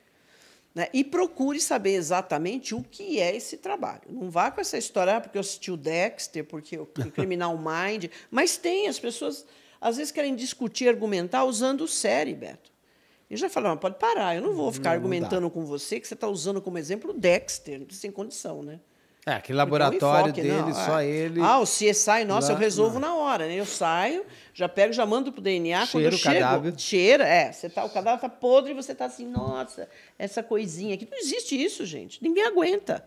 Né? E procure saber exatamente o que é esse trabalho. Não vá com essa história, ah, porque eu assisti o Dexter, porque o Criminal Mind. Mas tem, as pessoas às vezes querem discutir, argumentar usando o cérebro. Eu já falei, mas pode parar, eu não vou ficar não, argumentando não com você que você está usando como exemplo o Dexter, sem condição, né? É, aquele então, laboratório enfoque, dele, não, é. só é. ele. Ah, o CSI, nossa, lá, eu resolvo não. na hora, né? Eu saio, já pego, já mando pro DNA. Cheiro quando eu chego, cadáver. cheira, é. Você tá, o cadáver tá podre e você tá assim, nossa, essa coisinha aqui. Não existe isso, gente. Ninguém aguenta.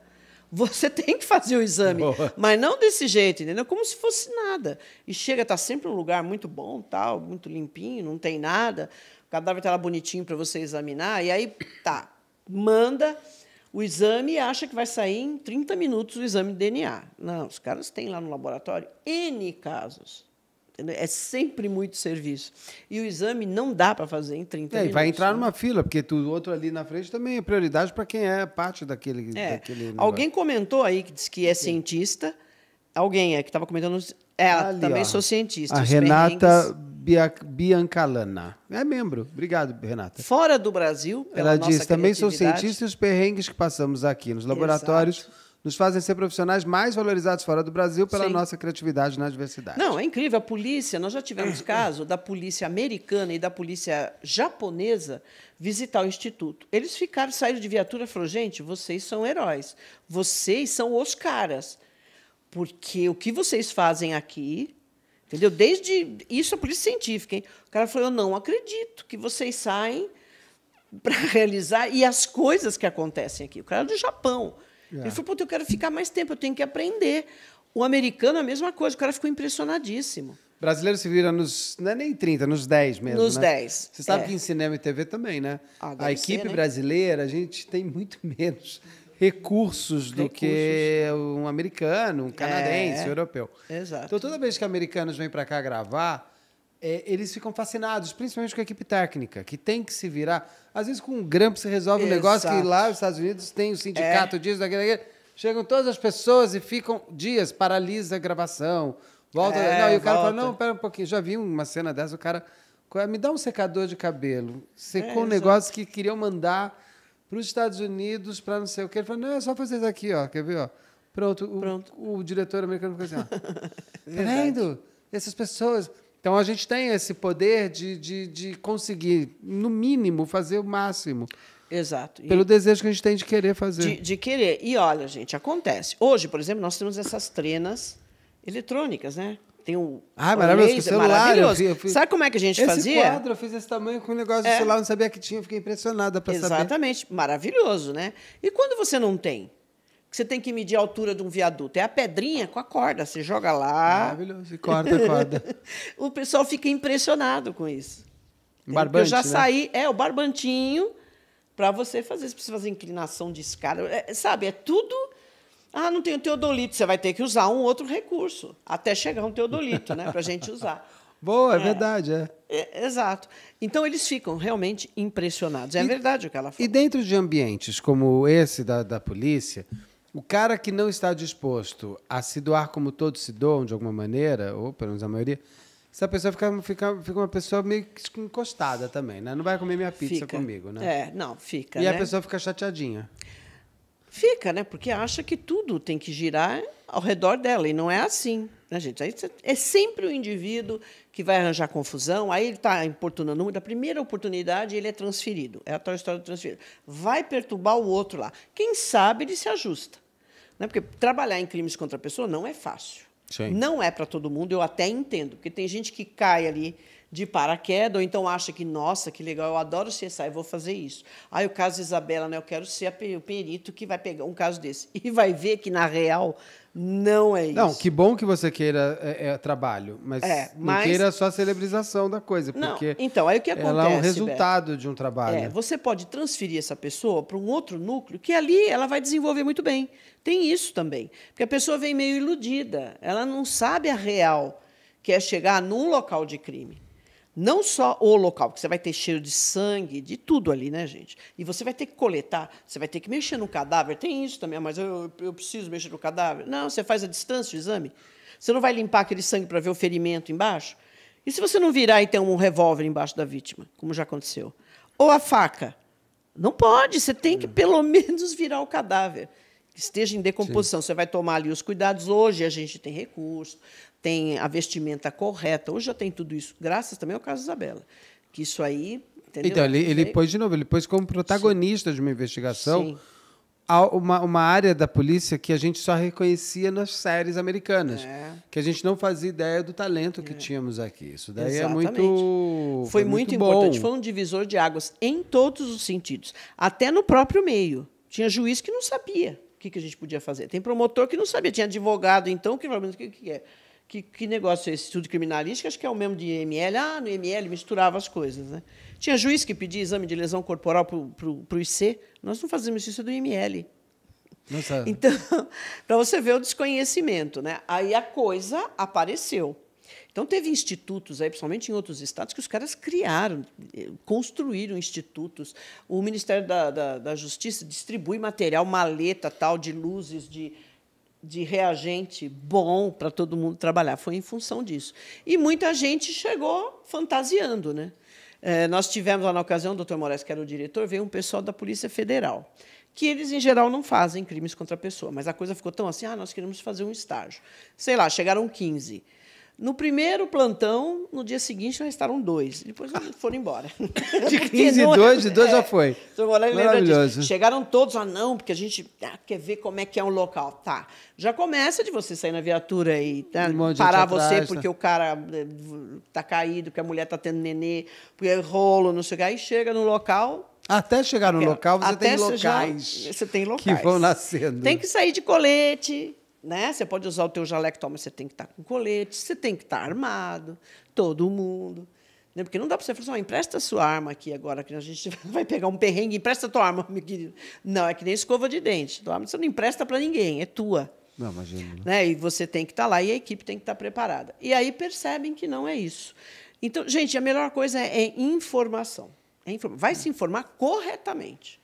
Você *laughs* tem que fazer o exame, Boa. mas não desse jeito, entendeu? Como se fosse nada. E chega, tá sempre um lugar muito bom, tal, muito limpinho, não tem nada. O cadáver está lá bonitinho para você examinar. E aí, tá, manda o exame e acha que vai sair em 30 minutos o exame de DNA. Não, os caras têm lá no laboratório N casos. É sempre muito serviço. E o exame não dá para fazer em 30 é, minutos. Vai entrar né? numa fila, porque o outro ali na frente também é prioridade para quem é parte daquele. É. daquele Alguém comentou aí que diz que é cientista. Alguém é que estava comentando. É, ela ali, também ó. sou cientista. A Renata Biancalana. É membro. Obrigado, Renata. Fora do Brasil, pela Ela diz, também sou cientista e os perrengues que passamos aqui nos laboratórios Exato. nos fazem ser profissionais mais valorizados fora do Brasil pela Sim. nossa criatividade na diversidade. Não, é incrível. A polícia, nós já tivemos *clears throat* caso da polícia americana e da polícia japonesa visitar o instituto. Eles ficaram, saíram de viatura e falaram, gente, vocês são heróis. Vocês são os caras. Porque o que vocês fazem aqui Entendeu? Desde. Isso é polícia científica, hein? O cara falou: eu não acredito que vocês saem *laughs* para realizar. E as coisas que acontecem aqui. O cara é do Japão. É. Ele falou: "Pô, eu quero ficar mais tempo, eu tenho que aprender. O americano é a mesma coisa, o cara ficou impressionadíssimo. Brasileiro se vira nos. Não é nem 30, nos 10 mesmo. Nos né? 10. Você sabe é. que em cinema e TV também, né? Ah, a equipe ser, né? brasileira, a gente tem muito *laughs* menos recursos do recursos. que um americano, um canadense, é, europeu. Exato. Então, toda vez que americanos vêm para cá gravar, é, eles ficam fascinados, principalmente com a equipe técnica, que tem que se virar. Às vezes, com um grampo, se resolve Exato. um negócio que lá nos Estados Unidos tem o um sindicato é. disso, daquilo, daquilo. Chegam todas as pessoas e ficam dias, paralisa a gravação. Volta. É, não, e o cara volta. fala: não, pera um pouquinho. Já vi uma cena dessa, o cara. É? Me dá um secador de cabelo. Secou um é, negócio que queriam mandar para os Estados Unidos, para não sei o que. Ele falou, não, é só fazer isso aqui, ó, quer ver? Ó. Pronto, o, Pronto. o, o diretor americano ficou assim, ó, *laughs* tá vendo? Essas pessoas... Então a gente tem esse poder de, de, de conseguir, no mínimo, fazer o máximo. Exato. Pelo e desejo que a gente tem de querer fazer. De, de, querer. E olha, gente, acontece. Hoje, por exemplo, nós temos essas trenas eletrônicas, né? tem ah, é o. Ah, maravilhoso, laser, celular. Maravilhoso. Eu eu Sabe como é que a gente esse fazia? Esse quadro, eu fiz esse tamanho com um negócio é. do celular, não sabia que tinha, fiquei impressionada para saber. Exatamente, maravilhoso, né? E quando você não tem? você tem que medir a altura de um viaduto. É a pedrinha com a corda. Você joga lá. Maravilhoso. E corda, *laughs* corda. o pessoal fica impressionado com isso. Barbante, eu já né? saí. É, o barbantinho para você fazer. Você precisa fazer inclinação de escada. É, sabe, é tudo ah, não tem o teodolito, você vai ter que usar um outro recurso, até chegar um teodolito, né, para a gente usar. *laughs* Boa, é, é verdade, é. é. Exato. Então eles ficam realmente impressionados. É e, verdade o que ela falou. E dentro de ambientes como esse da, da polícia, o cara que não está disposto a se doar como todos se doam, de alguma maneira, ou pelo menos a maioria, essa pessoa fica, fica, fica uma pessoa meio encostada também, né? Não vai comer minha pizza fica. comigo, né? É, não, fica. E né? a pessoa fica chateadinha fica, né? Porque acha que tudo tem que girar ao redor dela e não é assim, né, gente? Aí é sempre o indivíduo que vai arranjar confusão, aí ele está importunando muito, a primeira oportunidade ele é transferido, é a tal história do transferido. Vai perturbar o outro lá. Quem sabe ele se ajusta, né? Porque trabalhar em crimes contra a pessoa não é fácil. Sim. Não é para todo mundo, eu até entendo, porque tem gente que cai ali de paraquedas, ou então acha que, nossa, que legal, eu adoro CSI, vou fazer isso. Aí o caso Isabela, né, eu quero ser o perito que vai pegar um caso desse. *laughs* E vai ver que, na real, não é isso. Não, que bom que você queira é, é, trabalho, mas, é, mas... não queira só a celebrização da coisa, não, então, aí o que acontece, ela é um resultado Beto, de um trabalho. É, você pode transferir essa pessoa para um outro núcleo, que ali ela vai desenvolver muito bem. Tem isso também, porque a pessoa vem meio iludida, ela não sabe a real, que é chegar num local de crime não só o local, porque você vai ter cheiro de sangue, de tudo ali, né, gente? E você vai ter que coletar, você vai ter que mexer no cadáver. Tem isso também, ah, mas eu, eu preciso mexer no cadáver. Não, você faz a distância o exame. Você não vai limpar aquele sangue para ver o ferimento embaixo? E se você não virar e então, ter um revólver embaixo da vítima, como já aconteceu? Ou a faca? Não pode, você tem que hum. pelo *laughs* menos virar o cadáver esteja em decomposição. Sim. Você vai tomar ali os cuidados. Hoje a gente tem recurso, tem a vestimenta correta. Hoje já tem tudo isso, graças também ao caso Isabela. Que isso aí. Entendeu? Então, ele, ele é. pôs de novo, ele pôs como protagonista Sim. de uma investigação. Uma, uma, área da polícia que a gente só reconhecia nas séries americanas. É. Que a gente não fazia ideia do talento que é. tínhamos aqui. Isso daí Exatamente. é muito. Foi, foi muito, muito importante. Foi um divisor de águas em todos os sentidos. Até no próprio meio. Tinha juiz que não sabia o que, que a gente podia fazer. Tem promotor que não sabia. Tinha advogado, então, que o que, que é? Que, que negócio é esse? Estudo criminalístico, acho que é o mesmo de IML. Ah, no IML misturava as coisas. Né? Tinha juiz que pedia exame de lesão corporal para o IC. Nós não fazemos isso do IML. Nossa. Então, *laughs* para você ver o desconhecimento, né? Aí a coisa apareceu. Então teve institutos aí, principalmente em outros estados, que os caras criaram, eh, construíram institutos. O Ministério da, da, da Justiça distribui material, maleta tal, de luzes, de, de reagente bom para todo mundo trabalhar. Foi em função disso. E muita gente chegou fantasiando. Né? É, nós tivemos lá na ocasião, o doutor Moraes, que era o diretor, veio um pessoal da Polícia Federal, que eles, em geral, não fazem crimes contra a pessoa, mas a coisa ficou tão assim, ah, nós queremos fazer um estágio. Sei lá, chegaram 15. No primeiro plantão, no dia seguinte, restaram dois. Depois foram embora. *laughs* De 15 não, é- dois, de dois é, já foi. Maravilhoso. Chegaram todos, ah, não, porque a gente ah, quer ver como é que é um local. Tá. Já começa de você sair na viatura e tá, um parar você porque né? o cara eh, tá caído, que a mulher tá tendo nenê, porque é rolo, não sei o que. Aí chega no local, até chegar no local, você tem locais. Já, você tem locais. Que vão nascendo. Tem que sair de colete, né? Você pode usar o teu jaleco, mas você tem que estar com colete, você tem que estar armado, todo mundo. Né? Porque não dá para você falar assim, empresta sua arma aqui agora, que a gente *laughs* vai pegar um perrengue, empresta tua arma, meu querido. Não, é que nem escova de dente. Tua arma você não empresta para ninguém, é tua. Não, imagina. Né? né? E você tem que estar lá e a equipe tem que estar preparada. E aí percebem que não é isso. Então, gente, a melhor coisa é, é informação. É Vai é. se informar corretamente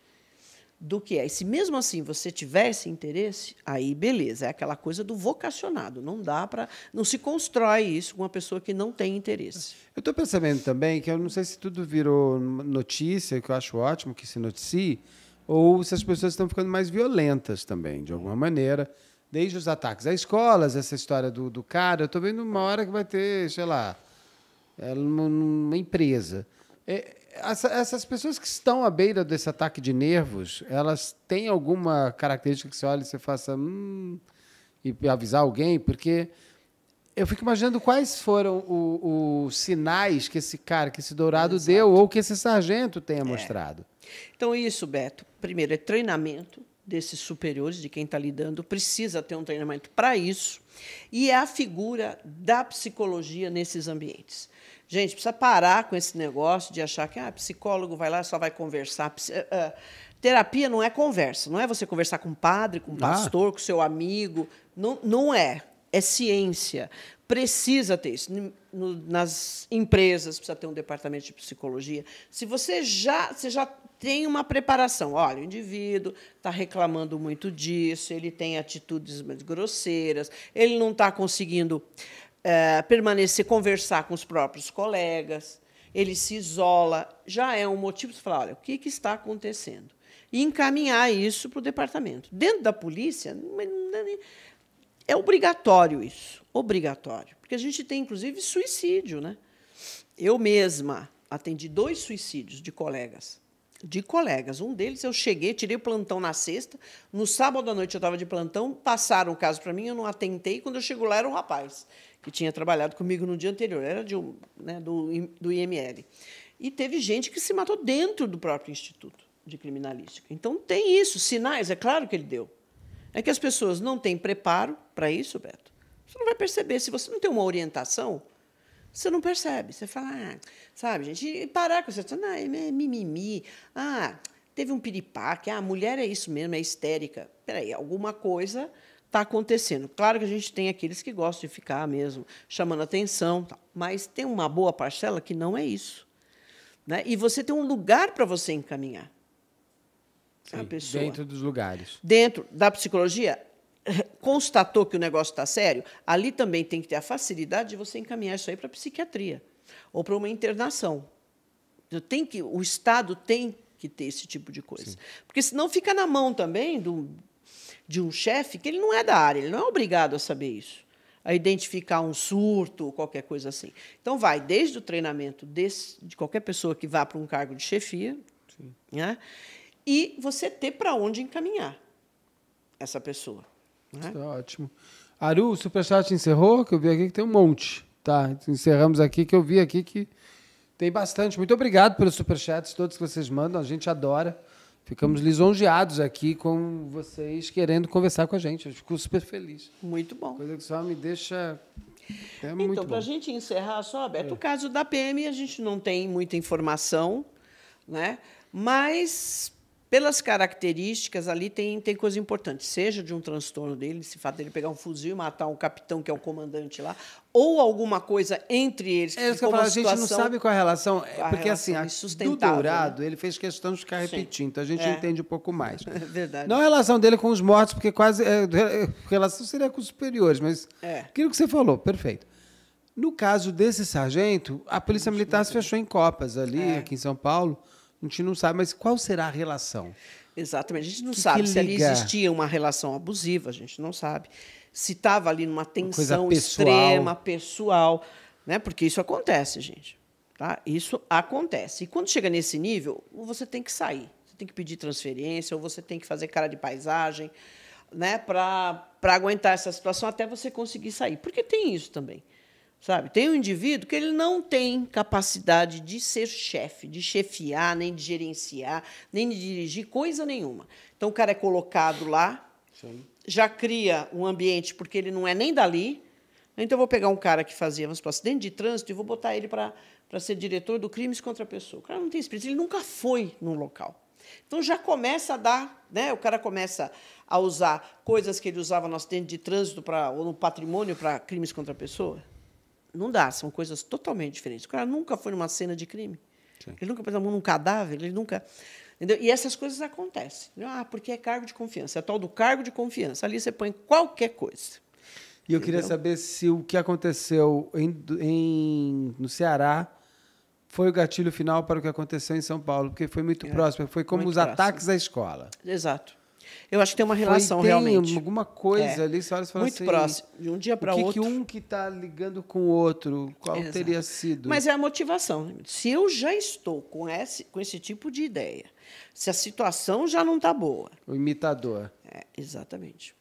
do que é. E se mesmo assim você tiver esse interesse, aí beleza, é aquela coisa do vocacionado. Não dá para. Não se constrói isso com uma pessoa que não tem interesse. Eu estou pensando também que eu não sei se tudo virou notícia, que eu acho ótimo que se noticie, ou se as pessoas estão ficando mais violentas também, de alguma maneira. Desde os ataques às escolas, essa história do, do cara, eu estou vendo uma hora que vai ter, sei lá, é, uma empresa. É, essa, essas pessoas que estão à beira desse ataque de nervos, elas têm alguma característica que você olha e você faça hum, e avisar alguém? Porque eu fico imaginando quais foram os sinais que esse cara, que esse dourado Exato. deu ou que esse sargento tenha é. mostrado. Então, é isso, Beto. Primeiro, é treinamento desses superiores, de quem está lidando, precisa ter um treinamento para isso, e é a figura da psicologia nesses ambientes. Gente, precisa parar com esse negócio de achar que ah, psicólogo vai lá só vai conversar. Eh, eh, terapia não é conversa, não é você conversar com o padre, com o pastor, ah. com seu amigo. Não, não é. É ciência. Precisa ter isso. nas empresas precisa ter um departamento de psicologia. Se você já, você já tem uma preparação, olha, o indivíduo está reclamando muito disso, ele tem atitudes mais grosseiras, ele não está conseguindo eh, permanecer, conversar com os próprios colegas, ele se isola, já é um motivo de falar, olha, o que, que está acontecendo? E encaminhar isso para o departamento. Dentro da polícia, é, é, é obrigatório isso, obrigatório. Porque a gente tem, inclusive, suicídio. Né? Eu mesma atendi dois suicídios de colegas. De colegas. Um deles, eu cheguei, tirei o plantão na sexta. No sábado à noite, eu estava de plantão. Passaram o caso para mim, eu não atentei. Quando eu chego lá, era um rapaz que tinha trabalhado comigo no dia anterior, era de um, né, do, do IML. E teve gente que se matou dentro do próprio Instituto de Criminalística. Então, tem isso, sinais, é claro que ele deu. É que as pessoas não têm preparo para isso, Beto. Você não vai perceber. Se você não tem uma orientação, você não percebe. Você fala, ah, sabe, gente, e parar com essa coisa, ah, é, é mimimi, ah, teve um piripaque, ah, a mulher é isso mesmo, é histérica. Peraí, alguma coisa está acontecendo. Claro que a gente tem aqueles que gostam de ficar mesmo chamando atenção, mas tem uma boa parcela que não é isso. Né? E você tem um lugar para você encaminhar. Sim, dentro dos lugares. Dentro da psicologia, *laughs* constatou que o negócio está sério, ali também tem que ter a facilidade de você encaminhar isso aí para psiquiatria ou para uma internação. Tem que, o Estado tem que ter esse tipo de coisa. Sim. Porque senão fica na mão também do, de um chefe que ele não é da área, ele não é obrigado a saber isso, a identificar um surto ou qualquer coisa assim. Então, vai desde o treinamento desse, de qualquer pessoa que vá para um cargo de chefia, Sim. né? e você ter para onde encaminhar essa pessoa. Né? Está é ótimo. Aru, o superchat encerrou, que eu vi aqui que tem um monte. Tá, encerramos aqui, que eu vi aqui que tem bastante. Muito obrigado pelos superchats, todos que vocês mandam, a gente adora. Ficamos lisonjeados aqui com vocês querendo conversar com a gente. Eu fico super feliz. Muito bom. Coisa que só me deixa. É então, para a gente encerrar, só, Beto, é. o caso da PM, a gente não tem muita informação, né? mas pelas características ali tem, tem coisa importante, seja de um transtorno dele, se fato dele pegar um fuzil e matar um capitão que é o comandante lá, ou alguma coisa entre eles. É isso que eu falo, a gente não sabe qual é a relação. É assim, a porque relação assim, do Dourado, né? ele fez questão de ficar repetindo, então a gente é. entende um pouco mais. *laughs* É verdade. Não a relação dele com os mortos, porque quase. É, é, a relação seria com os superiores, mas. É. Aquilo que você falou, perfeito. No caso desse sargento, a Polícia Militar se fechou em Copas, ali, é. aqui em São Paulo. A gente não sabe, mas qual será a relação? Exatamente. A gente não que sabe que se ali existia uma relação abusiva, a gente não sabe se estava ali numa tensão pessoal. extrema, pessoal, né? Porque isso acontece, gente. Tá? Isso acontece. E quando chega nesse nível, você tem que sair. Você tem que pedir transferência, ou você tem que fazer cara de paisagem, né? Para aguentar essa situação até você conseguir sair. Porque tem isso também. Sabe? Tem um indivíduo que ele não tem capacidade de ser chefe, de chefiar, nem de gerenciar, nem de dirigir coisa nenhuma. Então o cara é colocado lá. Sim já cria um ambiente, porque ele não é nem dali. Então, eu vou pegar um cara que fazia, vamos acidente de trânsito e vou botar ele para ser diretor do crimes contra a pessoa. O cara não tem experiência, ele nunca foi num local. Então já começa a dar, né? O cara começa a usar coisas que ele usava no acidente de trânsito para ou no patrimônio para crimes contra a pessoa. Não dá, são coisas totalmente diferentes. O cara nunca foi numa cena de crime. Sim. Ele nunca pôs a mão num cadáver, ele nunca. Entendeu? E essas coisas acontecem. Ah, porque é cargo de confiança. É tal do cargo de confiança. Ali você põe qualquer coisa. E eu queria saber se o que aconteceu em, em, no Ceará foi o gatilho final para o que aconteceu em São Paulo, porque foi muito é, próximo. Foi como os próximo. ataques à escola. Exato. Eu acho que tem uma relação foi, tem realmente. alguma coisa é. ali, Muito assim, próximo, de um dia para outro. O que um que está ligando com o outro, qual Exato. teria sido? Mas é a motivação. Se eu já estou com esse, com esse tipo de ideia, se a situação já não está boa. O imitador. É, exatamente.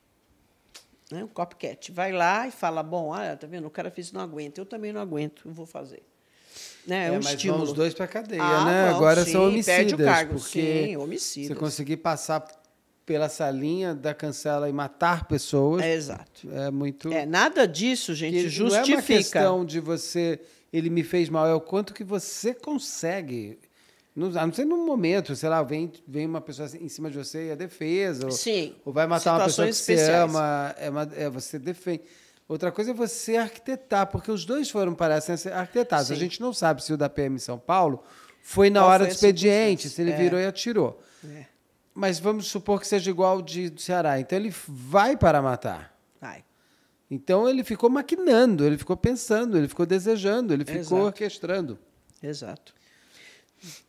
Né? O copycat vai lá e fala: bom, olha, tá vendo? O cara fez, não aguenta. Eu também não aguento, eu vou fazer. Né? É, é um mas estímulo. vão os dois para cadeia, ah, né? Agora sim, são homicídios. Perde o cargo, porque sim, Homicídio. Você conseguir passar pela salinha da cancela e matar pessoas. É exato. É muito. É nada disso, gente. Que justifica. Não é uma questão de você. Ele me fez mal. É o quanto que você consegue a não ser num momento, sei lá, vem, vem uma pessoa assim em cima de você e é defesa. Sim. Ou, ou vai matar uma pessoa que especiais. você ama, é, uma, é, você defende. Outra coisa é você arquitetar, porque os dois foram para a arquitetados. Sim. A gente não sabe se o da PM São Paulo foi na Qual hora foi do expediente, se ele é. virou e atirou. É. Mas vamos supor que seja igual ao de, do Ceará. Então ele vai para matar. Vai. Então ele ficou maquinando, ele ficou pensando, ele ficou desejando, ele ficou Exato. orquestrando. Exato.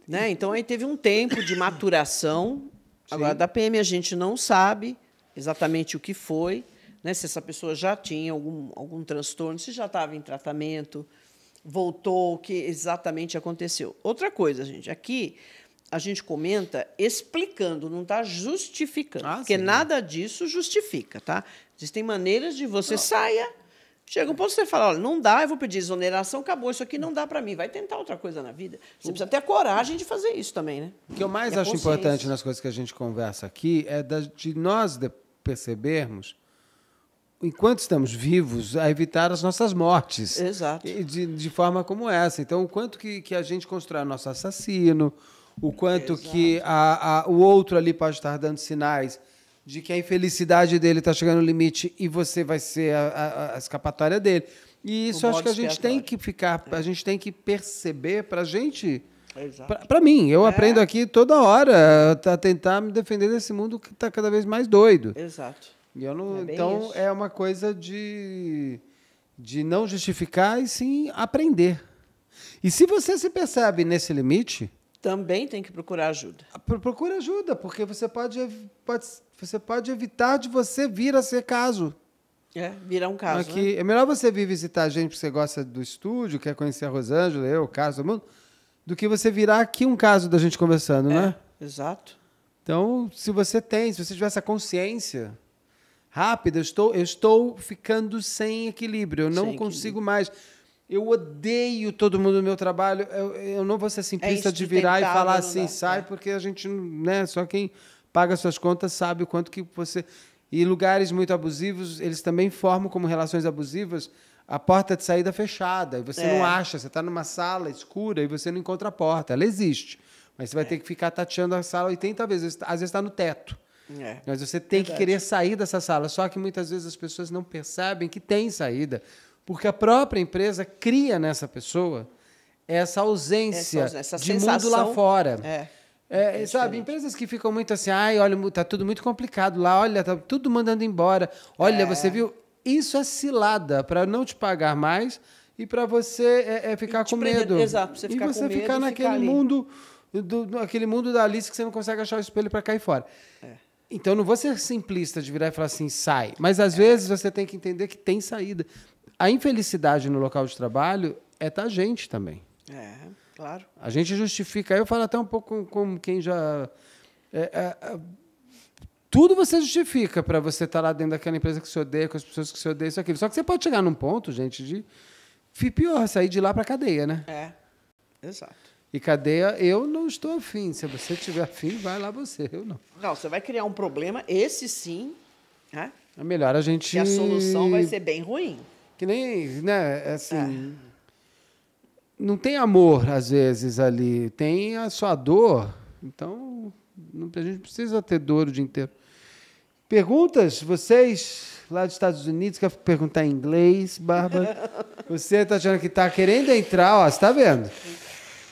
Né? Então aí teve um tempo de maturação. Sim. Agora, da PM a gente não sabe exatamente o que foi, né? se essa pessoa já tinha algum, algum transtorno, se já estava em tratamento, voltou, o que exatamente aconteceu. Outra coisa, gente, aqui é a gente comenta explicando, não está justificando. Ah, porque sim, nada disso justifica, tá? Existem maneiras de você não. saia Chega um ponto que você fala, olha, não dá, eu vou pedir exoneração, acabou, isso aqui não dá para mim, vai tentar outra coisa na vida. Você precisa ter a coragem de fazer isso também, né? O que eu mais acho importante nas coisas que a gente conversa aqui é de nós percebermos, enquanto estamos vivos, a evitar as nossas mortes. Exato. De, de forma como essa. Então, o quanto que, que a gente constrói nosso assassino, o quanto Exato. que a, a, o outro ali pode estar dando sinais de que a infelicidade dele está chegando no limite e você vai ser a, a, a escapatória dele. E isso acho que a gente tem que ficar, é. a gente tem que perceber para a gente. Para mim, eu é. aprendo aqui toda hora a tentar me defender desse mundo que está cada vez mais doido. Exato. E eu não, é então isso. é uma coisa de, de não justificar e sim aprender. E se você se percebe nesse limite, também tem que procurar ajuda. Ah, Procura ajuda, porque você pode, pode, você pode evitar de você vir a ser caso. É, virar um caso. Aqui, né? É melhor você vir visitar a gente porque você gosta do estúdio, quer conhecer a Rosângela, eu, o caso, todo mundo, do que você virar aqui um caso da gente conversando, é, né? Exato. Então, se você tem, se você tiver essa consciência rápida, eu estou, eu estou ficando sem equilíbrio, eu não sem consigo equilíbrio. mais eu odeio todo mundo no meu trabalho. Eu, eu não vou ser simplista é de virar e falar assim, sai, é. porque a gente, né? Só quem paga suas contas sabe o quanto que você. E lugares muito abusivos, eles também formam como relações abusivas a porta de saída fechada. E você é. não acha, você está numa sala escura e você não encontra a porta. Ela existe. Mas você vai é. ter que ficar tateando a sala 80 vezes. Às vezes está no teto. É, Mas você tem verdade. que querer sair dessa sala. Só que muitas vezes as pessoas não percebem que tem saída. Porque a própria empresa cria nessa pessoa essa ausência essa, essa de sensação, mundo lá fora. É. É, é sabe, empresas que ficam muito assim, ai, olha, tá tudo muito complicado lá, olha, tá tudo mandando embora. Olha, é. você viu? Isso é cilada para não te pagar mais e para você é, é ficar com prender, medo. Exato, você ficar e você ficar naquele ficar mundo do, do, aquele mundo da Alice que você não consegue achar o espelho para cair fora. É. Então não vou ser simplista de virar e falar assim, sai. Mas às é. vezes você tem que entender que tem saída a infelicidade no local de trabalho é da gente também. É, claro. A gente justifica. Eu falo até um pouco com, quem já. É, é, é, tudo você justifica para você estar tá lá dentro daquela empresa que se odeia, com as pessoas que se odeiam, isso, aquilo. Só que você pode chegar num ponto, gente, de. Pior, sair de lá para cadeia, né? É, exato. E cadeia, eu não estou afim. Se você tiver afim, vai lá você. Eu não. Não, você vai criar um problema, esse sim. Né? É melhor a gente. E a solução vai ser bem ruim. Que nem, né, é assim. É. Não tem amor, às vezes, ali. Tem a sua dor. Então, não, a gente precisa ter dor o dia inteiro. Perguntas? Vocês lá dos Estados Unidos, quer perguntar em inglês, Bárbara? *laughs* Você, Tatiana, tá que está querendo entrar, ó, você está vendo.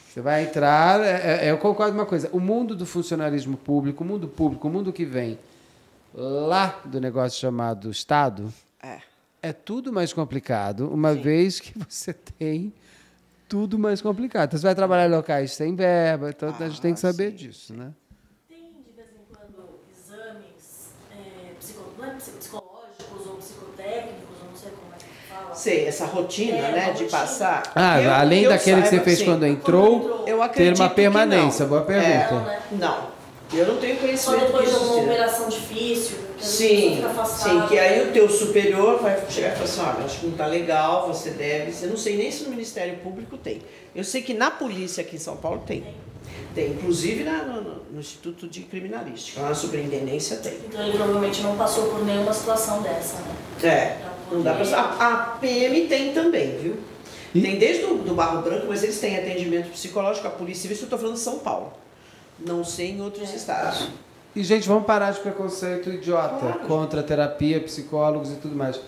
Você vai entrar. É, é, eu concordo uma coisa: o mundo do funcionarismo público, o mundo público, o mundo que vem lá do negócio chamado Estado, é tudo mais complicado, uma Sim. vez que você *laughs* tem tudo mais complicado. Então, você vai trabalhar em locais sem verba, então ah, a gente tem que ah, saber sim. disso, né? Tem, de vez em quando, exames é, é psicológicos ou psicotécnicos, ou não sei como é que fala. Sei, essa rotina, é, né, de passar. Ah, eu, além eu daquele que você fez quando entrou, quando entrou, eu ter uma permanência, boa é. pergunta. É, não. Né? não. Eu não tenho conhecimento Só depois de uma operação difícil, que sim, fica afastado. Sim, que aí né? o teu superior vai chegar e falar assim, olha, acho que não tá legal, você deve... Eu não sei nem se no Ministério Público tem. Eu sei que na polícia aqui em São Paulo tem. Tem, inclusive na, no, no, Instituto de Criminalística, na superintendência tem. Então ele provavelmente não passou por nenhuma situação dessa, né? É, não dá pra... A, a PM tem também, viu? E? Tem desde o Barro Branco, mas eles têm atendimento psicológico, a polícia civil, isso eu tô falando de São Paulo. Não sei em outros é. estados. E, gente, vamos parar de preconceito idiota claro. contra terapia, psicólogos e tudo mais.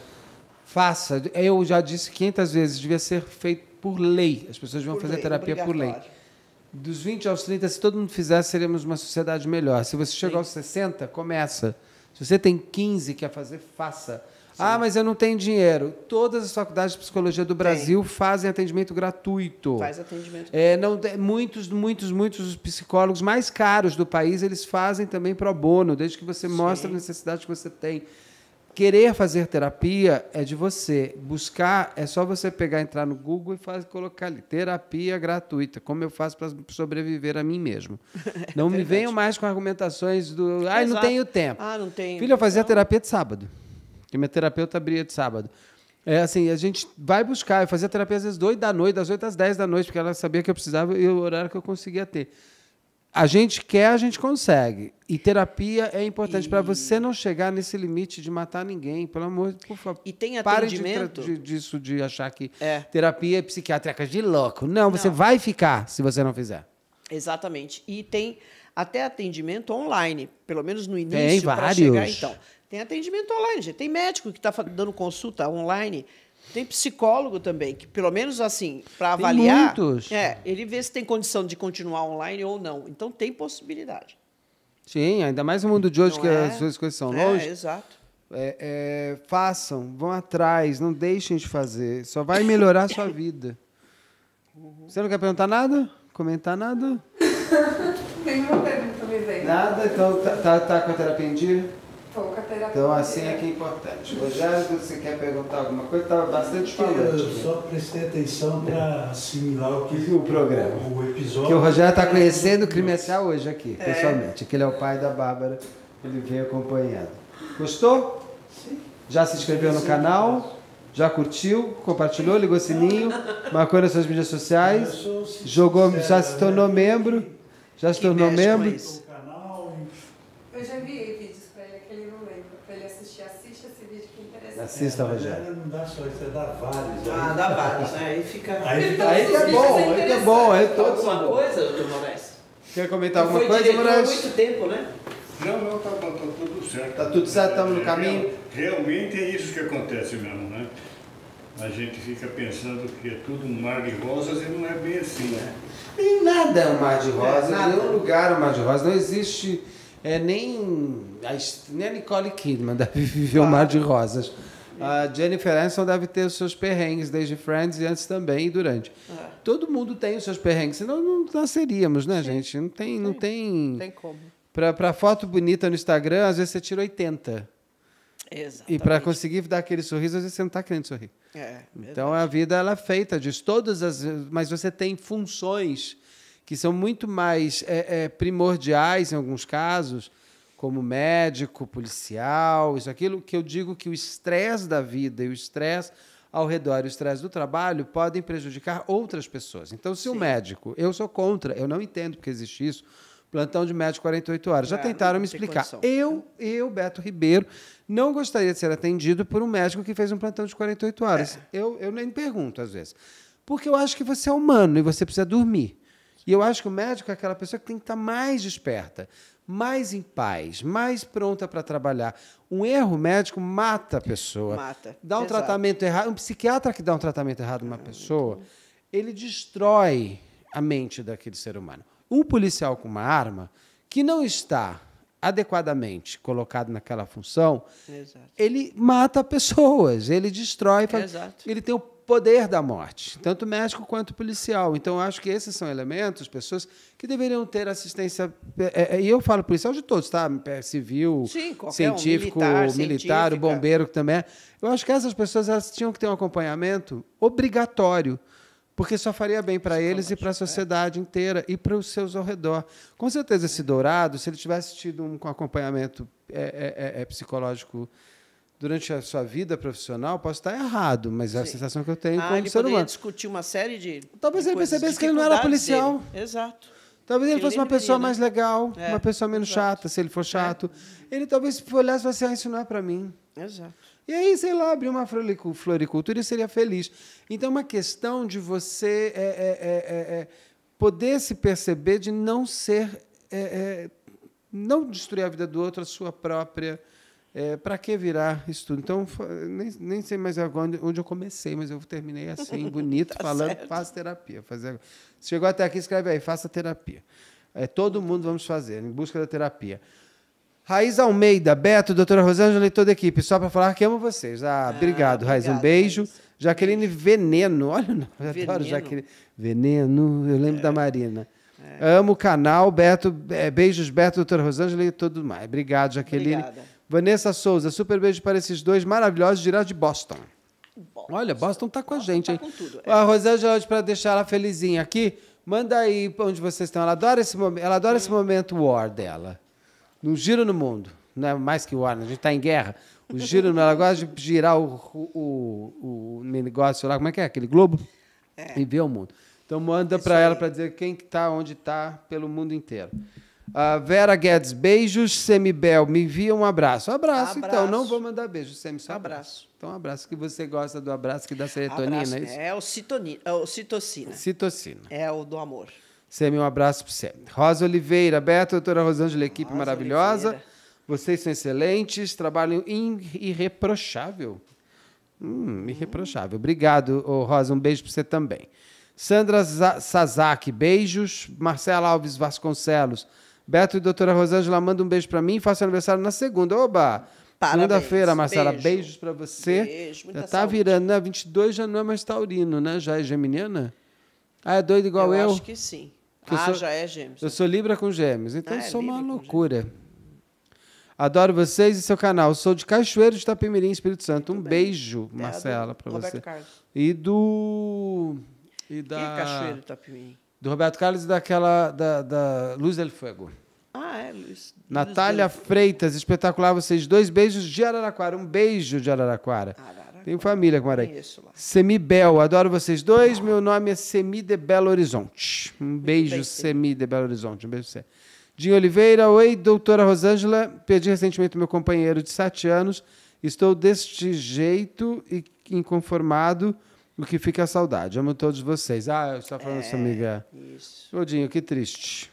Faça. Eu já disse 500 vezes, devia ser feito por lei. As pessoas vão fazer lei, terapia por lei. Dos 20 aos 30, se todo mundo fizesse, seríamos uma sociedade melhor. Se você chegar aos 60, começa. Se você tem 15 quer fazer, faça. Ah, mas eu não tenho dinheiro. Todas as faculdades de psicologia do Brasil Tem. fazem atendimento gratuito. Faz atendimento. É, não, muitos, muitos, muitos dos psicólogos mais caros do país eles fazem também pro bono, desde que você Sim. mostre a necessidade que você tem. Querer fazer terapia é de você. Buscar é só você pegar, entrar no Google e fazer colocar ali terapia gratuita, como eu faço para sobreviver a mim mesmo. *laughs* É não é me venham mais com argumentações do. Ai, ah, não tenho tempo. Ah, não tenho. Filho, eu fazia então... terapia de sábado. Porque minha terapeuta abria de sábado. É assim, a gente vai buscar. Eu fazia terapia às vezes 8 da noite, das 8 às 10 da noite, porque ela sabia que eu precisava e o horário que eu conseguia ter. A gente quer, a gente consegue. E terapia é importante e... para você não chegar nesse limite de matar ninguém, pelo amor de por favor. E tem atendimento de, de, disso de achar que é. terapia é psiquiátrica de louco. Não, não, você vai ficar se você não fizer. Exatamente. E tem até atendimento online, pelo menos no início para chegar então. Tem atendimento online, gente. Tem médico que está dando consulta online. Tem psicólogo também, que pelo menos assim, para avaliar. Muitos. É, ele vê se tem condição de continuar online ou não. Então tem possibilidade. Sim, ainda mais no mundo de hoje, não que é? as suas coisas são é, longe. É, exato. É, é, façam, vão atrás, não deixem de fazer. Só vai melhorar a sua *laughs* vida. Uhum. Você não quer perguntar nada? Comentar nada? *laughs* Nenhuma pergunta me vem. É nada? Então tá, tá, tá com a terapia em dia? Pouca terapia. Então, é assim é que é importante. Rogério, você quer perguntar alguma coisa? Estava tá bastante falando. Eu só prestei atenção para assimilar o que o programa. O episódio. Que o Rogério está é conhecendo o Crimencial hoje aqui, é. pessoalmente. Que ele é o pai da Bárbara, ele veio acompanhando. Gostou? Sim. Já se inscreveu no canal? Já curtiu, compartilhou, ligou o sininho, marcou nas suas mídias sociais, jogou, já se tornou né? membro, já se tornou membro. Assista, é, Rogério. Não dá só isso, é dá vários. Né? Ah, dá vários, né? Aí fica. Aí, fica aí que é bom, aí que é bom. É todo alguma coisa, doutor Moraes? Quer comentar alguma coisa, Moraes? muito tempo, né? Não, não, tá, tá, tá tudo certo. Está tudo certo, estamos no é, caminho? Realmente é isso que acontece mesmo, né? A gente fica pensando que é tudo um mar de rosas e não é bem assim, né? Nem nada é um mar de é, rosas, é, nenhum lugar é um mar de rosas. Não existe é, nem, a, nem a Nicole Kidman da *laughs* Viver um ah. Mar de Rosas. A Jennifer Aniston deve ter os seus perrengues desde Friends e antes também e durante. É. Todo mundo tem os seus perrengues, senão não nasceríamos, né, Sim. gente? Não tem, não tem. Tem como. Para foto bonita no Instagram, às vezes você tira 80. Exatamente. E para conseguir dar aquele sorriso, às vezes você não está querendo sorrir. É, é então a vida ela é feita disso. Todas as, mas você tem funções que são muito mais é, é primordiais em alguns casos como médico, policial, isso, aquilo, que eu digo que o estresse da vida e o estresse ao redor e o estresse do trabalho podem prejudicar outras pessoas. Então, se o médico, eu sou contra, eu não entendo porque existe isso, plantão de médico 48 horas. Já é, tentaram me explicar. Eu, eu, Beto Ribeiro, não gostaria de ser atendido por um médico que fez um plantão de 48 horas. É. Eu, eu nem pergunto, às vezes. Porque eu acho que você é humano e você precisa dormir. E eu acho que o médico é aquela pessoa que tem que estar mais desperta mais em paz, mais pronta para trabalhar. Um erro médico mata a pessoa. Mata. Dá um Exato. tratamento errado. Um psiquiatra que dá um tratamento errado a uma pessoa, ele destrói a mente daquele ser humano. Um policial com uma arma que não está adequadamente colocado naquela função, Exato. ele mata pessoas, ele destrói. Exato. Ele tem o poder da morte, tanto médico quanto policial. Então, acho que esses são elementos, pessoas que deveriam ter assistência. É, é, e eu falo policial de todos, tá? É, civil, Sim, científico, um militar, militar o bombeiro também. Eu acho que essas pessoas elas tinham que ter um acompanhamento obrigatório. Porque só faria bem para eles e para a sociedade inteira e para os seus ao redor. Com certeza, esse Dourado, se ele tivesse tido um acompanhamento é, é, é, psicológico durante a sua vida profissional, posso estar errado, mas é a Sim. sensação que eu tenho ah, como ele ser humano. discutir uma série de. Talvez de ele percebesse que ele não era policial. Dele. Exato. Talvez ele, ele fosse uma pessoa mais né? legal, é, uma pessoa menos exato. chata, se ele for é. chato. É. Ele talvez olhasse e falasse, ah, isso não é para mim. Exato. E aí, sei lá, abrir uma floricultura e seria feliz. Então, é uma questão de você é, é, é poder se perceber de não ser... não destruir a vida do outro, a sua própria... É, para que virar estudo? Então, nem, nem sei mais agora onde eu comecei, mas eu terminei assim, *laughs* bonito, tá falando, faça terapia. Fazer... Se chegou até aqui, escreve aí, faça terapia. É, todo mundo vamos fazer, em busca da terapia. Raiz Almeida, Beto, doutora Rosângela e toda a equipe, só para falar que amo vocês. Ah, ah obrigado, Raiz. Um beijo. Raiz. Jaqueline Veneno, olha o nome, Veneno. adoro Jaqueline. Veneno, eu lembro é. da Marina. É. Amo o canal, Beto. É, beijos, Beto, doutora Rosângela e tudo mais. Obrigado, Jaqueline. Obrigada. Vanessa Souza, super beijo para esses dois maravilhosos direto de Boston. Boston. Olha, Boston tá com a gente, tá hein? Com tudo, é. A Rosângela, para deixar ela felizinha aqui, manda aí onde vocês estão. Ela adora esse, ela adora esse momento war dela. No giro no mundo. Não é mais que war, né? a gente está em guerra. O giro, ela gosta de girar o, o, o, o negócio lá, como é que é? Aquele globo? É. E ver o mundo. Então manda para ela para dizer quem está, onde está, pelo mundo inteiro. Uh, Vera Guedes, beijos. Semibel, me envia um abraço. abraço. Abraço, então. Não vou mandar beijo, Semi, só abraço. abraço. Então, um abraço. Que você gosta do abraço que dá serotonina, abraço, é isso? É o, citoni, é o citocina. Citocina. É o do amor. Semi, um abraço para você. Rosa Oliveira, Beto, doutora Rosângela, equipe Rosa maravilhosa. Oliveira. Vocês são excelentes, trabalham irreprochável. Hum, irreprochável. Obrigado, oh, Rosa. Um beijo para você também. Sandra Sazaki, beijos. Marcela Alves Vasconcelos. Beto e doutora Rosângela, manda um beijo para mim. Faço aniversário na segunda. Oba! Segunda-feira, Marcela, beijo. beijos para você. Beijo, muita já tá saúde. virando, né? 22 já não é mais taurino, né? Já é geminiana? Ah, é doido igual eu? Eu acho que sim. ah, sou, já é gêmeos. Eu sou Libra com gêmeos, então ah, é sou uma loucura. Adoro vocês e seu canal. Sou de Cachoeiro de Itapemirim, Espírito Santo. Muito um bem. beijo, é, Marcela, para você. Carlos. E do... E é da... E Cachoeiro de Itapemirim? do Roberto Carlos e daquela da, da Luz del Fuego. Ah, é, Luz. Natália Luz Freitas, espetacular vocês dois. Beijos de Araraquara. Um beijo de Araraquara. Araraquara. Tem família com Araí. Semibel, adoro vocês dois. Meu nome é Semi de Belo Horizonte. Um beijo, bem, Semi de Belo Horizonte. Um beijo pra você. Dinho Oliveira, oi, doutora Rosângela. Perdi recentemente meu companheiro de sete anos. Estou deste jeito e inconformado o que fica a saudade. Amo todos vocês. Ah, eu estava falando é, sua amiga. Isso. Odinho, que triste.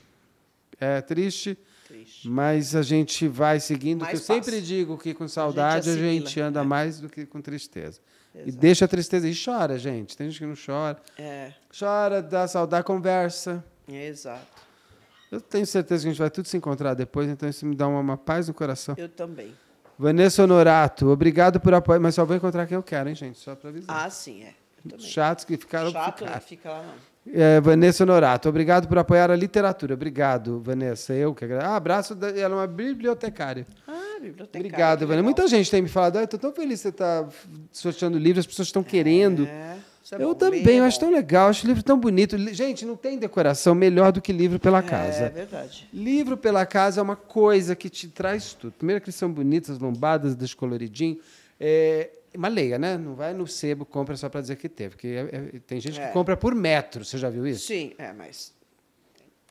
É triste, triste. mas a gente vai seguindo. que eu fácil. sempre digo que com saudade a gente, a gente anda né? mais do que com tristeza. Exato. E deixa a tristeza e chora, gente. Tem gente que não chora. É. Chora, dá saudade, conversa. Exato. Eu tenho certeza que a gente vai tudo se encontrar depois, então isso me dá uma, uma paz no coração. Eu também. Vanessa Honorato, obrigado por apoio, mas só vou encontrar quem eu quero, hein, gente? Só para avisar. Ah, sim, é. Chatos que ficaram. Chato, ficaram. Né? Fica lá, não. É, Vanessa Norato, obrigado por apoiar a literatura. Obrigado, Vanessa. Eu que agradeço. Ah, abraço, da... ela é uma bibliotecária. Ah, bibliotecária. Obrigado, Vanessa. Muita gente tem me falado, ah, eu estou tão feliz que você está sorteando livros, as pessoas estão querendo. É, é eu também, eu acho tão legal, acho o livro tão bonito. Gente, não tem decoração melhor do que livro pela é, casa. É verdade. Livro pela casa é uma coisa que te traz tudo. Primeiro que eles são bonitos, as lombadas, descoloridinho. É, mas leia, né? Não vai no sebo, compra só para dizer que teve. Porque é, é, tem gente que é. compra por metro, você já viu isso? Sim, é, mas.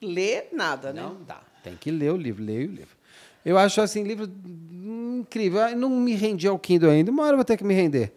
Lê nada, né? Não dá. Tem que ler o livro, leia o livro. Eu acho assim, livro incrível. Eu não me rendi ao Kindle ainda. Uma hora eu vou ter que me render.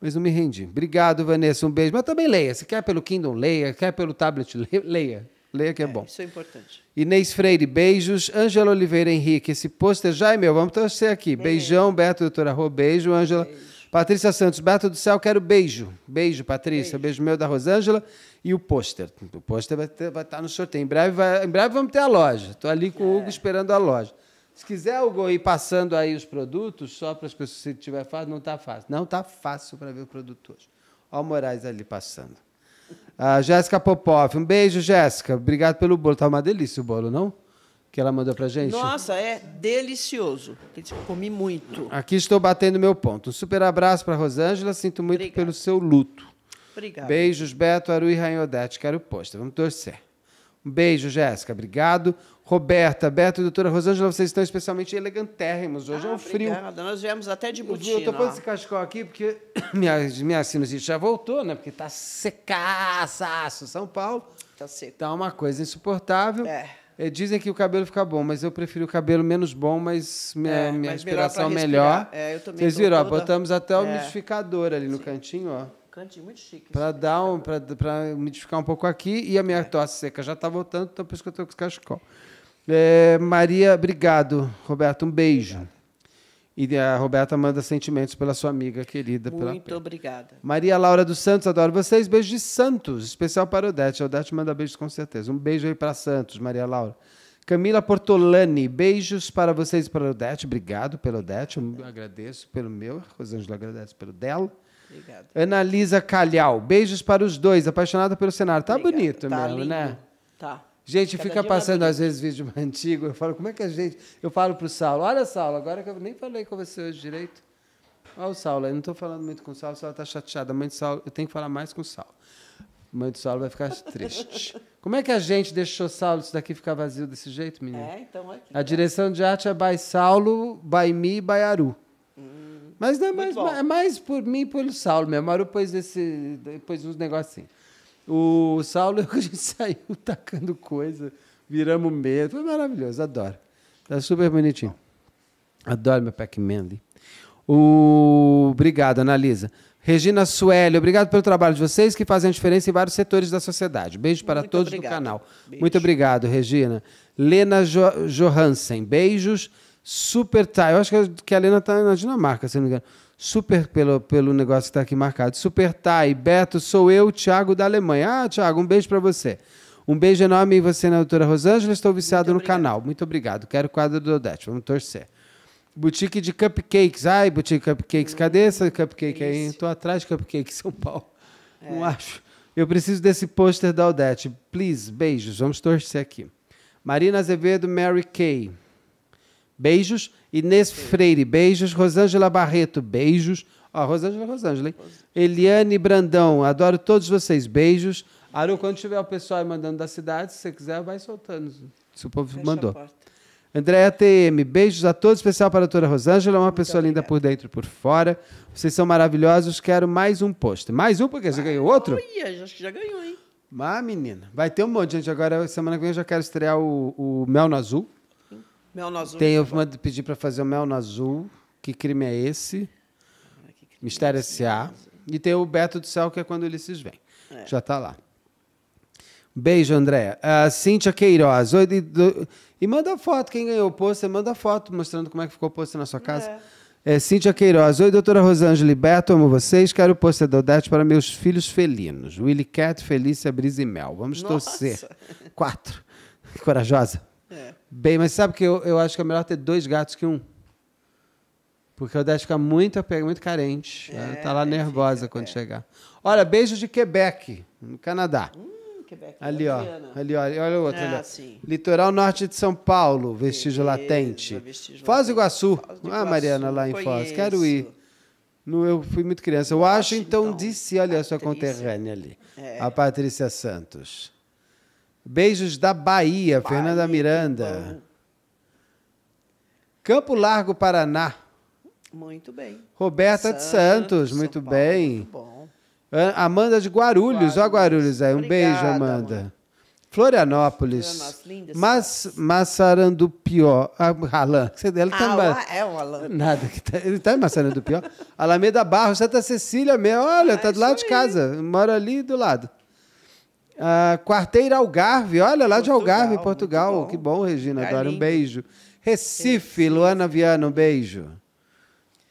Mas não me rendi. Obrigado, Vanessa. Um beijo. Mas também leia. Se quer pelo Kindle, leia. Quer pelo tablet, *laughs* leia. Leia que é, é bom. Isso é importante. Inês Freire, beijos. Ângela Oliveira Henrique, esse pôster já é meu. Vamos torcer aqui. Beijão, Beto, doutora Rô. Beijo, Ângela. Beijo. Patrícia Santos, Beto do Céu, quero beijo. Beijo, Patrícia. Beijo, beijo meu da Rosângela. E o pôster. O pôster vai, vai, estar tá no sorteio. Em breve, vai, em breve vamos ter a loja. Estou ali com o Hugo é. esperando a loja. Se quiser, Hugo, ir passando aí os produtos, só para as pessoas, se tiver fácil, não está fácil. Não está fácil para ver o produto hoje. Olha o Moraes ali passando. A ah, Jéssica Popov, um beijo, Jéssica. Obrigado pelo bolo. Está uma delícia o bolo, não? que ela mandou para gente? Nossa, é delicioso. Comi muito. Aqui estou batendo meu ponto. Um super abraço para Rosângela. Sinto muito Obrigada. pelo seu luto. Obrigada. Beijos, Beto, Aru e Rainha Odete. Quero posta. Vamos torcer. Um beijo, Jéssica. Obrigado. Roberta, Beto e doutora Rosângela, vocês estão especialmente elegantérrimos. Hoje ah, é um ah, frio. Obrigada. Nós viemos até de botina. Eu estou pondo esse cachecol aqui porque *coughs* minha, minha sinusite já voltou, né? Porque está secaçaço São Paulo. Está seco. Está uma coisa insuportável. É. É, dizem que o cabelo fica bom, mas eu prefiro o cabelo menos bom, mas minha, é, minha mas respiração melhor. melhor. É, Vocês viram, toda... botamos até o é. umidificador ali Sim. no cantinho, ó. Cantinho muito chique. Para dar um, para umidificar um pouco aqui e a minha é. tosse seca já está voltando, então por isso que eu estou com o cachecol. É, Maria, obrigado, Roberto, um beijo. Obrigado. E a Roberta manda sentimentos pela sua amiga querida. Muito pela... obrigada. Maria Laura dos Santos, adoro vocês. Beijo de Santos, especial para Odete. A Odete manda beijos com certeza. Um beijo aí para Santos, Maria Laura. Camila Portolani, beijos para vocês e para Odete. Obrigado pela Odete. Eu agradeço pelo meu. Rosângela agradece pelo dela. Obrigada. Ana Lisa Calhau, beijos para os dois. Apaixonada pelo cenário. Tá Obrigada. bonito tá mesmo, lindo. né? Tá. Gente, Cada fica passando às vezes vídeo *laughs* antigo. Eu falo, como é que a gente. Eu falo para o Saulo, olha, Saulo, agora que eu nem falei com você hoje direito. Olha o Saulo, eu não estou falando muito com o Saulo, o Saulo está chateado. A mãe do Saulo, eu tenho que falar mais com o Saulo. A mãe do Saulo vai ficar triste. *laughs* Como é que a gente deixou Saulo isso daqui ficar vazio desse jeito, menino? É, então aqui. A tá. direção de arte é by Saulo, by me e by Aru. Hum, Mas não é mais, é mais por mim e pelo Saulo mesmo. Aru pôs, esse, pôs uns negocinhos. O Saulo, *laughs* a gente saiu tacando coisa, viramos medo. Foi maravilhoso, adoro. Tá super bonitinho. Adoro meu Pac-Man ali. O... Obrigado, Analisa. Regina Sueli, obrigado pelo trabalho de vocês que fazem a diferença em vários setores da sociedade. Beijo para Muito todos obrigado. do canal. Beijo. Muito obrigado, Regina. Lena jo Johansen, beijos. Super tá. Eu acho que a Lena tá na Dinamarca, se não me engano. Super, pelo, pelo negócio que está aqui marcado. Super Thay, Beto, sou eu, Thiago da Alemanha. Ah, Thiago, um beijo para você. Um beijo enorme em você, na né, doutora Rosângela. Estou viciado no canal. Muito obrigado. Quero o quadro do Odete. Vamos torcer. Boutique de cupcakes. Ai, boutique de cupcakes. Hum, Cadê essa cupcake aí? Estou atrás de cupcake São Paulo. É. Não acho. Eu preciso desse pôster da Odete. Please, beijos. Vamos torcer aqui. Marina Azevedo, Mary Kay. Beijos. Inês Freire, beijos. Rosângela Barreto, beijos. Ó, Rosângela, é Rosângela, hein? Eliane Brandão, adoro todos vocês, beijos. Aru, quando tiver o pessoal aí mandando da cidade, se você quiser, vai soltando. Se o povo Fecha mandou. Andréa TM, beijos a todos, especial para a doutora Rosângela, uma Muito pessoa obrigada. linda por dentro e por fora. Vocês são maravilhosos, quero mais um post. Mais um, porque vai. você ganhou outro? Olha, acho que já ganhou, hein? Mas, menina, vai ter um monte de gente agora. Semana que vem eu já quero estrear o, o Mel no Azul. Mel no azul. Tem, né, uma de pedir para fazer o Mel no azul. Que crime é esse? crime Mistério é esse? S.A. E tem o Beto do Céu, que é quando Ulisses vem. É. Já está lá. Beijo, André. Uh, ah, Cíntia Queiroz. Oi, de, do... E manda foto, quem ganhou o pôster, manda foto mostrando como é que ficou o pôster na sua casa. É. É, Cíntia Queiroz. Oi, doutora Rosângela Beto, amo vocês. Quero o pôster da Odete para meus filhos felinos. Willy Cat, Felícia, Brisa e Mel. Vamos Nossa. torcer. Quatro. *laughs* Corajosa bem. Mas sabe que eu, eu acho que é melhor ter dois gatos que um? Porque o Odete fica muito, muito carente. É, ela tá lá nervosa fica, quando é. chegar. Olha, beijo de Quebec, no Canadá. Hum, Quebec, é ali, ó, ali, ó. Olha o outro. Ah, ali, Litoral norte de São Paulo, vestígio Beleza, latente. Vestígio Foz do Iguaçu. Foz do é, Iguaçu. Ah, Mariana, lá em Conheço. Foz. Quero ir. No, eu fui muito criança. Eu acho, então, então. disse, olha a sua conterrânea ali, é. a Patrícia Santos. Beijos da Bahia, Bahia Fernanda Miranda. Campo Largo, Paraná. Muito bem. Roberta Santos, de Santos, muito Paulo, bem. Muito bom. Ah, Amanda de Guarulhos, ó Guarulhos aí, um Obrigada, beijo, Amanda. Florianópolis. Massarando Pior. Mas, Massarandupió. Ah, Alan, ela tá ah, em, é o Alain. Nada, tá, ele está em Pior. Alameda Barros, Santa Cecília mesmo. Olha, está ah, do lado de casa. Mora ali do lado. Ah, Quarteira Algarve, olha lá de Algarve, Portugal. Que bom, Regina. É Adoro. Um beijo. Recife, Recife, Luana Viana, um beijo.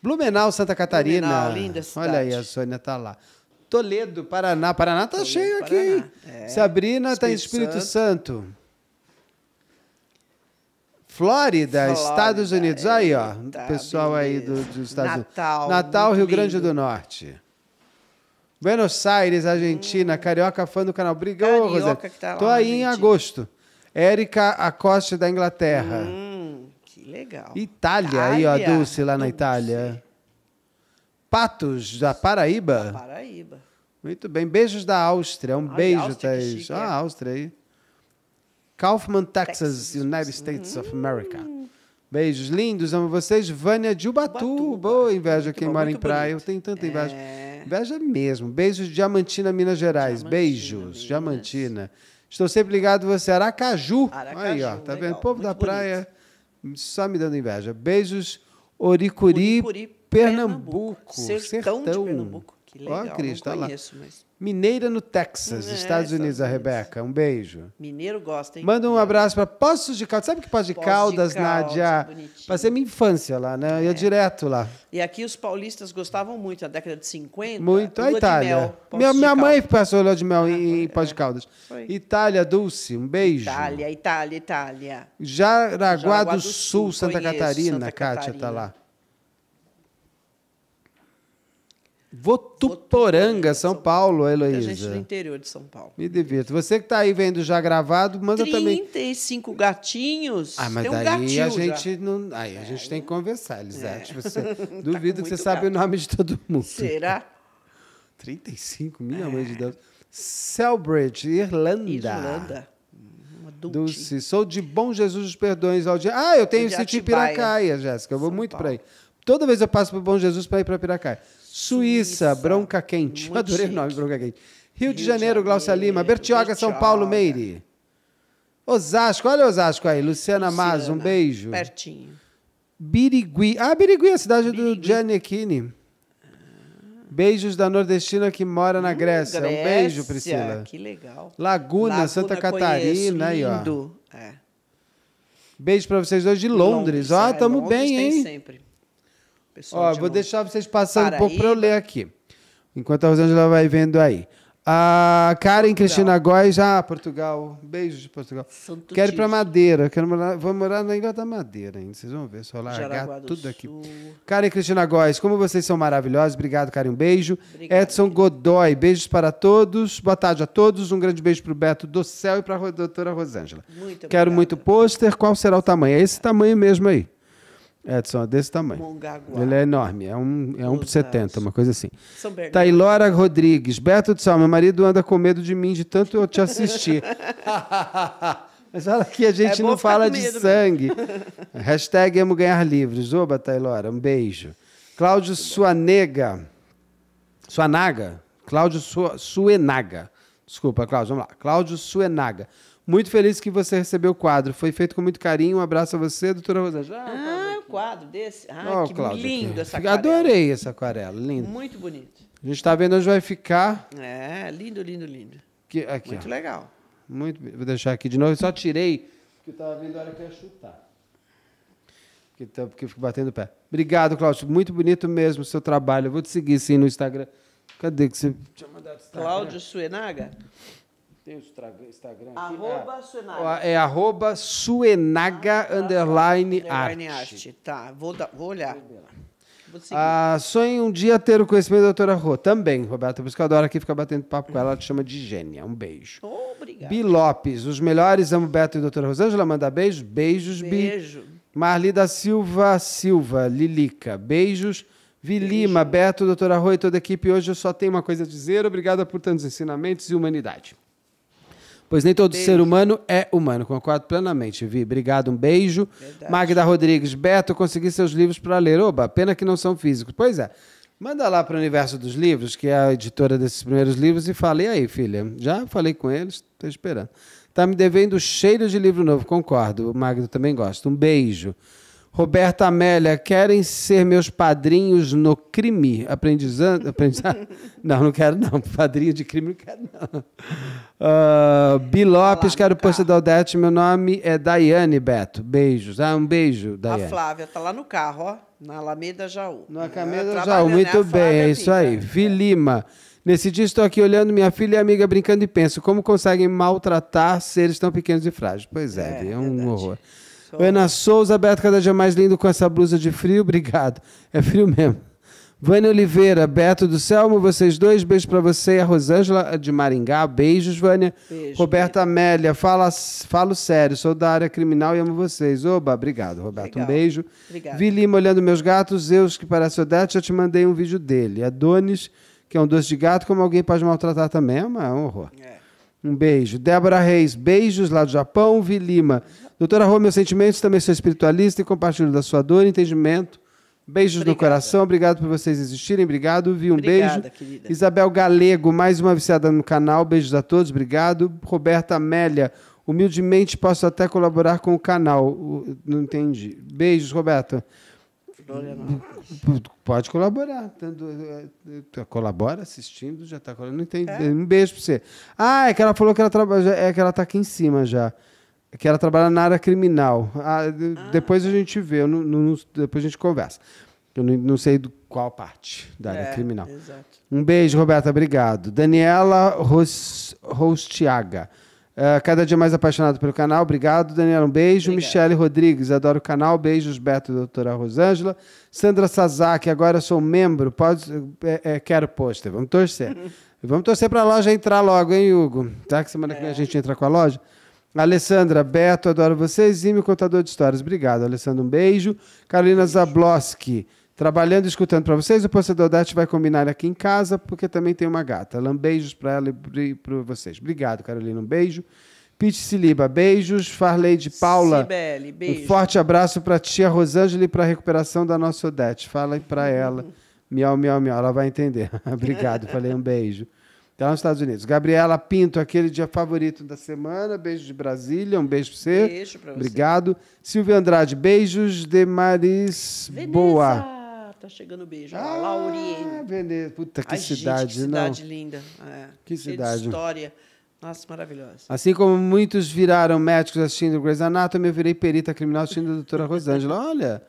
Blumenau, Santa Catarina. Blumenau, linda cidade. Olha aí, a Sônia tá lá. Toledo, Paraná. Paraná tá cheio Paraná. aqui. É. Sabrina está tá em Espírito Santo. Santo. Flórida, Estados Unidos. É. Aí, ó. Eita, pessoal beleza. aí do, dos Estados Natal, Unidos. Natal, Rio lindo. Grande do Norte. Buenos Aires, Argentina, hum. Carioca, fã do canal. Obrigado, Rosé. Tá Tô aí em agosto. Érica Acosta, da Inglaterra. Hum, que legal. Itália, Itália. aí, ó, a Dulce, lá Dulce. na Itália. Patos, da Paraíba. Da Paraíba. Muito bem. Beijos da Áustria. Um Ai, beijo, Thaís. ah, é. a Áustria aí. Kaufman, Texas, Texas. United States hum. of America. Beijos lindos, amo vocês. Vânia de Ubatuba. Ubatuba. Boa inveja muito quem bom, mora em bonito. praia. Eu tenho tanta inveja. É... Inveja mesmo. Beijos, Diamantina, Minas Gerais. Diamantina, Beijos, Minas. Diamantina. Estou sempre ligado você. Aracaju. Aracaju Aí, ó. Tá legal. vendo? O povo Muito da bonito. praia só me dando inveja. Beijos, Oricuri, Oricuri Pernambuco. Pernambuco. Sertão, Sertão. Pernambuco. Que legal. Ó, Cris, tá lá. Mas... Mineira no Texas, é, Estados Unidos, a Rebeca. Um beijo. Mineiro gosta, hein? Manda um abraço para Poços de Caldas. Sabe que Poços de Caldas, Nádia? É Passei minha infância lá, né? Eu ia é. direto lá. E aqui os paulistas gostavam muito, na década de 50. Muito. A Itália. Mel, minha minha mãe passou lua de mel ah, em, em é. Poços de Caldas. Foi. Itália, Dulce, um beijo. Itália, Itália, Itália. Jaraguá, Jaraguá do, do, Sul, Sul Santa, Catarina, Santa tá Catarina. Kátia está lá. Votuporanga, São Paulo, Heloísa. A gente do interior de São Paulo. Me devia. Você que está aí vendo já gravado, manda 35 também. 35 gatinhos. Ah, mas tem um daí a gente já. não. Aí a gente é, tem que conversar, Elisete. É. Você... *laughs* Tá Duvido que você gato. sabe o nome de todo mundo. Será? 35, *laughs* minha é. mãe de é. Deus. Selbridge, Irlanda. Irlanda. Hum, Dulce. Sou de Bom Jesus dos Perdões. Ao dia... Ah, eu tenho esse de Piracai, Jéssica. Eu vou São muito para aí. Toda vez eu passo para Bom Jesus para ir para Piracaia. Suíça, Suíça Bronca Quente. Muito *laughs* Adorei o nome, Bronca Quente. Rio, de Janeiro, Glaucia Lima. Bertioga, São Paulo, Meire. Osasco, olha Osasco aí. Luciana, Luciana Mas, um beijo. Pertinho. Birigui. Ah, Birigui, é a cidade Birigui. do Echini. Beijos da nordestina que mora na Grécia. Uh, Grécia. Um beijo, Priscila. Que legal. Laguna, Laguna Santa Catarina. Aí, ó. É. Beijo para vocês dois de Londres. Ó, ah, é, tamo Londres bem, hein? Sempre. Ó, vou não... deixar vocês passando Paraíba. um pouco para eu ler né? aqui. Enquanto a Rosângela vai vendo aí. A Karen Portugal. Cristina Góes, ah, Portugal. Beijos de Portugal. Santo quero ir para Madeira. Quero morar, vou morar na Ilha da Madeira ainda. Vocês vão ver, só largar tudo Sul. aqui. Karen Cristina Góes, como vocês são maravilhosos. Obrigado, Karen. Um beijo. Edson querido. Godoy, beijos para todos. Boa tarde a todos. Um grande beijo para o Beto do Céu e para a doutora Rosângela. Muito Quero muito pôster. Qual será o tamanho? É esse tamanho mesmo aí. Edson é desse tamanho. Mongaguá. Ele é enorme, é um, é um por 70, uma coisa assim. Taylora tá Tailora Rodrigues, Beto do Sal, meu marido anda com medo de mim de tanto eu te assistir. *laughs* Mas olha que a é gente é não fala de sangue. *laughs* Hashtag amo ganhar livros. Oba, Tailora, tá um beijo. Cláudio Suanega. Suanaga? Cláudio Su... Suenaga. Desculpa, Cláudio, vamos lá. Cláudio Suenaga. Muito feliz que você recebeu o quadro. Foi feito com muito carinho. Um abraço a você, doutora Rosângela. Ah, o quadro desse. Ah, oh, que lindo aqui. essa aquarela. Adorei essa aquarela, lindo. Muito bonito. A gente está vendo onde vai ficar. É, lindo, lindo, lindo. Que, aqui, muito ó. legal. Muito, vou deixar aqui de novo. Eu só tirei, porque eu estava vendo a hora que ia chutar. Porque, tá, porque eu fico batendo o pé. Obrigado, Cláudio. Muito bonito mesmo o seu trabalho. Eu vou te seguir, sim, no Instagram. Cadê que você tinha mandado Cláudio Suenaga? Tem o Instagram aqui. Arroba ah. Suenaga. É arroba Suenaga ah, tá, tá. underline, underline Tá, vou, da, vou olhar. ah, sonho um dia ter o conhecimento da doutora Rô. Também, Roberta. Por isso que eu adoro aqui ficar batendo papo com ela. Ela te chama de gênia. Um beijo. Obrigada. Bi Lopes. Os melhores. Amo Beto e doutora Rosângela. Manda beijos. Beijos, Bi. Beijo. Marli da Silva Silva. Lilica. Beijos. Vilima, Beijo. Beto, doutora Rô e toda a equipe. Hoje eu só tenho uma coisa a dizer. Obrigada por tantos ensinamentos e humanidade pois nem todo beijo. ser humano é humano. Concordo plenamente, Vi. Obrigado, um beijo. Verdade. Magda Rodrigues, Beto, consegui seus livros para ler. Oba, pena que não são físicos. Pois é. Manda lá para o Universo dos Livros, que é a editora desses primeiros livros, e falei aí, filha. Já falei com eles, estou esperando. Tá me devendo cheiro de livro novo, concordo. O também gosta. Um beijo. Roberta Amélia, querem ser meus padrinhos no crime? Aprendizando. *laughs* não, não quero, não. Padrinho de crime, não quero, não. Uh, Bi Lopes, Olá, quero posta da Odete. Meu nome é Daiane Beto. Beijos. Ah, um beijo, Daiane. A Flávia tá lá no carro, ó. Na Alameda Jaú. Na Alameda Jaú, né, muito né? bem, é isso aí. Vi Lima. Nesse dia estou aqui olhando minha filha e amiga brincando e penso, como conseguem maltratar seres tão pequenos e frágeis? Pois é, é, é um verdade. horror. Ana Souza, Beto, cada dia mais lindo com essa blusa de frio. Obrigado. É frio mesmo. Vânia Oliveira, Beto do Selmo, vocês dois, beijo para você. A Rosângela de Maringá, beijos, Vânia. Beijo, Roberta beijo. Amélia, fala, falo sério, sou da área criminal e amo vocês. Oba, obrigado, Roberto, Legal. um beijo. Obrigado. Vi Lima olhando meus gatos, eu que parece Odete, já te mandei um vídeo dele. Adonis, é que é um doce de gato, como alguém pode maltratar também, é um horror. É. Um beijo. Débora Reis, beijos lá do Japão. Vi Lima, Doutora Rô, meus sentimentos, também sou espiritualista e compartilho da sua dor e entendimento. Beijos Obrigada. no coração, obrigado por vocês existirem, obrigado, vi um Obrigada, beijo. Querida. Isabel Galego, mais uma viciada no canal, beijos a todos, obrigado. Roberta Amélia, humildemente posso até colaborar com o canal, não entendi. Beijos, Roberta. Pode colaborar. Eh, eh, colabora assistindo, já está colaborando. Não entendi. É? Um beijo para você. Ah, é que ela falou que ela trabalha. É que ela está aqui em cima já que ela trabalha na área criminal. Ah, ah. Depois a gente vê, não, não, depois a gente conversa. Eu não, não sei do qual parte da área é, criminal. Exato. Um beijo, Roberta. Obrigado. Daniela Ros, Rostiaga. Uh, cada dia mais apaixonado pelo canal. Obrigado, Daniela. Um beijo. Obrigada. Michele Rodrigues, adoro o canal. Beijos, Beto e doutora Rosângela. Sandra Sazaki, agora sou membro. Pode, é, é, quero pôster. Vamos torcer. *laughs* Vamos torcer para a loja entrar logo, hein, Hugo? Tá que semana é. que vem a é. gente entra com a loja? Alessandra, Beto, adoro vocês e meu contador de histórias. Obrigado, Alessandra, um beijo. Carolina Zabloski, trabalhando e escutando para vocês. O Postador da Arte vai combinar aqui em casa, porque também tem uma gata. Lam, beijos para ela e para vocês. Obrigado, Carolina, um beijo. Pete Siliba, beijos. Farley de Paula, beijo. um forte abraço para tia Rosângela e para a recuperação da nossa Odete. Fala para *laughs* ela. Miau, miau, miau. Ela vai entender. *laughs* Obrigado, falei um beijo. Está nos Estados Unidos. Gabriela Pinto, aquele dia favorito da semana. Beijo de Brasília, um beijo para você. Beijo para você. Obrigado. Silvia Andrade, beijos de Maris Veneza. Boa tá chegando o beijo. Ah, Lauriene. Veneza. Puta, que Ai, cidade, gente, que cidade não. linda. É. Que cidade. história. Nossa, maravilhosa. Assim como muitos viraram médicos assistindo o Grey's Anatomy, eu virei perita criminal assistindo a doutora Rosângela. Olha,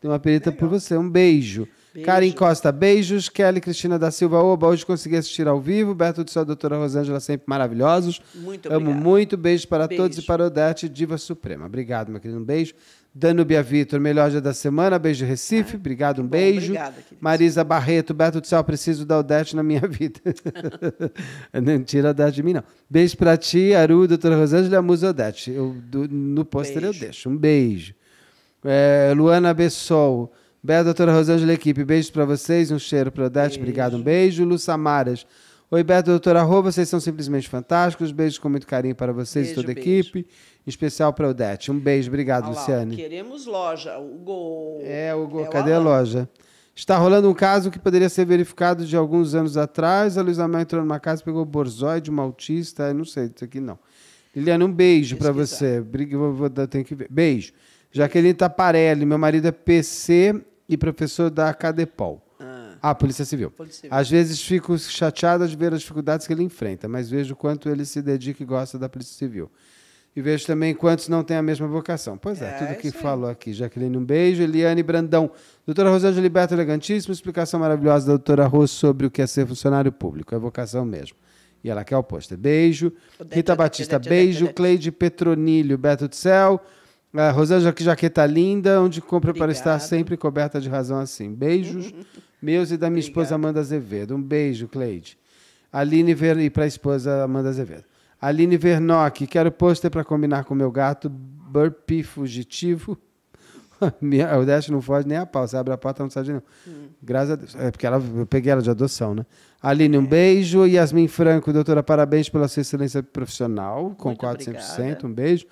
tem uma perita Legal. por você. Um beijo. Beijo. Karim Costa, beijos. Kelly Cristina da Silva, oba, hoje consegui assistir ao vivo. Berto de Sol, doutora Rosângela, sempre maravilhosos. Muito obrigado. Amo muito. Beijos para Beijo. todos e para Odete, Diva Suprema. Obrigado, meu querido. Um beijo. Bia Vitor, melhor dia da semana, beijo Recife, ah, obrigado, um bom, beijo. Obrigada, Marisa Barreto, Beto do Céu, preciso da Odete na minha *laughs* vida. *laughs* não tira a Odete de mim, não. Beijo para ti, Aru, doutora Rosângela, Musa Odete. Eu, do, no pôster eu deixo. Um beijo. É, Luana Bessol, Bela, doutora Rosângela equipe, beijos para vocês, um cheiro para Odete, obrigado, um beijo. Lu Samaras, oi Beto, doutora Rô, vocês são simplesmente fantásticos, beijos com muito carinho para vocês e toda a equipe, em especial para Odete. Um beijo, obrigado, Luciane. Queremos loja, o Gol. É, o Gol, é cadê a loja? Está rolando um caso que poderia ser verificado de alguns anos atrás. A Luísa entrou numa casa, pegou borzói de uma autista, não sei, isso aqui não. Liliana, um beijo para você. Briga, vou, vou, tenho que ver. Beijo. Jaqueline Taparelli, meu marido é PC e professor da Cadepol. Ah. ah, Polícia, Civil. Polícia Civil. Às vezes fico chateada de ver as dificuldades que ele enfrenta, mas vejo quanto ele se dedica e gosta da Polícia Civil. E vejo também quantos não têm a mesma vocação. Pois é, é tudo que falou aqui. Jaqueline, um beijo. Eliane Brandão. Doutora Rosângela Liberto Elegantíssima, explicação maravilhosa da doutora Rose sobre o que é ser funcionário público. É vocação mesmo. E ela quer o pôster. Beijo. Rita Batista, beijo. Cleide Petronilho, Beto do Céu. A é, Rosângela, que jaqueta tá linda, onde compra para estar sempre coberta de razão assim. Beijos *laughs* meus e da minha esposa Amanda Azevedo. Um beijo, Cleide. Aline Ver... E para a esposa Amanda Azevedo. Aline Vernock, quero pôster para combinar com meu gato Burpee fugitivo. *laughs* o Dash não foge nem a pau. Você abre a porta, não sai de nenhum. Hum. Graças a Deus. É porque ela, eu peguei ela de adoção, né? Aline, um é. beijo. Yasmin Franco, doutora, parabéns pela sua excelência profissional. Concordo 100%. Um beijo.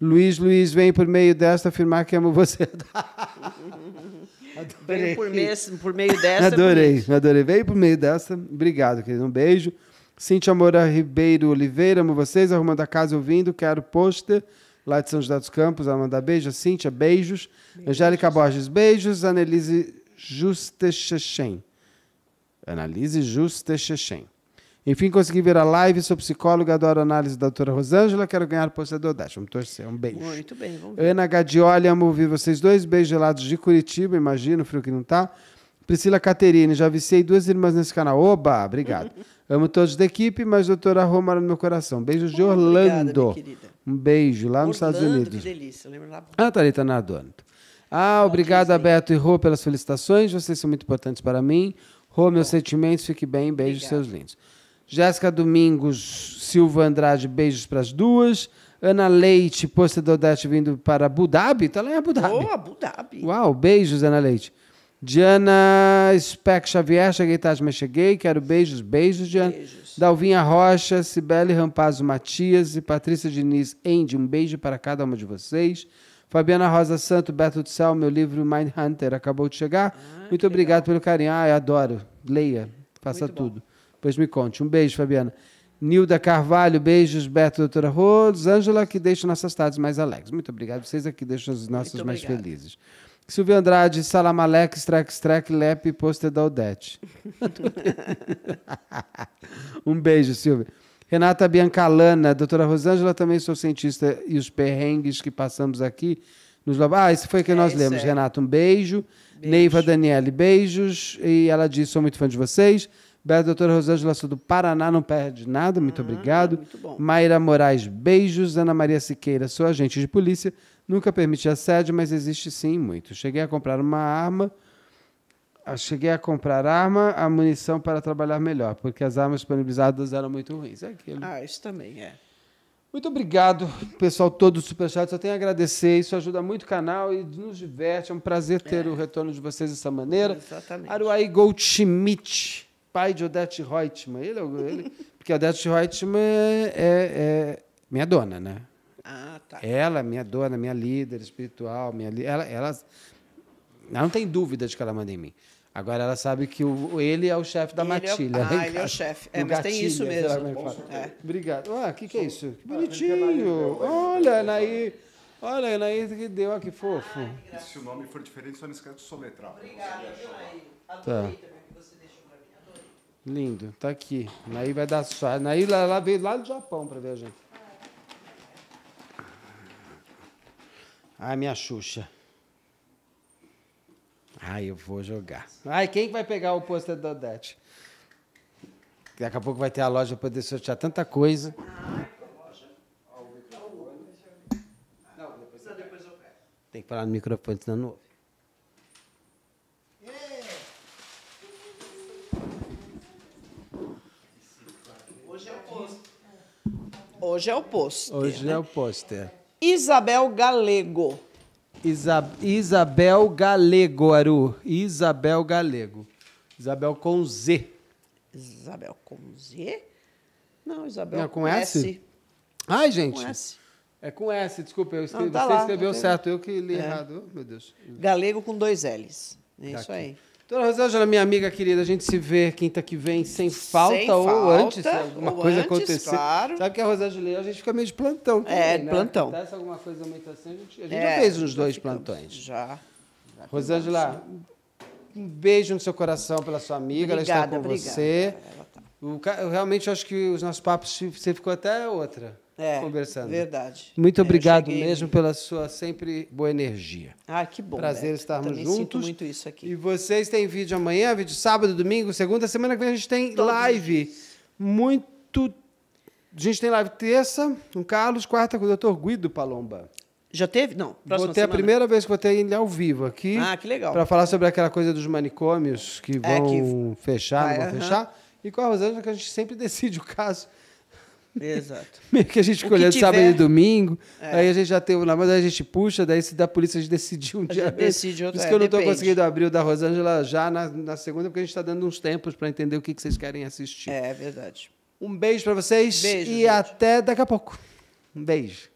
Luiz Luiz vem por meio desta afirmar que amo você. *laughs* Adorei. Por, por, meio dessa. adorei, adorei. Veio por meio dessa. Obrigado, querido. Um beijo. Cintia Moura Ribeiro Oliveira, amo vocês. Arrumando a casa ouvindo, quero pôster. Lá de São José dos Campos, ela manda beijo. Cíntia, beijos. beijos. Angélica Borges, beijos. Analise Justechechen. Analise Justechechen. Enfim, consegui ver a live, sou psicóloga, adoro a análise da doutora Rosângela, quero ganhar postador Dash Vamos torcer, um beijo. Muito bem, vamos ver. Ana Gadioli, amo ouvir vocês dois, beijos gelados de Curitiba, imagino, frio que não tá. Priscila Caterine, já viciei duas irmãs nesse canal. Oba, obrigado. *laughs* Amo todos da equipe, mas doutora Rô no meu coração. Beijos de Orlando. Obrigada, um beijo lá Orlando, nos Estados Unidos. Que delícia, lembra lá. Ah, Thalita Nadonto. Ah, obrigado, okay, Beto e Rô, pelas felicitações. Vocês são muito importantes para mim. Rô, meus sentimentos, fique bem. Beijos, seus lindos. Jéssica Domingos Silva Andrade, beijos para as duas. Ana Leite, posta do Odete vindo para Abu Dhabi. Está lá em Abu Dhabi. Oh, Abu Dhabi. Uau, beijos, Ana Leite. Diana Speck Xavier, cheguei tarde, mas cheguei. Quero beijos, beijos, Diana. Beijos. Dalvinha Rocha, Cibele Rampazzo Matias e Patrícia Diniz Endi. Um beijo para cada uma de vocês. Fabiana Rosa Santo, Beto do Céu, meu livro Mind Hunter acabou de chegar. Ah, Muito obrigado legal. pelo carinho. Ah, eu adoro. Leia, faça Muito tudo. Bom. Pois me conte. Um beijo, Fabiana. Nilda Carvalho, beijos, Beto, doutora rosângela Ângela, que deixa nossas tardes mais alegres. Muito obrigado, vocês aqui deixam as nossas mais felizes. Silvio Andrade, Salamalek, Trek, Trek, Lep, Poster da Odete. *laughs* um beijo, Silvio. Renata Biancalana, doutora Rosângela, também sou cientista e os perrengues que passamos aqui nos Ah, esse foi que é, nós lemos. É. Renata, um beijo. beijo. Neiva Daniele, beijos. E ela disse: sou muito fã de vocês. Beto, doutora Rosângela sou do Paraná, não perde nada, muito ah, obrigado. Muito bom. Mayra Moraes, beijos. Ana Maria Siqueira, sou agente de polícia, nunca permiti assédio, mas existe sim muito. Cheguei a comprar uma arma, ah, cheguei a comprar arma, a munição para trabalhar melhor, porque as armas disponibilizadas eram muito ruins. É aquilo. Ah, isso também é. Muito obrigado, pessoal todo do Superchat. Só tenho a agradecer. Isso ajuda muito o canal e nos diverte. É um prazer ter é. o retorno de vocês dessa maneira. Exatamente. Aruai Goldschmidt pai de Odette Reutemann. Ele, é ele, porque Odette Reutemann é, é, é minha dona, né? Ah, tá. Ela, minha dona, minha líder espiritual, minha li... ela, ela, ela não tem dúvida de que ela manda em mim. Agora ela sabe que o, ele é o chefe da ele matilha. É o... ah, né? ele é o chefe. É, o mas gatilha, tem isso mesmo. É. Obrigado. Ah, o que, que é isso? Que bonitinho. Olha, Anaí. Olha, Anaí que deu, olha que fofo. Ai, Se o nome for diferente, só não escreve de soletrar. Obrigada, Anaí. Tá. Lindo, tá aqui. Naí vai dar sorte. Naí lá, lá veio lá do Japão para ver a gente. Ai, minha Xuxa. Ai, eu vou jogar. Ai, quem vai pegar o pôster da Odete? Daqui a pouco vai ter a loja para poder sortear tanta coisa. Não, depois eu pego. Tem que falar no microfone, senão não ouve. Hoje é o pôster. Hoje é né? é o pôster. Isabel Galego. Isa Isabel Galego, Aru. Isabel Galego. Isabel com Z. Isabel com Z? Não, Isabel Não, com, com S. S. Ai, gente. Com S. É com S, desculpa. Eu escrevi, Não, tá você lá, escreveu tá certo, eu que li é. errado. Oh, meu Deus. Galego com dois L's. É Daqui. isso tá aí. Dona Rosângela, minha amiga querida, a gente se vê quinta que vem sem falta sem ou antes, se alguma ou coisa antes, acontecer. Claro. Sabe que a Rosângela a gente fica meio de plantão também, É, né? plantão. se alguma coisa muito assim, a gente, a gente é, já fez uns dois plantões. Já. já Rosângela, um beijo no seu coração pela sua amiga, obrigada, ela está com obrigada. você. Ela tá. o, realmente, eu acho que os nossos papos, você ficou até outra é, conversando. Verdade. Muito é, obrigado mesmo pela sua sempre boa energia. Ah, que bom. Prazer Beto. estarmos também juntos. Sinto muito isso aqui. E vocês têm vídeo amanhã, vídeo sábado, domingo, segunda semana que vem a gente tem Todos. live. Muito a gente tem live terça com Carlos, quarta com o Dr. Guido Palomba. Já teve? Não. Próxima vou ter semana. a primeira vez que vou ter ele ao vivo aqui. Ah, que legal. Para falar sobre aquela coisa dos manicômios que vão é, que... fechar, ah, não vão uh -huh. fechar. E com a Rosângela, que a gente sempre *laughs* decide o caso Exato. *laughs* Meio que a gente escolheu tiver... sábado e domingo, é. aí a gente já tem lá, mas a gente puxa, daí se da polícia a gente decidiu um a dia. Decide outro, Por isso é, que eu não estou conseguindo abrir o da Rosângela já na, na segunda, porque a gente está dando uns tempos para entender o que, que vocês querem assistir. É, é verdade. Um beijo para vocês beijo, e gente. até daqui a pouco. Um beijo.